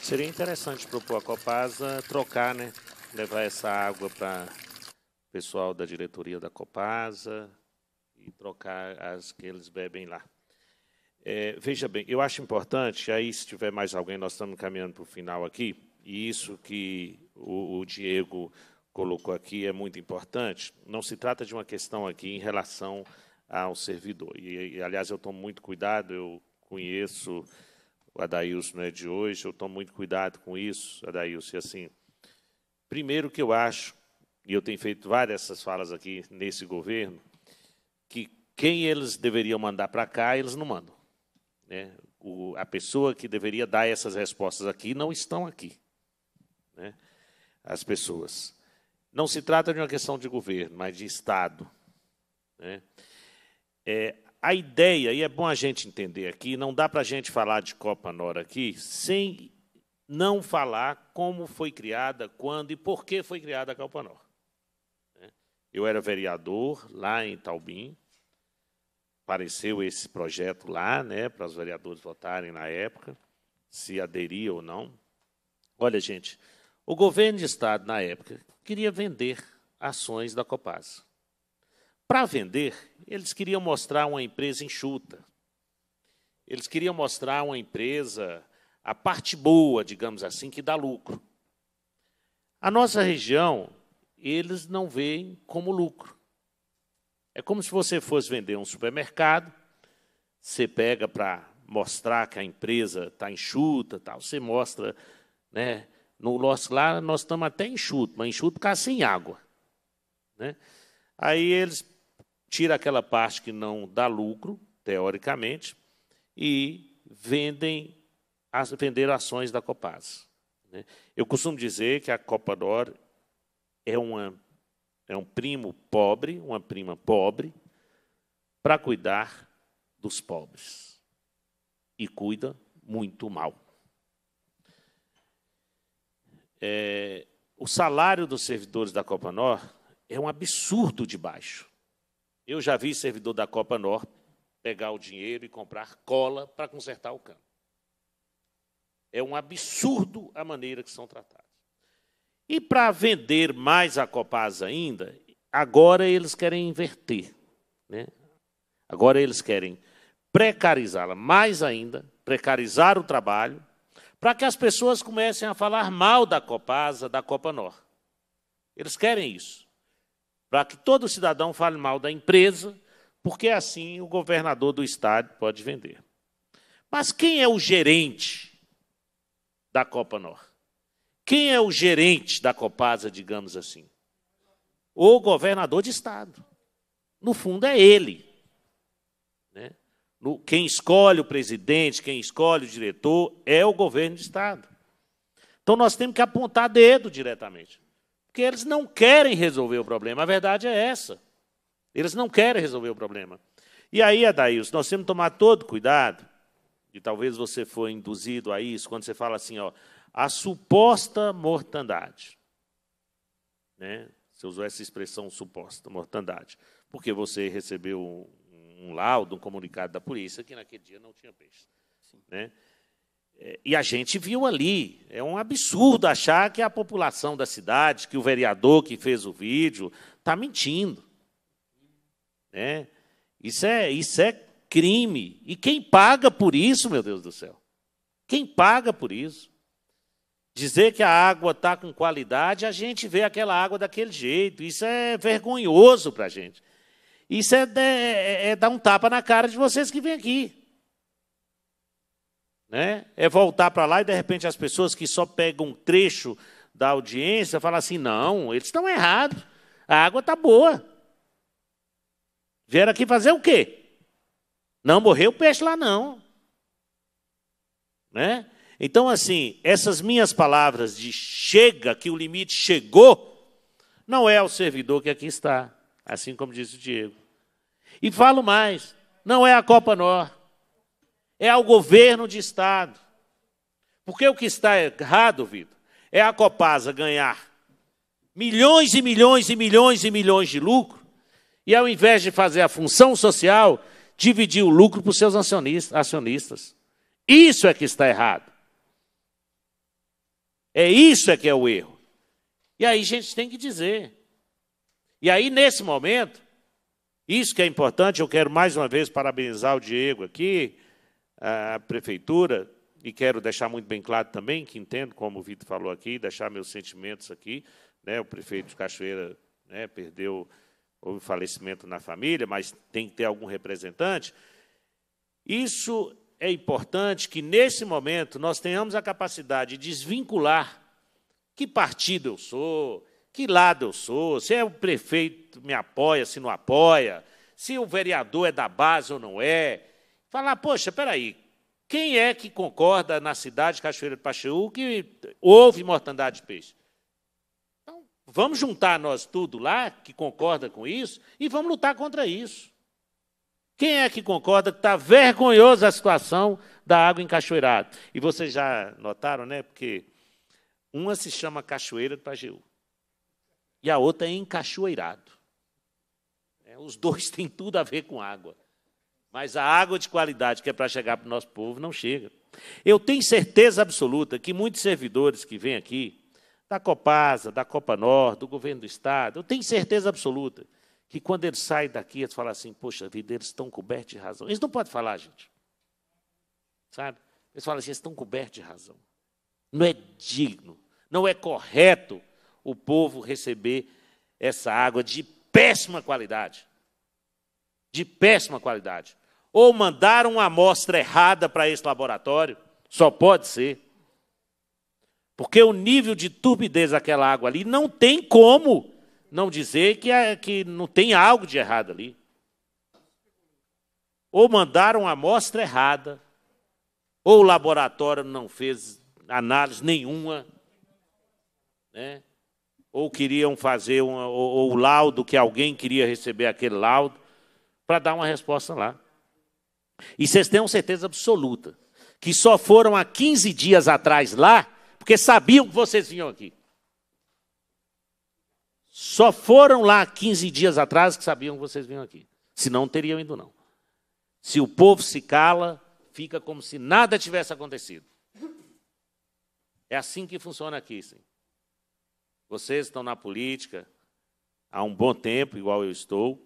Seria interessante propor a Copasa trocar, né? levar essa água para o pessoal da diretoria da Copasa e trocar as que eles bebem lá. É, veja bem, eu acho importante, aí se tiver mais alguém, nós estamos caminhando para o final aqui, e isso que o, o Diego colocou aqui é muito importante. Não se trata de uma questão aqui em relação ao servidor. E, e aliás, eu tomo muito cuidado, eu conheço o Adailson, não é de hoje, eu tomo muito cuidado com isso, Adailson, e assim, Primeiro que eu acho, e eu tenho feito várias essas falas aqui nesse governo, que quem eles deveriam mandar para cá, eles não mandam. Né? O, a pessoa que deveria dar essas respostas aqui não estão aqui. Né? As pessoas. Não se trata de uma questão de governo, mas de Estado. Né? É, a ideia, e é bom a gente entender aqui, não dá para a gente falar de Copa Nora aqui sem não falar como foi criada, quando e por que foi criada a Calpanor. Né? Eu era vereador lá em Taubim, apareceu esse projeto lá, né, para os vereadores votarem na época, se aderia ou não. Olha, gente, o governo de estado na época queria vender ações da Copasa. Para vender, eles queriam mostrar uma empresa enxuta. Eles queriam mostrar uma empresa a parte boa, digamos assim, que dá lucro. A nossa região, eles não veem como lucro. É como se você fosse vender um supermercado, você pega para mostrar que a empresa está enxuta, tal, você mostra, né? No nosso lá nós estamos até enxuto, mas enxuto cá sem água, né? Aí eles tiram aquela parte que não dá lucro, teoricamente, e vendem vender ações da Copasa. Né? Eu costumo dizer que a Copa d'Or é, uma, é um primo pobre, uma prima pobre, para cuidar dos pobres. E cuida muito mal. É, o salário dos servidores da Copa Nor é um absurdo de baixo. Eu já vi servidor da Copa Nor pegar o dinheiro e comprar cola para consertar o campo. É um absurdo a maneira que são tratados. E para vender mais a Copasa ainda, agora eles querem inverter. Né? Agora eles querem precarizá-la mais ainda, precarizar o trabalho, para que as pessoas comecem a falar mal da Copasa, da Copa Nor. Eles querem isso. Para que todo cidadão fale mal da empresa, porque assim o governador do estado pode vender. Mas quem é o gerente da Copa Nor. Quem é o gerente da Copasa, digamos assim? O governador de estado. No fundo, é ele. Né? No, quem escolhe o presidente, quem escolhe o diretor, é o governo de estado. Então, nós temos que apontar dedo diretamente. Porque eles não querem resolver o problema. A verdade é essa. Eles não querem resolver o problema. E aí, Adailson, nós temos que tomar todo cuidado e talvez você foi induzido a isso, quando você fala assim, ó, a suposta mortandade. Né? Você usou essa expressão suposta mortandade, porque você recebeu um, um laudo, um comunicado da polícia que naquele dia não tinha peixe. Sim. Né? É, e a gente viu ali, é um absurdo achar que a população da cidade, que o vereador que fez o vídeo, está mentindo. Né? Isso, é, isso é crime. E quem paga por isso, meu Deus do céu? Quem paga por isso? Dizer que a água está com qualidade, a gente vê aquela água daquele jeito. Isso é vergonhoso para a gente. Isso é, é, é, é, dar um tapa na cara de vocês que vêm aqui. Né? É voltar para lá e, de repente, as pessoas que só pegam um trecho da audiência falam assim: não, eles estão errados. A água está boa. Vieram aqui fazer o quê? Não morreu o peixe lá, não. Né? Então, assim, essas minhas palavras de chega, que o limite chegou, não é ao servidor que aqui está, assim como disse o Diego. E falo mais: não é a Copa Nor, é ao governo de Estado. Porque o que está errado, Vitor, é a Copasa ganhar milhões e milhões e milhões e milhões de lucro, e ao invés de fazer a função social, dividir o lucro para os seus acionistas. Isso é que está errado. É isso é que é o erro. E aí a gente tem que dizer. E aí, nesse momento, isso que é importante, eu quero mais uma vez parabenizar o Diego aqui, a prefeitura, e quero deixar muito bem claro também, que entendo, como o Vitor falou aqui, deixar meus sentimentos aqui. Né, o prefeito de Cachoeira né, perdeu houve falecimento na família, mas tem que ter algum representante. Isso é importante que, nesse momento, nós tenhamos a capacidade de desvincular que partido eu sou, que lado eu sou, se é o prefeito me apoia, se não apoia, se o vereador é da base ou não é. Falar, poxa, espera aí, quem é que concorda na cidade de Cachoeira do Pacheú que houve mortandade de peixe? Vamos juntar nós tudo lá, que concorda com isso, e vamos lutar contra isso. Quem é que concorda que está vergonhosa a situação da água em Cachoeirado? E vocês já notaram, né? Porque uma se chama Cachoeira do Pajeú e a outra é Encachoeirado. É, os dois têm tudo a ver com água. Mas a água de qualidade que é para chegar para o nosso povo não chega. Eu tenho certeza absoluta que muitos servidores que vêm aqui da Copasa, da Copa Norte, do governo do Estado. Eu tenho certeza absoluta que quando eles saem daqui, eles falam assim: poxa vida, eles estão cobertos de razão. Eles não podem falar, gente. Sabe? Eles falam assim: eles estão cobertos de razão. Não é digno, não é correto o povo receber essa água de péssima qualidade. De péssima qualidade. Ou mandaram uma amostra errada para esse laboratório, só pode ser porque o nível de turbidez daquela água ali não tem como não dizer que, é, que não tem algo de errado ali. Ou mandaram a amostra errada, ou o laboratório não fez análise nenhuma, né? ou queriam fazer um ou, ou o laudo que alguém queria receber aquele laudo para dar uma resposta lá. E vocês têm uma certeza absoluta que só foram há 15 dias atrás lá porque sabiam que vocês vinham aqui. Só foram lá 15 dias atrás que sabiam que vocês vinham aqui. Senão não teriam ido, não. Se o povo se cala, fica como se nada tivesse acontecido. É assim que funciona aqui, sim. Vocês estão na política há um bom tempo, igual eu estou,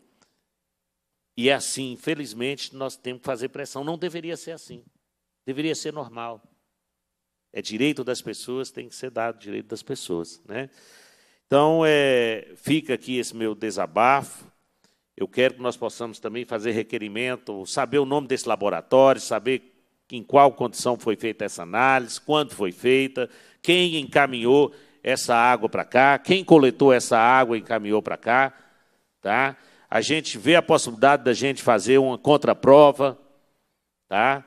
e é assim, infelizmente, nós temos que fazer pressão. Não deveria ser assim. Deveria ser normal. É direito das pessoas, tem que ser dado direito das pessoas. Né? Então, é, fica aqui esse meu desabafo. Eu quero que nós possamos também fazer requerimento, saber o nome desse laboratório, saber em qual condição foi feita essa análise, quando foi feita, quem encaminhou essa água para cá, quem coletou essa água e encaminhou para cá, tá? A gente vê a possibilidade da gente fazer uma contraprova, tá?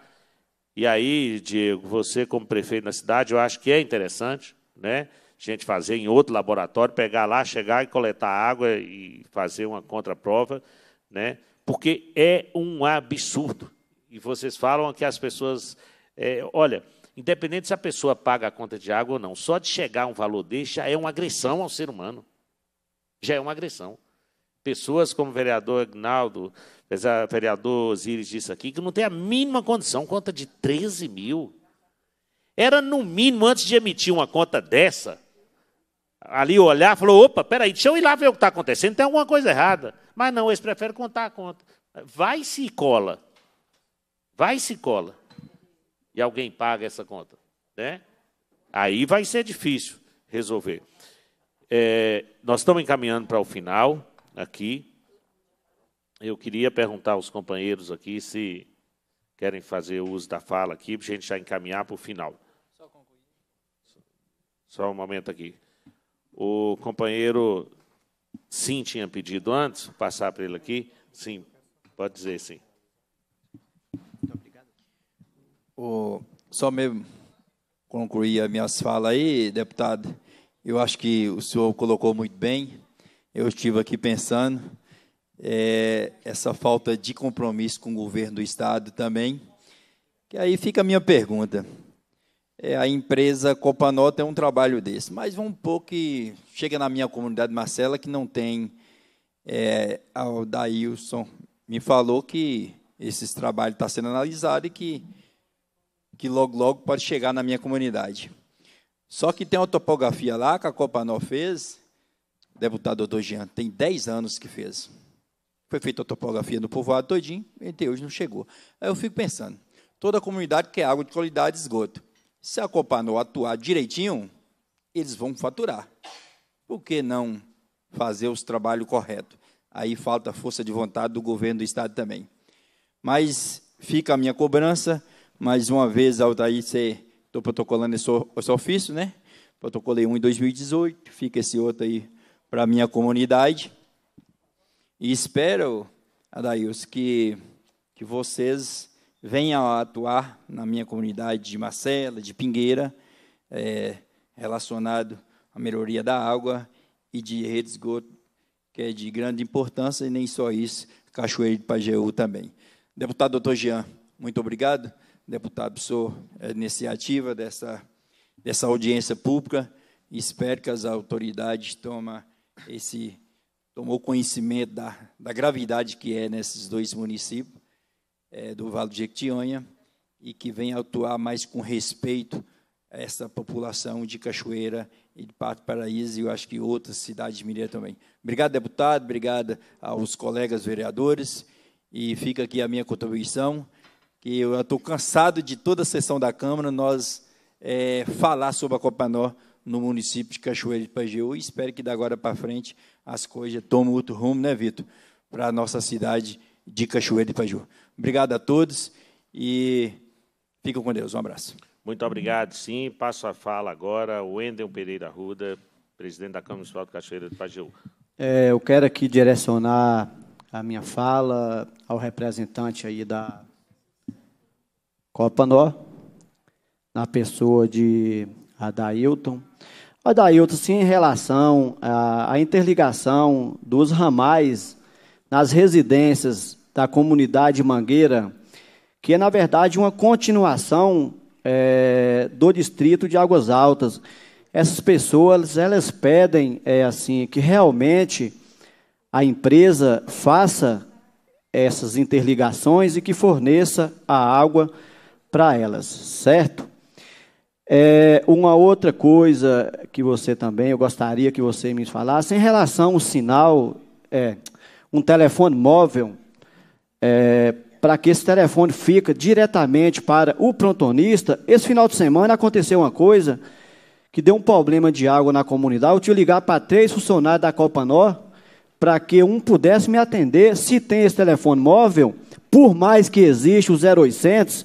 E aí, Diego, você como prefeito da cidade, eu acho que é interessante, né? A gente fazer em outro laboratório, pegar lá, chegar e coletar água e fazer uma contraprova, né? Porque é um absurdo. E vocês falam que as pessoas, é, olha, independente se a pessoa paga a conta de água ou não, só de chegar a um valor desse já é uma agressão ao ser humano. Já é uma agressão pessoas como o vereador Agnaldo, o vereador Osiris disse aqui, que não tem a mínima condição, conta de 13 mil. Era no mínimo, antes de emitir uma conta dessa, ali olhar, falou, opa, peraí, deixa eu ir lá ver o que está acontecendo, tem alguma coisa errada. Mas não, eles preferem contar a conta. Vai se cola. Vai se cola. E alguém paga essa conta. Né? Aí vai ser difícil resolver. É, nós estamos encaminhando para o final aqui. Eu queria perguntar aos companheiros aqui se querem fazer uso da fala aqui, para a gente já encaminhar para o final. Só Só um momento aqui. O companheiro Sim tinha pedido antes, passar para ele aqui. Sim, pode dizer sim. Muito obrigado. O, só mesmo concluir as minhas falas aí, deputado. Eu acho que o senhor colocou muito bem eu estive aqui pensando, é, essa falta de compromisso com o governo do Estado também. Que aí fica a minha pergunta. É, a empresa Copanó tem é um trabalho desse, mas vamos pôr que chega na minha comunidade, Marcela, que não tem. É, o Daílson me falou que esse trabalho está sendo analisado e que, que logo, logo pode chegar na minha comunidade. Só que tem uma topografia lá que a Copanó fez, deputado doutor Jean, tem 10 anos que fez. Foi feita a topografia no povoado todinho, e até hoje não chegou. Aí eu fico pensando, toda a comunidade quer água de qualidade e esgoto. Se a Copanol atuar direitinho, eles vão faturar. Por que não fazer os trabalhos corretos? Aí falta força de vontade do governo do Estado também. Mas fica a minha cobrança, mais uma vez, Altair, estou protocolando esse ofício, né? Protocolei um em 2018, fica esse outro aí para a minha comunidade. E espero, Adails, que, que vocês venham a atuar na minha comunidade de Marcela, de Pingueira, é, relacionado à melhoria da água e de rede de esgoto, que é de grande importância, e nem só isso, Cachoeiro de Pajeú também. Deputado doutor Jean, muito obrigado, deputado, sou é, iniciativa dessa, dessa audiência pública, espero que as autoridades tomem esse tomou conhecimento da, da gravidade que é nesses dois municípios é, do Vale do Jequitinhonha e que vem atuar mais com respeito a essa população de Cachoeira e de Pato Paraíso e eu acho que outras cidades mineiras também. Obrigado, deputado, obrigado aos colegas vereadores e fica aqui a minha contribuição, que eu estou cansado de toda a sessão da Câmara nós é, falar sobre a Copa no município de Cachoeira de Pajeú e espero que da agora para frente as coisas tomem outro rumo, né, Vitor? Para a nossa cidade de Cachoeira de Pajeú. Obrigado a todos e fiquem com Deus. Um abraço. Muito obrigado, sim. Passo a fala agora o Wendel Pereira Ruda, presidente da Câmara Municipal de Cachoeira de Pajeú. É, eu quero aqui direcionar a minha fala ao representante aí da Copa Nó, na pessoa de Adailton. Adailton, sim, em relação à, à interligação dos ramais nas residências da comunidade Mangueira, que é, na verdade, uma continuação é, do distrito de Águas Altas. Essas pessoas, elas pedem, é, assim, que realmente a empresa faça essas interligações e que forneça a água para elas, certo? É, uma outra coisa que você também, eu gostaria que você me falasse, em relação ao sinal, é, um telefone móvel, é, para que esse telefone fica diretamente para o prontonista, esse final de semana aconteceu uma coisa que deu um problema de água na comunidade, eu tive que ligar para três funcionários da Copanó, para que um pudesse me atender, se tem esse telefone móvel, por mais que exista o 0800,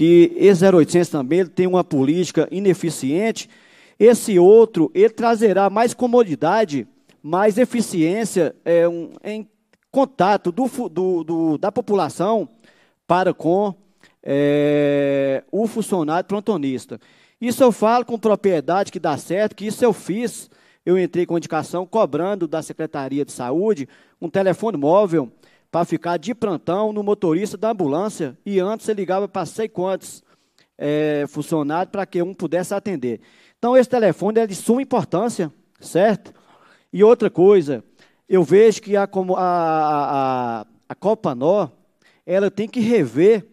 que esse 0800 também tem uma política ineficiente. Esse outro, ele trazerá mais comodidade, mais eficiência é, um, em contato do, do, do, da população para com é, o funcionário plantonista. Isso eu falo com propriedade que dá certo, que isso eu fiz. Eu entrei com indicação cobrando da Secretaria de Saúde um telefone móvel para ficar de plantão no motorista da ambulância e antes você ligava para sei quantos é, funcionários para que um pudesse atender. Então, esse telefone é de suma importância, certo? E outra coisa, eu vejo que a, a, a, a Copanó, ela tem que rever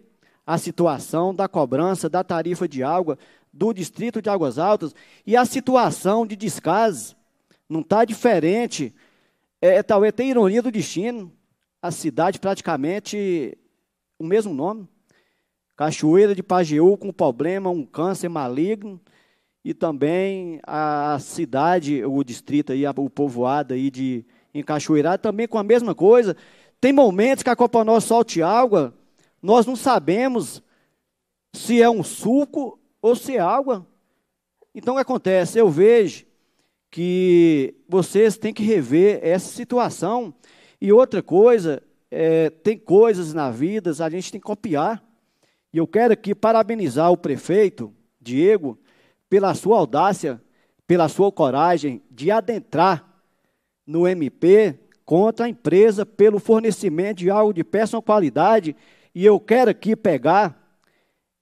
a situação da cobrança da tarifa de água do distrito de Águas Altas e a situação de descaso não está diferente. É, talvez tenha ironia do destino a cidade praticamente o mesmo nome. Cachoeira de Pajeú com problema, um câncer maligno, e também a cidade, o distrito aí, o povoado aí de Encachoeirada, também com a mesma coisa. Tem momentos que a Copa Nós solte água, nós não sabemos se é um suco ou se é água. Então o que acontece? Eu vejo que vocês têm que rever essa situação. E outra coisa, é, tem coisas na vida, a gente tem que copiar. E eu quero aqui parabenizar o prefeito, Diego, pela sua audácia, pela sua coragem de adentrar no MP contra a empresa pelo fornecimento de algo de péssima qualidade. E eu quero aqui pegar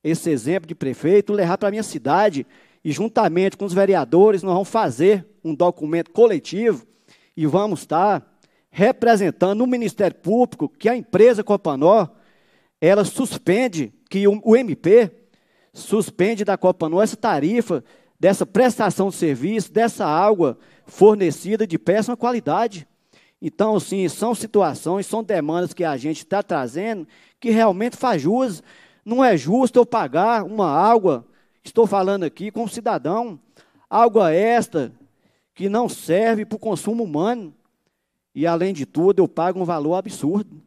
esse exemplo de prefeito, levar para a minha cidade e, juntamente com os vereadores, nós vamos fazer um documento coletivo e vamos estar representando o Ministério Público que a empresa Copanó, ela suspende, que o MP suspende da Copanó essa tarifa dessa prestação de serviço, dessa água fornecida de péssima qualidade. Então, sim, são situações, são demandas que a gente está trazendo que realmente faz jus. Não é justo eu pagar uma água, estou falando aqui como cidadão, água esta que não serve para o consumo humano. E além de tudo, eu pago um valor absurdo.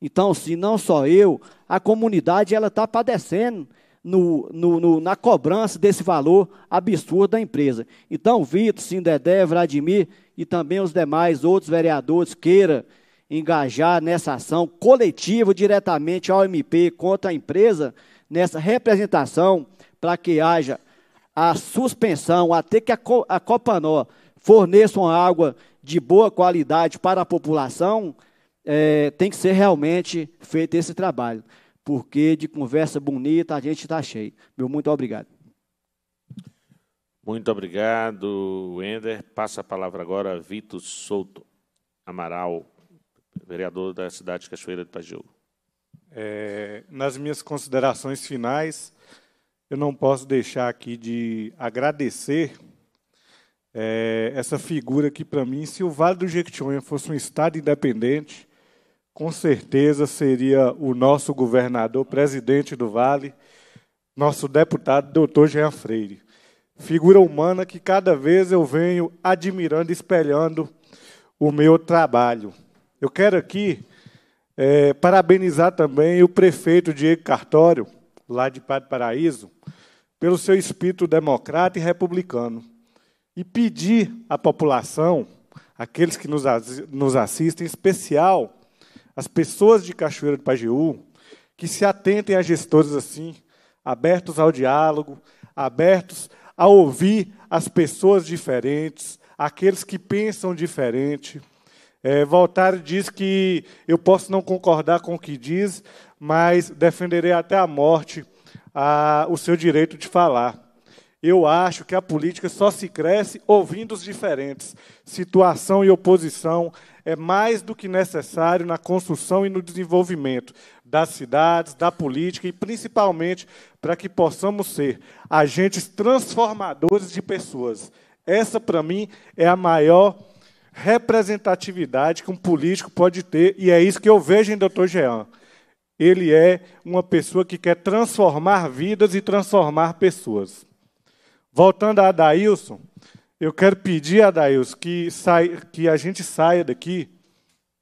Então, se não só eu, a comunidade ela está padecendo no, no, no, na cobrança desse valor absurdo da empresa. Então, Vitor, Sindedé, Vladimir e também os demais outros vereadores queira engajar nessa ação coletiva diretamente ao MP contra a empresa, nessa representação, para que haja a suspensão, até que a, Co a Copanó forneça uma água de boa qualidade para a população, é, tem que ser realmente feito esse trabalho, porque de conversa bonita a gente está cheio. Meu muito obrigado. Muito obrigado, Wender. Passa a palavra agora a Vitor Souto Amaral, vereador da cidade de Cachoeira de Pajeú. É, nas minhas considerações finais, eu não posso deixar aqui de agradecer é, essa figura que, para mim, se o Vale do Jequitinhonha fosse um estado independente, com certeza seria o nosso governador, presidente do Vale, nosso deputado, doutor Jean Freire. Figura humana que cada vez eu venho admirando, espelhando o meu trabalho. Eu quero aqui é, parabenizar também o prefeito Diego Cartório, lá de Padre Paraíso, pelo seu espírito democrata e republicano e pedir à população, aqueles que nos, nos assistem, em especial as pessoas de Cachoeira do Pajeú, que se atentem a gestores assim, abertos ao diálogo, abertos a ouvir as pessoas diferentes, aqueles que pensam diferente. É, Voltaire diz que eu posso não concordar com o que diz, mas defenderei até a morte a, o seu direito de falar. Eu acho que a política só se cresce ouvindo os diferentes. Situação e oposição é mais do que necessário na construção e no desenvolvimento das cidades, da política e principalmente para que possamos ser agentes transformadores de pessoas. Essa, para mim, é a maior representatividade que um político pode ter, e é isso que eu vejo em Dr. Jean. Ele é uma pessoa que quer transformar vidas e transformar pessoas. Voltando a Adailson, eu quero pedir a Adailson que, sai, que a gente saia daqui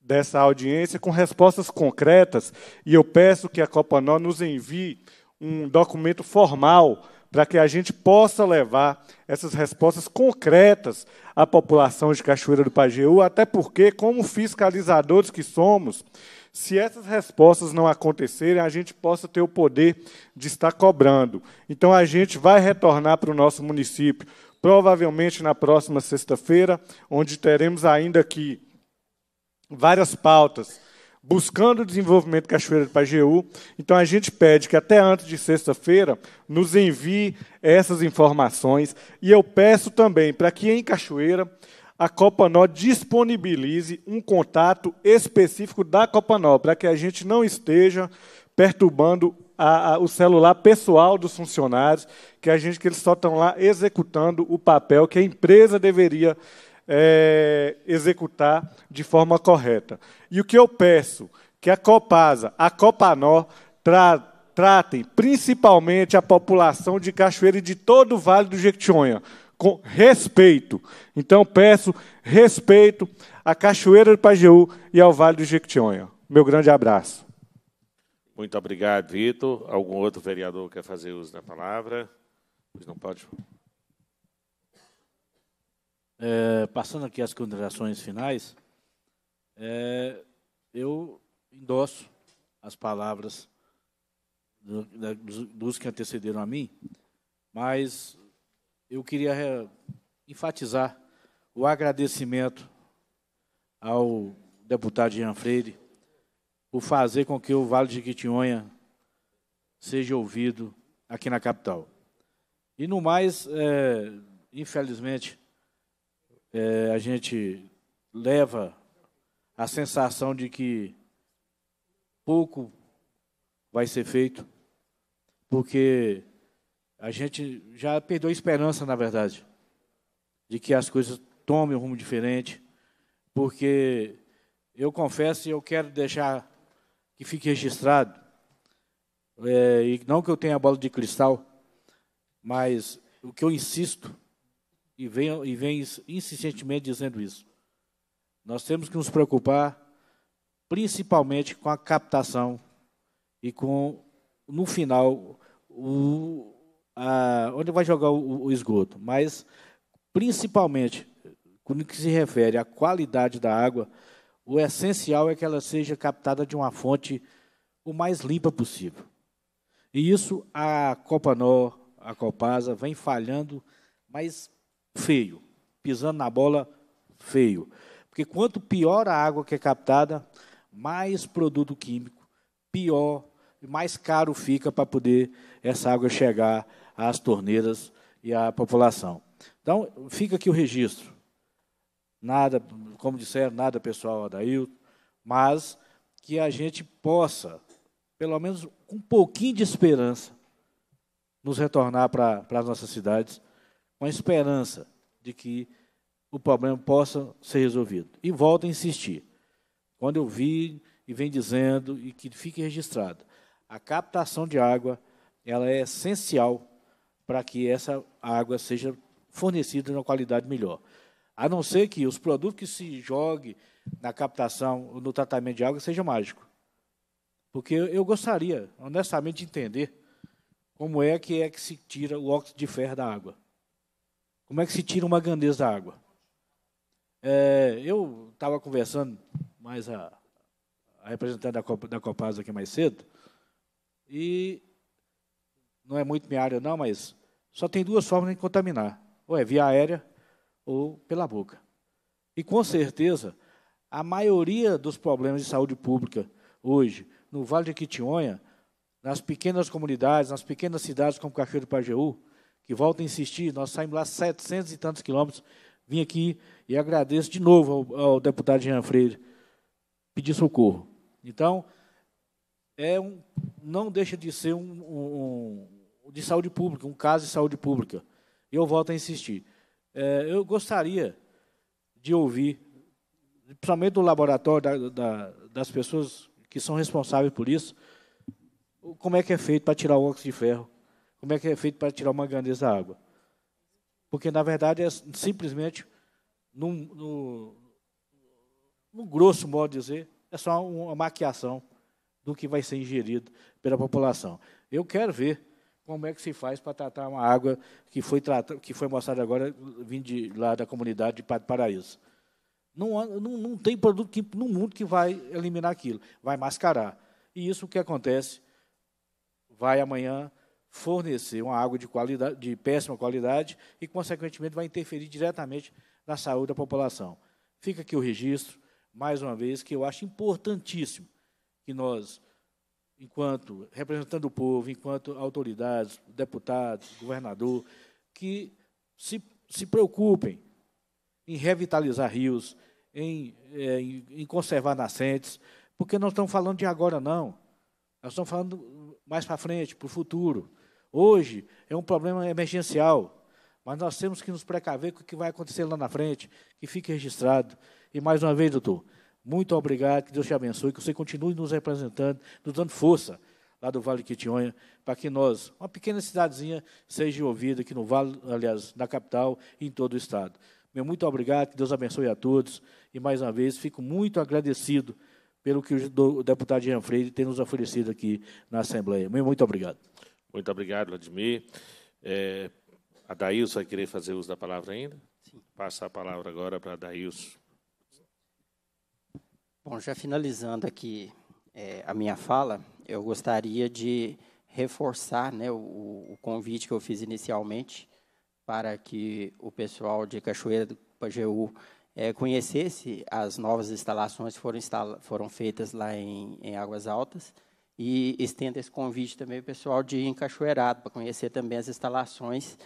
dessa audiência com respostas concretas e eu peço que a Copanó nos envie um documento formal para que a gente possa levar essas respostas concretas à população de Cachoeira do Pajeú, até porque, como fiscalizadores que somos, se essas respostas não acontecerem, a gente possa ter o poder de estar cobrando. Então, a gente vai retornar para o nosso município, provavelmente na próxima sexta-feira, onde teremos ainda aqui várias pautas buscando o desenvolvimento de Cachoeira de Pajeú. Então a gente pede que até antes de sexta-feira nos envie essas informações e eu peço também para que em Cachoeira a Copanó disponibilize um contato específico da Copanó, para que a gente não esteja perturbando a, a, o celular pessoal dos funcionários, que a gente que eles só estão lá executando o papel que a empresa deveria é, executar de forma correta. E o que eu peço que a Copasa, a Copanó, tra tratem principalmente a população de Cachoeira e de todo o Vale do Jequitinhonha com respeito. Então peço respeito à Cachoeira do Pajeú e ao Vale do Jequitinhonha. Meu grande abraço. Muito obrigado, Vitor. Algum outro vereador quer fazer uso da palavra? Pois não pode. É, passando aqui as considerações finais, é, eu endosso as palavras do, da, dos, dos que antecederam a mim, mas eu queria eh, enfatizar o agradecimento ao deputado Jean Freire por fazer com que o Vale de Quitinhonha seja ouvido aqui na capital. E no mais, é, infelizmente, é, a gente leva a sensação de que pouco vai ser feito, porque a gente já perdeu a esperança, na verdade, de que as coisas tomem um rumo diferente, porque eu confesso e eu quero deixar que fique registrado, é, e não que eu tenha bola de cristal, mas o que eu insisto, e venho, e venho insistentemente dizendo isso, nós temos que nos preocupar principalmente com a captação e com, no final, o, ah, onde vai jogar o, o esgoto, mas principalmente quando que se refere à qualidade da água, o essencial é que ela seja captada de uma fonte o mais limpa possível. E isso a Copanó, a Copasa, vem falhando, mas feio, pisando na bola feio. Porque quanto pior a água que é captada, mais produto químico, pior, e mais caro fica para poder essa água chegar às torneiras e à população. Então, fica aqui o registro. Nada, como disseram, nada pessoal a mas que a gente possa, pelo menos com um pouquinho de esperança, nos retornar para as nossas cidades, com a esperança de que o problema possa ser resolvido. E volto a insistir. Quando eu vi e vem dizendo, e que fique registrado, a captação de água ela é essencial para que essa água seja fornecida de uma qualidade melhor. A não ser que os produtos que se jogue na captação, no tratamento de água, seja mágico. Porque eu gostaria, honestamente, de entender como é que é que se tira o óxido de ferro da água. Como é que se tira uma grandeza da água? É, eu estava conversando mais a, a representante da, da Copasa aqui mais cedo, e não é muito minha área não, mas só tem duas formas de contaminar: ou é via aérea ou pela boca. E com certeza, a maioria dos problemas de saúde pública hoje no Vale de Quitionha, nas pequenas comunidades, nas pequenas cidades como Cachoeiro do Pajeú, que volta a insistir, nós saímos lá 700 e tantos quilômetros, vim aqui e agradeço de novo ao, ao deputado Jean Freire pedir socorro. Então, é um, não deixa de ser um, um de saúde pública, um caso de saúde pública. E eu volto a insistir. É, eu gostaria de ouvir, principalmente do laboratório da, da, das pessoas que são responsáveis por isso, como é que é feito para tirar o óxido de ferro, como é que é feito para tirar o manganês da água. Porque, na verdade, é simplesmente, num, grosso modo de dizer, é só uma maquiação do que vai ser ingerido pela população. Eu quero ver como é que se faz para tratar uma água que foi, que foi mostrada agora, vindo de, lá da comunidade de Paraíso. Não, não, não tem produto que, no mundo que vai eliminar aquilo, vai mascarar. E isso o que acontece? Vai amanhã fornecer uma água de, qualidade, de péssima qualidade e, consequentemente, vai interferir diretamente na saúde da população. Fica aqui o registro, mais uma vez, que eu acho importantíssimo que nós enquanto representando o povo, enquanto autoridades, deputados, governador, que se, se preocupem em revitalizar rios, em, é, em conservar nascentes, porque não estamos falando de agora, não. Nós estamos falando mais para frente, para o futuro. Hoje é um problema emergencial, mas nós temos que nos precaver com o que vai acontecer lá na frente, que fique registrado. E mais uma vez, doutor, muito obrigado, que Deus te abençoe, que você continue nos representando, nos dando força lá do Vale Quitionha, para que nós, uma pequena cidadezinha, seja ouvida aqui no Vale, aliás, na capital e em todo o Estado. Meu muito obrigado, que Deus abençoe a todos. E mais uma vez, fico muito agradecido pelo que o deputado Jean Freire tem nos oferecido aqui na Assembleia. Meu muito obrigado. Muito obrigado, Vladimir. É, a Daílson vai querer fazer uso da palavra ainda? Sim. Passa a palavra agora para a Daílson. Bom, já finalizando aqui é, a minha fala, eu gostaria de reforçar né, o, o, convite que eu fiz inicialmente para que o pessoal de Cachoeira do Pajeú é, conhecesse as novas instalações que foram, instala foram feitas lá em, em, Águas Altas e estendo esse convite também ao pessoal de Encachoeirado para conhecer também as instalações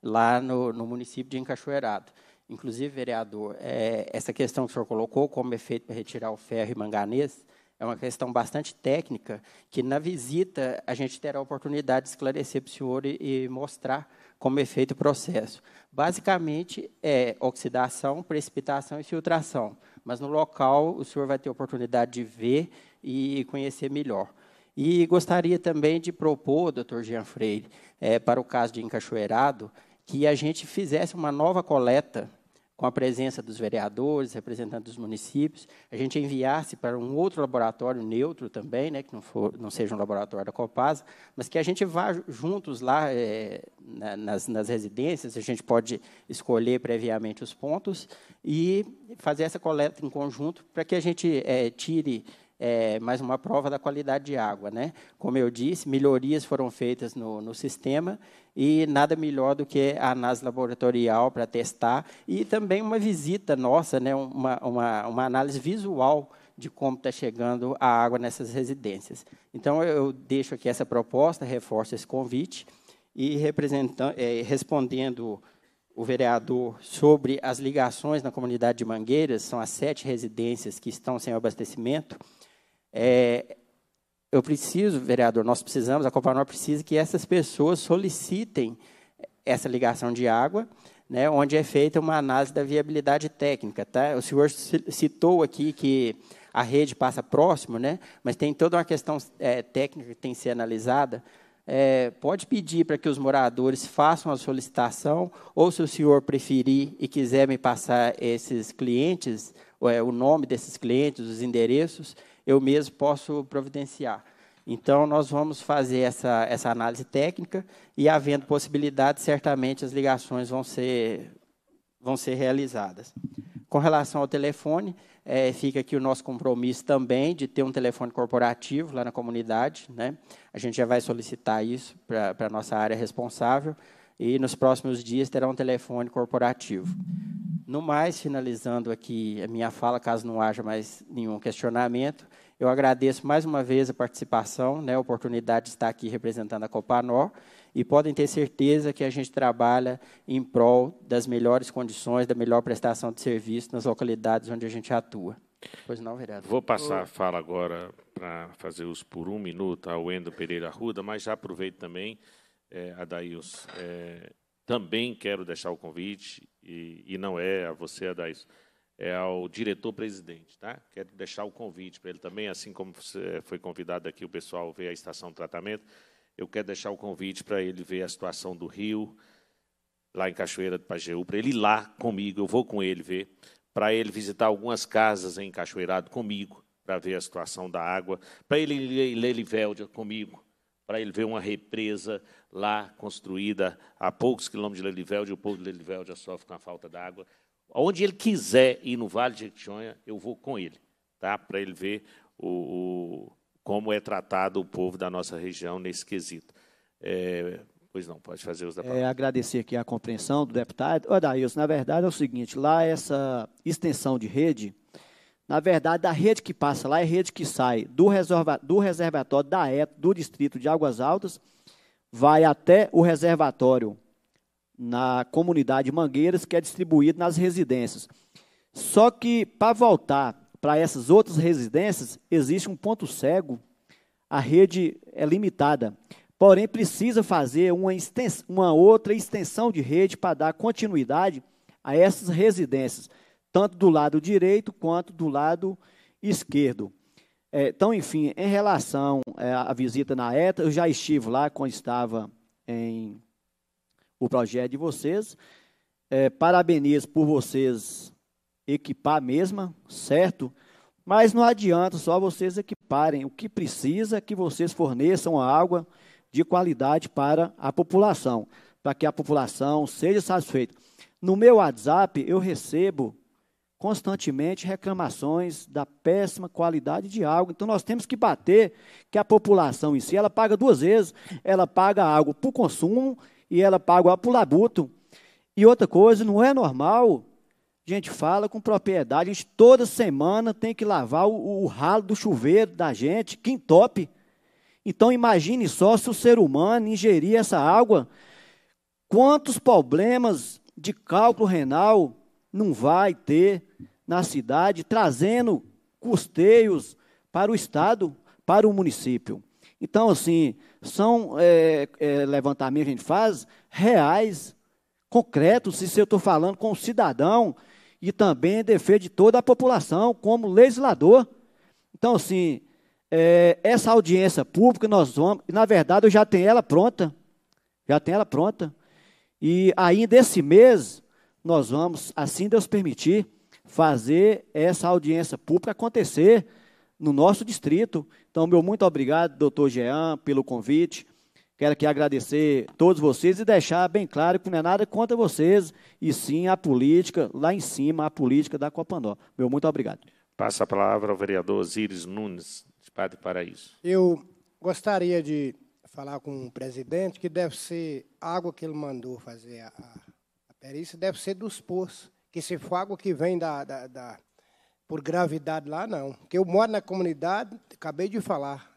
lá no, no município de Encachoeirado. Inclusive, vereador, é, essa questão que o senhor colocou, como é feito para retirar o ferro e manganês, é uma questão bastante técnica, que na visita a gente terá a oportunidade de esclarecer para o senhor e, e mostrar como é feito o processo. Basicamente, é oxidação, precipitação e filtração. Mas no local, o senhor vai ter a oportunidade de ver e conhecer melhor. E gostaria também de propor, doutor Jean Freire, é, para o caso de Encachoeirado, que a gente fizesse uma nova coleta com a presença dos vereadores, representantes dos municípios, a gente enviasse para um outro laboratório neutro também, né, que não, for, não seja um laboratório da Copasa, mas que a gente vá juntos lá é, na, nas, nas residências, a gente pode escolher previamente os pontos e fazer essa coleta em conjunto para que a gente é, tire é, mais uma prova da qualidade de água. Né? Como eu disse, melhorias foram feitas no, no sistema e nada melhor do que a análise laboratorial para testar e também uma visita nossa, né? uma, uma, uma análise visual de como está chegando a água nessas residências. Então, eu deixo aqui essa proposta, reforço esse convite e é, respondendo o vereador sobre as ligações na comunidade de Mangueiras, são as sete residências que estão sem abastecimento. É, eu preciso, vereador, nós precisamos, a Copanor precisa que essas pessoas solicitem essa ligação de água, né, onde é feita uma análise da viabilidade técnica. Tá? O senhor citou aqui que a rede passa próximo, né, mas tem toda uma questão é, técnica que tem que ser analisada. É, pode pedir para que os moradores façam a solicitação, ou se o senhor preferir e quiser me passar esses clientes, é, o nome desses clientes, os endereços, eu mesmo posso providenciar. Então, nós vamos fazer essa, essa análise técnica e, havendo possibilidade, certamente as ligações vão ser, vão ser realizadas. Com relação ao telefone, é, fica aqui o nosso compromisso também de ter um telefone corporativo lá na comunidade. Né? A gente já vai solicitar isso para a nossa área responsável e nos próximos dias terá um telefone corporativo. No mais, finalizando aqui a minha fala, caso não haja mais nenhum questionamento, eu agradeço mais uma vez a participação, né, a oportunidade de estar aqui representando a Copanor, e podem ter certeza que a gente trabalha em prol das melhores condições, da melhor prestação de serviço nas localidades onde a gente atua. Pois não, vereador. Vou passar a fala agora para fazer uso por um minuto ao Endo Pereira Ruda, mas já aproveito também, é, é, também quero deixar o convite, e, e não é a você, Adaios é ao diretor-presidente, tá? Quero deixar o convite para ele também, assim como foi convidado aqui o pessoal ver a estação de tratamento, eu quero deixar o convite para ele ver a situação do rio, lá em Cachoeira do Pajeú, para ele ir lá comigo, eu vou com ele ver, para ele visitar algumas casas em Cachoeirado comigo, para ver a situação da água, para ele em Lelivéldia comigo, para ele ver uma represa lá construída a poucos quilômetros de Lelivéldia, o povo de Lelivéldia sofre com a falta d'água. água Onde ele quiser ir no Vale de Jequitinhonha, eu vou com ele, tá? para ele ver o, o, como é tratado o povo da nossa região nesse quesito. É, pois não, pode fazer uso da palavra. É, agradecer aqui a compreensão do deputado. Olha, Daílson, na verdade é o seguinte, lá essa extensão de rede, na verdade, a rede que passa lá é rede que sai do, reserva, do reservatório da ETA, do distrito de Águas Altas, vai até o reservatório na comunidade Mangueiras, que é distribuído nas residências. Só que, para voltar para essas outras residências, existe um ponto cego, a rede é limitada. Porém, precisa fazer uma, extens uma outra extensão de rede para dar continuidade a essas residências, tanto do lado direito quanto do lado esquerdo. É, então, enfim, em relação é, à visita na ETA, eu já estive lá quando estava em o projeto de vocês. É, parabenizo por vocês equipar mesmo, certo? Mas não adianta só vocês equiparem. O que precisa é que vocês forneçam a água de qualidade para a população, para que a população seja satisfeita. No meu WhatsApp, eu recebo constantemente reclamações da péssima qualidade de água. Então nós temos que bater que a população em si, ela paga duas vezes, ela paga água por consumo e ela paga o labuto. E outra coisa, não é normal. A gente fala com propriedade, a gente toda semana tem que lavar o, o ralo do chuveiro da gente, que entope. Então imagine só se o ser humano ingerir essa água, quantos problemas de cálculo renal não vai ter na cidade, trazendo custeios para o Estado, para o município. Então, assim, são é, é, levantamentos que a gente faz reais, concretos, se eu estou falando com o cidadão e também em defesa de toda a população, como legislador. Então, assim, é, essa audiência pública nós vamos, na verdade eu já tenho ela pronta, já tenho ela pronta. E ainda esse mês, nós vamos, assim Deus permitir, fazer essa audiência pública acontecer no nosso distrito. Então, meu muito obrigado, doutor Jean, pelo convite. Quero aqui agradecer todos vocês e deixar bem claro que não é nada contra vocês, e sim a política lá em cima, a política da Copanó. Meu muito obrigado. Passa a palavra ao vereador Osíris Nunes, de Padre Paraíso. Eu gostaria de falar com o presidente que deve ser água que ele mandou fazer a, a perícia, deve ser dos poços, que se for água que vem da, da, da por gravidade lá, não. Porque eu moro na comunidade, acabei de falar.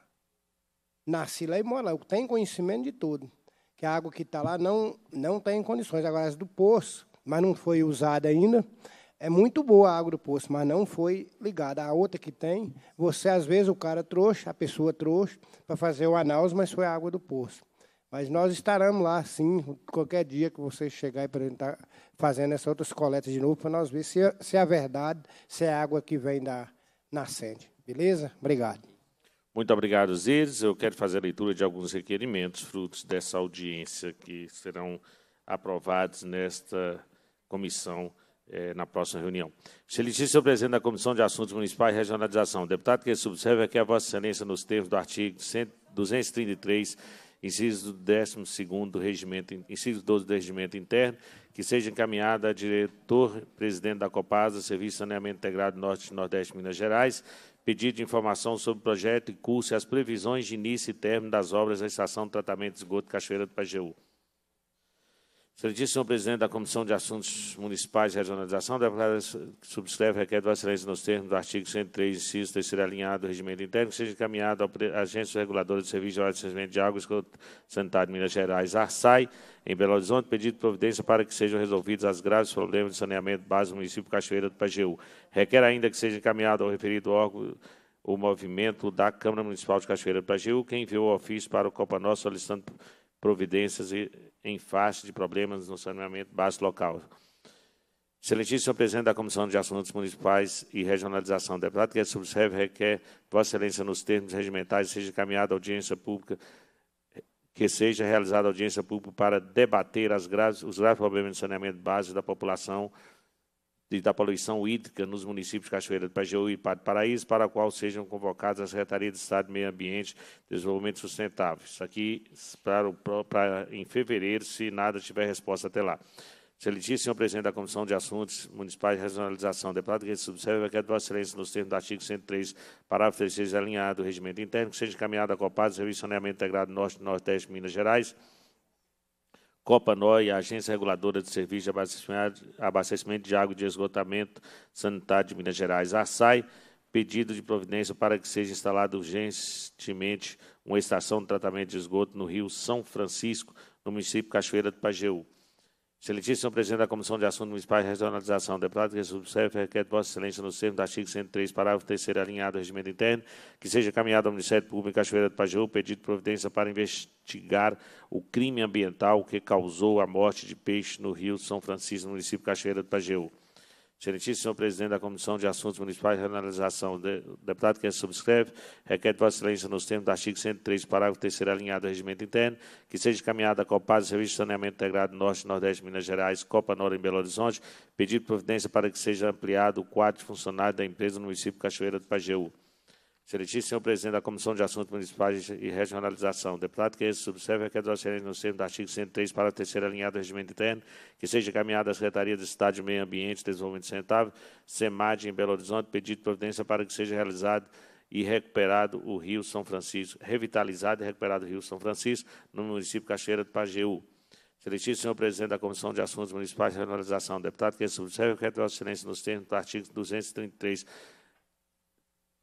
Nasci lá e moro lá. Eu tenho conhecimento de tudo. Que a água que está lá não, não tem condições. Agora, as do poço, mas não foi usada ainda. É muito boa a água do poço, mas não foi ligada. A outra que tem, você, às vezes, o cara trouxe, a pessoa trouxe, para fazer o análise, mas foi a água do poço. Mas nós estaremos lá, sim, qualquer dia que você chegar e apresentar, fazendo essas outras coletas de novo, para nós ver se, é, se é a verdade, se é a água que vem da nascente. Beleza? Obrigado. Muito obrigado, Zires. Eu quero fazer a leitura de alguns requerimentos frutos dessa audiência que serão aprovados nesta comissão eh, na próxima reunião. Excelentíssimo presidente da Comissão de Assuntos Municipais e Regionalização, deputado que subserve aqui a Vossa Excelência nos termos do artigo 233 inciso 12 do regimento, inciso 12 do regimento interno, que seja encaminhada a diretor-presidente da Copasa, Serviço de Saneamento Integrado Norte e Nordeste de Minas Gerais, pedido de informação sobre o projeto e curso e as previsões de início e término das obras da Estação de Tratamento de Esgoto Cachoeira do Pajeú. Excelentíssimo presidente da Comissão de Assuntos Municipais e Regionalização, a deputada subscreve requer do excelência nos termos do artigo 103, inciso terceiro alinhado do regimento interno, que seja encaminhado à Agência Reguladora de Serviços de Abastecimento de Águas Sanitário de Minas Gerais, ARSAI, em Belo Horizonte, pedido de providência para que sejam resolvidos as graves problemas de saneamento base do município Cachoeira do Pajeú. Requer ainda que seja encaminhado ao referido órgão o movimento da Câmara Municipal de Cachoeira do Pajeú, que enviou ofício para o Copa Nossa solicitando providências e em face de problemas no saneamento básico local. Excelentíssimo presidente da Comissão de Assuntos Municipais e Regionalização, deputado que subscreve requer Vossa Excelência nos termos regimentais seja encaminhada audiência pública que seja realizada audiência pública para debater graves, os graves problemas de saneamento básico da população da poluição hídrica nos municípios de Cachoeira de Pajeú e Pátio Paraíso, para a qual sejam convocadas a Secretaria de Estado de Meio Ambiente e Desenvolvimento Sustentável. Isso aqui para, o, para em fevereiro, se nada tiver resposta até lá. Excelentíssimo senhor presidente da Comissão de Assuntos Municipais de Regionalização, deputado que subserve a queda excelência nos termos do artigo 103, parágrafo 16, alinhado do regimento interno, que seja encaminhado à COPAS, Serviço de Saneamento Integrado Norte e Nordeste, Minas Gerais, Copanói, Agência Reguladora de Serviços de Abastecimento de Água e de Esgotamento Sanitário de Minas Gerais, ASAI, pedido de providência para que seja instalada urgentemente uma estação de tratamento de esgoto no Rio São Francisco, no município Cachoeira do Pajeú. Excelentíssimo presidente da Comissão de Assuntos Municipais e Regionalização, deputado que subserve, requer Vossa Excelência no termos do artigo 103, parágrafo 3 alinhado do regimento interno, que seja caminhado ao Ministério Público em Cachoeira do Pajeú pedido de providência para investigar o crime ambiental que causou a morte de peixe no Rio São Francisco, no município de Cachoeira do Pajeú. Excelentíssimo Presidente da Comissão de Assuntos Municipais e Renalização, de, deputado que subscreve, requer de Vossa Excelência, nos termos do artigo 103, parágrafo 3 alinhado ao Regimento Interno, que seja encaminhada a Copasa, Serviço de Saneamento Integrado Norte e Nordeste de Minas Gerais, Copa Nora em Belo Horizonte, pedido providência para que seja ampliado o quadro de funcionários da empresa no município Cachoeira do Pajeú. Senhor presidente da Comissão de Assuntos Municipais e Regionalização, deputado que é esse subserve requer do excelente no termo do artigo 103 para a terceira linha do regimento interno, que seja encaminhada à Secretaria de Estado de Meio Ambiente e Desenvolvimento Sustentável, SEMAD, em Belo Horizonte, pedido de providência para que seja realizado e recuperado o Rio São Francisco, revitalizado e recuperado o Rio São Francisco, no município Cacheira do Pajeú. Excelentíssimo senhor presidente da Comissão de Assuntos Municipais e Regionalização, deputado que é subserve requer do excelência nos termos do artigo 233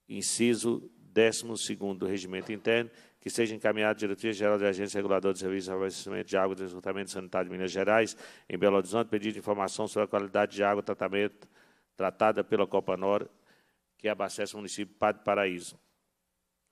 inciso 12 Regimento Interno, que seja encaminhado à Diretoria Geral da Agência Reguladora de Serviços de Abastecimento de Água e Esgotamento Sanitário de Minas Gerais, em Belo Horizonte, pedido de informação sobre a qualidade de água tratamento tratada pela Copanor, que abastece o município de Paraíso.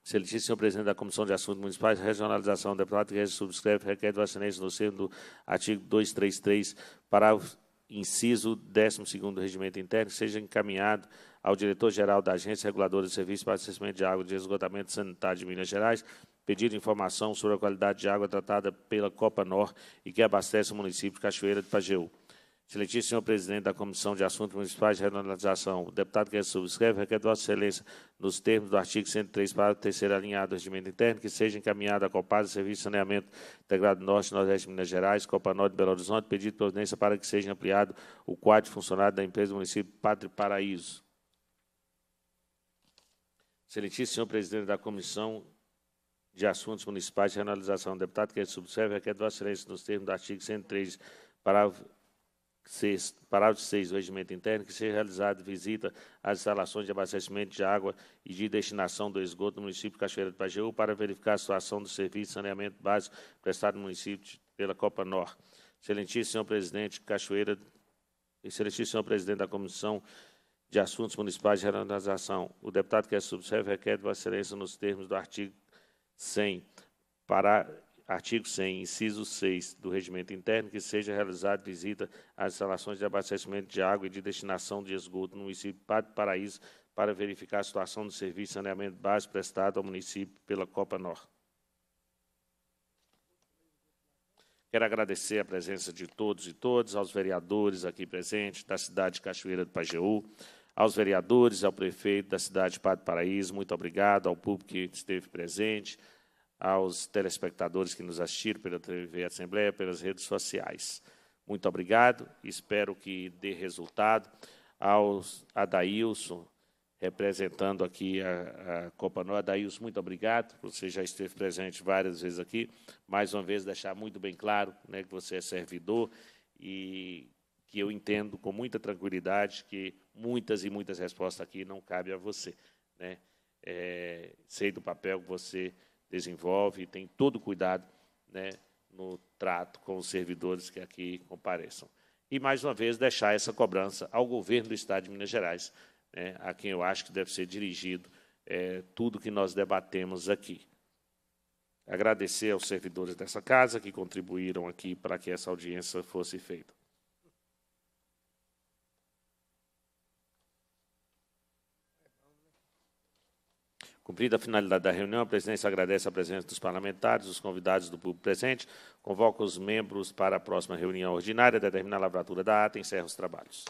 Solicite, senhor presidente da Comissão de Assuntos Municipais, Regionalização, deputado que subscreve requer do assinante no centro do artigo 233, parágrafo inciso 12 do Regimento Interno, que seja encaminhado ao diretor-geral da Agência Reguladora de Serviços para Abastecimento de Água de Esgotamento Sanitário de Minas Gerais, pedido informação sobre a qualidade de água tratada pela Copa Nor e que abastece o município de Cachoeira de Pajeú. Excelentíssimo senhor presidente da Comissão de Assuntos Municipais de Regionalização, o deputado que subscreve requer de Vossa Excelência, nos termos do artigo 103, parágrafo 3 alinhado do regimento interno, que seja encaminhada à Copasa Serviço de Saneamento Integrado Norte e Nordeste de Minas Gerais, Copa Norte de Belo Horizonte, pedido de providência para que seja ampliado o quadro de funcionário da empresa do município Padre Paraíso. Excelentíssimo senhor presidente da Comissão de Assuntos Municipais e Renalização, deputado que é subserve, requer Vossa Excelência nos termos do artigo 103, parágrafo 6, parágrafo 6 do Regimento Interno, que seja realizada visita às instalações de abastecimento de água e de destinação do esgoto do município de Cachoeira do Pajeú para verificar a situação do serviço de saneamento básico prestado no município pela Copa Norte. Excelentíssimo senhor presidente Cachoeira, excelentíssimo senhor presidente da Comissão de Assuntos Municipais de Regionalização, o deputado que é subserve requer de Vossa Excelência nos termos do artigo 100, para, artigo 100, inciso 6 do Regimento Interno, que seja realizada visita às instalações de abastecimento de água e de destinação de esgoto no município de Paraíso para verificar a situação do serviço de saneamento básico prestado ao município pela Copa Norte. Quero agradecer a presença de todos e todas, aos vereadores aqui presentes da cidade de Cachoeira do Pajeú, aos vereadores, ao prefeito da cidade de Padre Paraíso, muito obrigado, ao público que esteve presente, aos telespectadores que nos assistiram pela TV Assembleia, pelas redes sociais. Muito obrigado, espero que dê resultado. Aos Adailson, representando aqui a, a Copa Nova. Adailson, muito obrigado, você já esteve presente várias vezes aqui. Mais uma vez, deixar muito bem claro né, que você é servidor e que eu entendo com muita tranquilidade que muitas e muitas respostas aqui, não cabe a você. Né? É, sei do papel que você desenvolve, e tem todo o cuidado né, no trato com os servidores que aqui compareçam. E, mais uma vez, deixar essa cobrança ao governo do Estado de Minas Gerais, né, a quem eu acho que deve ser dirigido é, tudo que nós debatemos aqui. Agradecer aos servidores dessa casa que contribuíram aqui para que essa audiência fosse feita. Cumprida a finalidade da reunião, a presidência agradece a presença dos parlamentares, dos convidados do público presente, convoca os membros para a próxima reunião ordinária, determina a lavratura da ata e encerra os trabalhos.